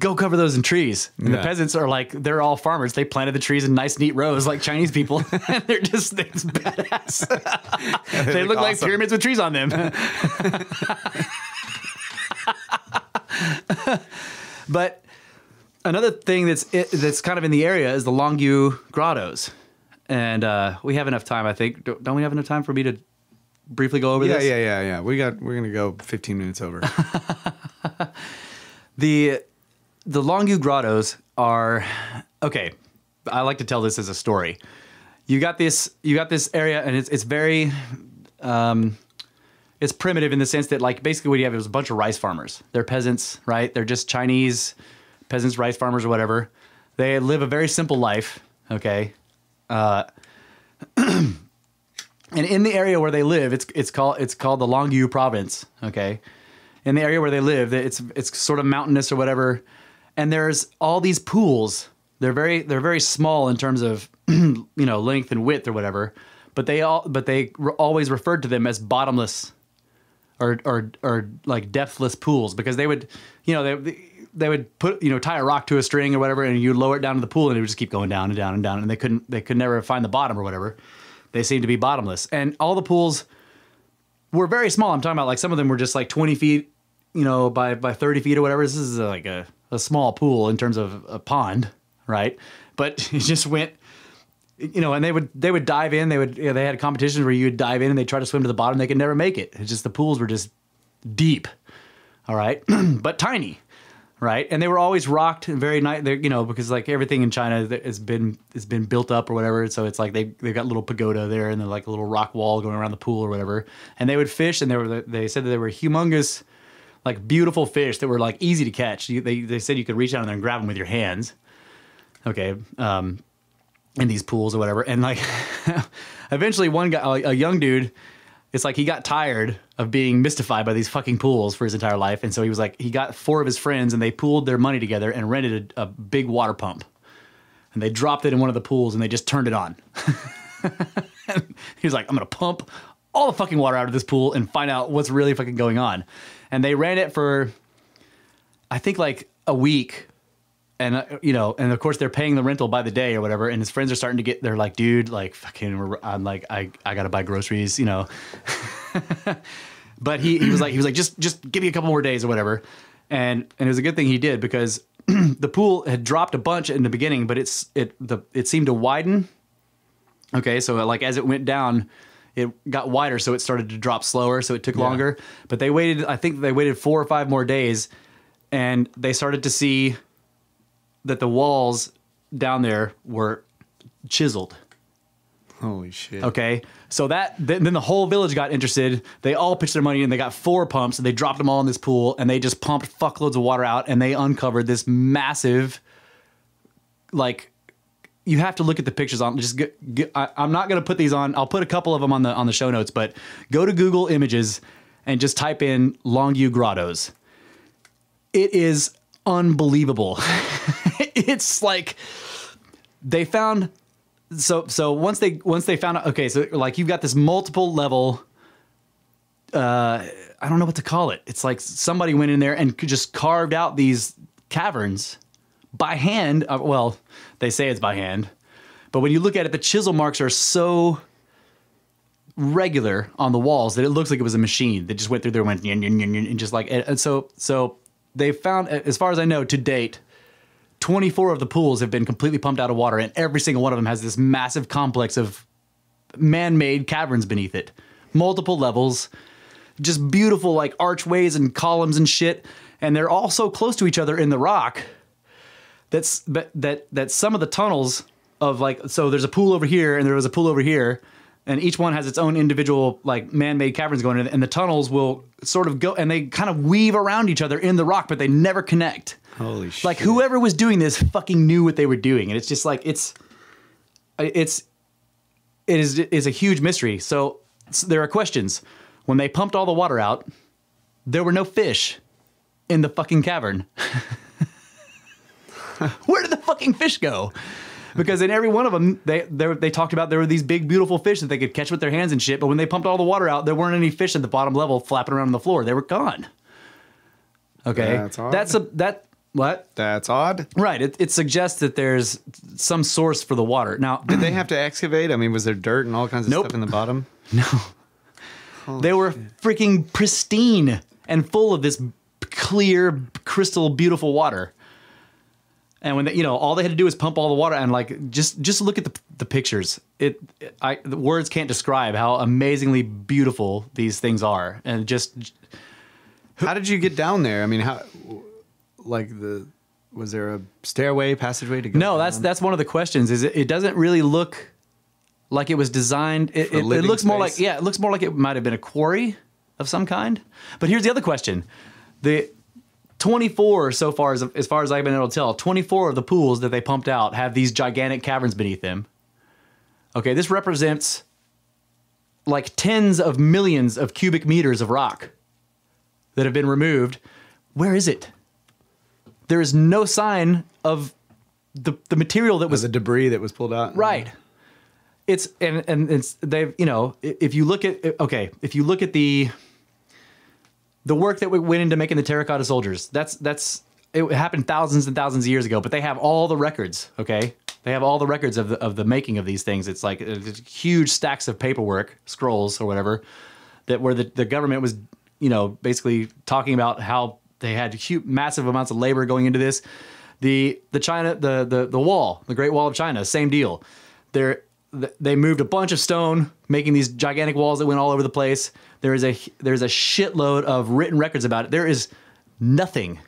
Go cover those in trees. And yeah. the peasants are like, they're all farmers. They planted the trees in nice, neat rows like Chinese people. and they're just, badass. they, they, look, look awesome. like pyramids with trees on them. but another thing that's that's kind of in the area is the Longview Grottos and uh, we have enough time. I think don't we have enough time for me to briefly go over yeah, this? Yeah, yeah, yeah, yeah. We got we're gonna go 15 minutes over. the the Longview Grottos are okay. I like to tell this as a story. You got this you got this area, and it's it's very. Um, it's primitive in the sense that, like, basically, what you have is a bunch of rice farmers. They're peasants, right? They're just Chinese peasants, rice farmers, or whatever. They live a very simple life. Okay, uh, and in the area where they live, it's it's called it's called the Longyu Province. Okay, in the area where they live, it's it's sort of mountainous or whatever, and there's all these pools. They're very they're very small in terms of you know length and width or whatever, but they all but they re- always referred to them as bottomless or or or like depthless pools because they would you know they they would put you know tie a rock to a string or whatever, and you lower it down to the pool, and it would just keep going down and down and down, and they couldn't they could never find the bottom or whatever. They seemed to be bottomless, and all the pools were very small. I'm talking about like some of them were just like 20 feet, you know, by by 30 feet or whatever. This is uh, like a, a small pool in terms of a pond, right? But it just went you know, and they would they would dive in. They would you know, they had competitions where you would dive in and they try to swim to the bottom. They could never make it. It's just the pools were just deep, all right, but tiny right? And they were always rocked and very nice, you know, because like everything in China has been has been built up or whatever. So it's like they they've got little pagoda there and then like a little rock wall going around the pool or whatever. And they would fish, and they were they said that they were humongous, like beautiful fish that were like easy to catch. You, they they said you could reach out in there and grab them with your hands. Okay. Um, in these pools or whatever, and like, eventually one guy, a young dude, it's like he got tired of being mystified by these fucking pools for his entire life. And so he was like, he got four of his friends and they pooled their money together and rented a, a big water pump. And they dropped it in one of the pools and they just turned it on. he was like, I'm going to pump all the fucking water out of this pool and find out what's really fucking going on. And they ran it for, I think, like a week and uh, you know, and of course they're paying the rental by the day or whatever. And his friends are starting to get, they're like, dude, like fucking, I'm like, I, I gotta buy groceries, you know. but he, he was like, he was like, just, just give me a couple more days or whatever. And, and it was a good thing he did because the pool had dropped a bunch in the beginning, but it's, it, the, it seemed to widen. Okay. So like, as it went down, it got wider. So it started to drop slower. So it took yeah. longer, but they waited, I think they waited four or five more days and they started to see that the walls down there were chiseled. Holy shit. Okay. So that then, then the whole village got interested. They all pitched their money in. They got four pumps and they dropped them all in this pool and they just pumped fuckloads of water out and they uncovered this massive like you have to look at the pictures on just get, get, I, I'm not going to put these on. I'll put a couple of them on the on the show notes, but go to Google Images and just type in Longview Grottos. It is unbelievable. it's like they found so so once they once they found out okay so like you've got this multiple level uh I don't know what to call it. It's like somebody went in there and just carved out these caverns by hand. Uh, well, they say it's by hand, but when you look at it, the chisel marks are so regular on the walls that it looks like it was a machine that just went through there and went and just like and so so they found, as far as I know, to date, 24 of the pools have been completely pumped out of water, and every single one of them has this massive complex of man made caverns beneath it, multiple levels, just beautiful like archways and columns and shit. And they're all so close to each other in the rock that's that that, that some of the tunnels of like so there's a pool over here and there was a pool over here and each one has its own individual like man-made caverns going in and the tunnels will sort of go and they kind of weave around each other in the rock but they never connect holy shit like whoever was doing this fucking knew what they were doing and it's just like it's it's it is is a huge mystery so, so there are questions when they pumped all the water out there were no fish in the fucking cavern where did the fucking fish go because in every one of them, they they talked about there were these big beautiful fish that they could catch with their hands and shit. But when they pumped all the water out, there weren't any fish at the bottom level flapping around on the floor. They were gone. Okay, that's, odd. that's a that what? That's odd. Right. It, it suggests that there's some source for the water. Now, did they have to excavate? I mean, was there dirt and all kinds of nope. stuff in the bottom? No. Holy they were shit. freaking pristine and full of this clear, crystal, beautiful water and when they, you know all they had to do was pump all the water and like just just look at the, the pictures it, it i the words can't describe how amazingly beautiful these things are and just how did you get down there i mean how like the was there a stairway passageway to go no down? that's that's one of the questions is it, it doesn't really look like it was designed it, it looks space. more like yeah it looks more like it might have been a quarry of some kind but here's the other question the 24 so far as, as far as I've been able to tell, 24 of the pools that they pumped out have these gigantic caverns beneath them. Okay, this represents like tens of millions of cubic meters of rock that have been removed. Where is it? There is no sign of the the material that was the debris that was pulled out. Right. It's and and it's they've you know if you look at okay if you look at the the work that we went into making the terracotta soldiers. That's that's it happened thousands and thousands of years ago, but they have all the records. Okay, they have all the records of the of the making of these things. It's like uh, huge stacks of paperwork, scrolls or whatever, that where the, the government was, you know, basically talking about how they had huge, massive amounts of labor going into this. The the China the the the wall, the Great Wall of China, same deal. There they moved a bunch of stone, making these gigantic walls that went all over the place. There is a there's a shitload of written records about it. There is nothing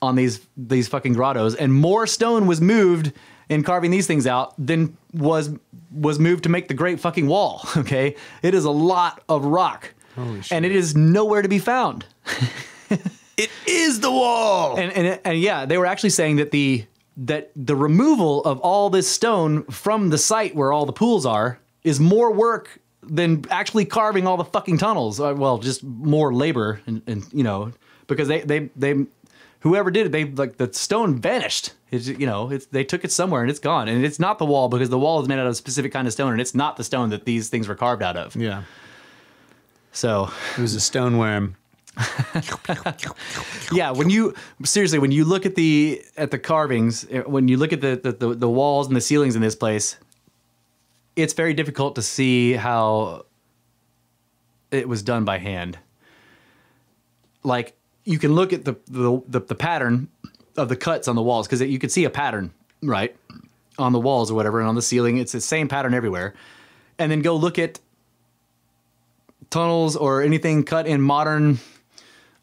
on these these fucking grottos, and more stone was moved in carving these things out than was was moved to make the Great Fucking Wall. Okay, it is a lot of rock, and it is nowhere to be found. it is the wall, and, and and yeah, they were actually saying that the that the removal of all this stone from the site where all the pools are is more work than actually carving all the fucking tunnels. Uh, well, just more labor and, and you know because they they they whoever did it they like the stone vanished. It's you know it's they took it somewhere and it's gone and it's not the wall because the wall is made out of a specific kind of stone and it's not the stone that these things were carved out of. Yeah. So it was a stone worm yeah, when you seriously, when you look at the at the carvings, eh, when you look at the, the the walls and the ceilings in this place, it's very difficult to see how it was done by hand. Like you can look at the the the, the pattern of the cuts on the walls because you can see a pattern, right, on the walls or whatever, and on the ceiling, it's the same pattern everywhere. And then go look at tunnels or anything cut in modern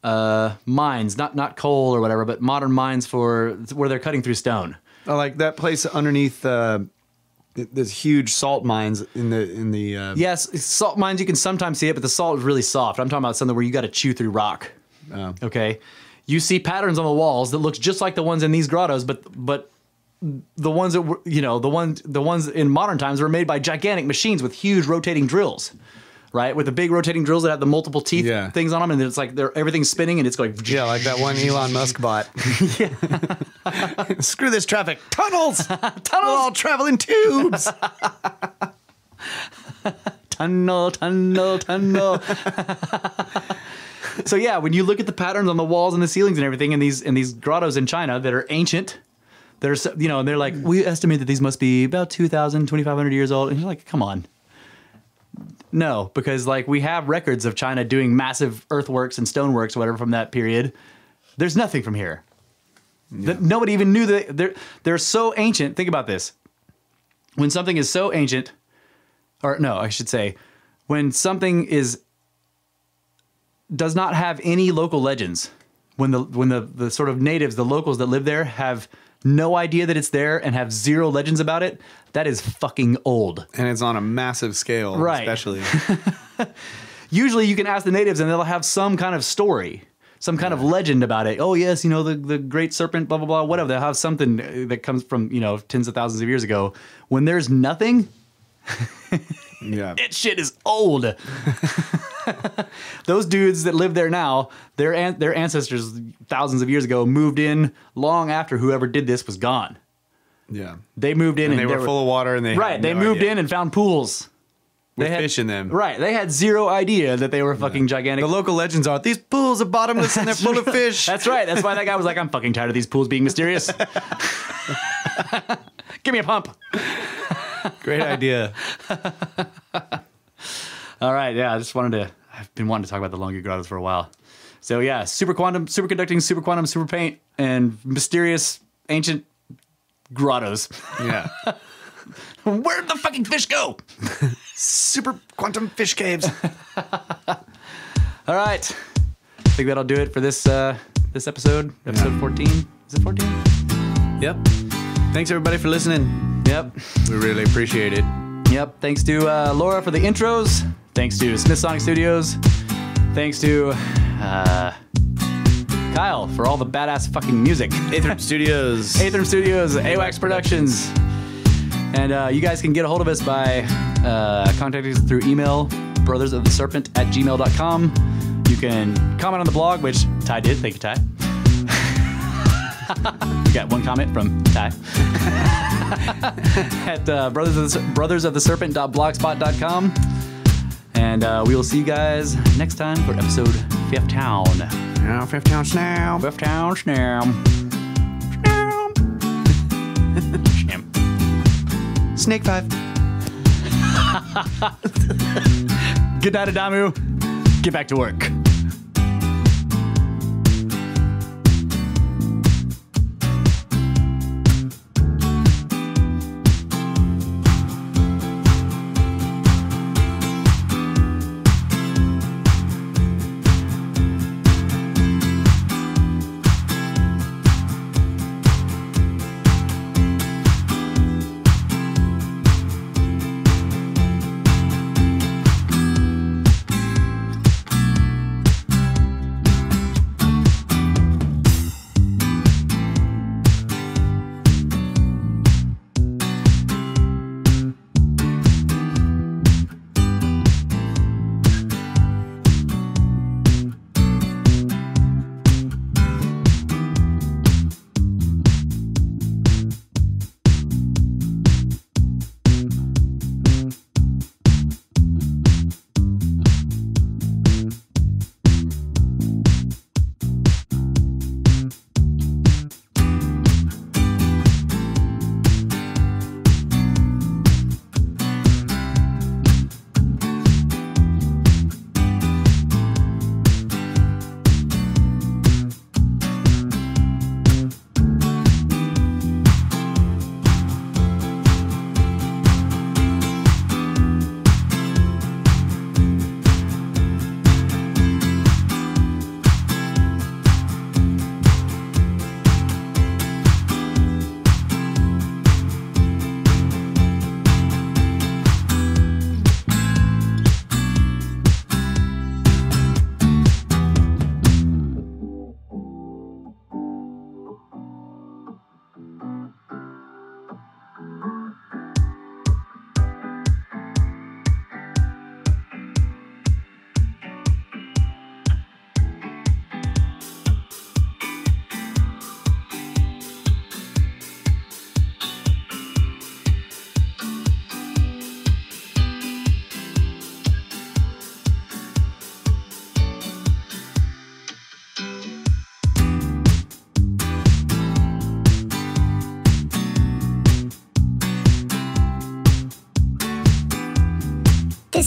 uh, mines, not not coal or whatever, but modern mines for where they're cutting through stone. Oh, like that place underneath. Uh there's huge salt mines in the in the uh... yes salt mines you can sometimes see it but the salt is really soft i'm talking about something where you got to chew through rock oh. okay you see patterns on the walls that looks just like the ones in these grottos but but the ones that were you know the ones the ones in modern times were made by gigantic machines with huge rotating drills right? With the big rotating drills that have the multiple teeth yeah. things on them, and it's like they're everything's spinning and it's going. Yeah, like that one Elon Musk bot. Screw this traffic, tunnels, tunnels, We'll all traveling tubes. tunnel, tunnel, tunnel. so yeah, when you look at the patterns on the walls and the ceilings and everything in these in these grottos in China that are ancient, there's you know, and they're like, we estimate that these must be about 2,000, 2,500 years old, and you're like, come on. No, because like we have records of China doing massive earthworks and stoneworks, whatever, from that period. There's nothing from here. Yeah. The, nobody even knew that they're they're so ancient. Think about this. When something is so ancient, or no, I should say, when something is does not have any local legends, when the when the the sort of natives, the locals that live there have no idea that it's there, and have zero legends about it, that is fucking old. And it's on a massive scale, right. especially. Usually you can ask the natives and they'll have some kind of story, some kind yeah. of legend about it. Oh, yes, you know, the, the great serpent, blah, blah, blah, whatever. They'll have something that comes from, you know, tens of thousands of years ago. When there's nothing, Yeah. That shit is old. Those dudes that live there now, their an- their ancestors thousands of years ago moved in long after whoever did this was gone. Yeah. They moved in and, and they, were, were full of water and they Right, they no moved idea. in and found pools. With they had, fish in them. Right. They had zero idea that they were fucking yeah. gigantic. The local legends are these pools are bottomless and they're full of fish. That's right. That's why that guy was like, I'm fucking tired of these pools being mysterious. Give me a pump. Great idea. All right. Yeah, I just wanted to. I've been wanting to talk about the longer Grottos for a while. So yeah, super quantum, superconducting, super paint, and mysterious ancient grottos. Yeah. Where did the fucking fish go? Super quantum fish caves. All right. I think that'll do it for this uh, this episode, episode yeah. 14. Is it 14? Yep. Thanks everybody for listening. Yep. We really appreciate it. Yep. Thanks to uh, Laura for the intros. Thanks to Smith Studios. Thanks to uh, Kyle for all the badass fucking music. Atherm Studios. Atherm Studios, AWAX Productions. And uh, you guys can get a hold of us by uh, contacting us through email, serpent at gmail.com. You can comment on the blog, which Ty did. Thank you, Ty we got one comment from Ty at uh, brothers of the, brothers of the serpent.blogspot.com. And uh, we will see you guys next time for episode Fifth Town. Yeah, Fifth Town Snam. Fifth Town Snam. Snam. Snam. Snake Five. Good night, Adamu. Get back to work.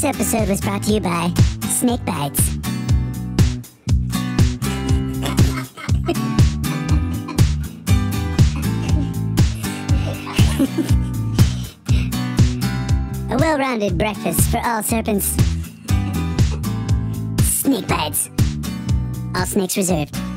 episode was brought to you by Snake Bites. A well rounded breakfast for all serpents. Snake Bites. All snakes reserved.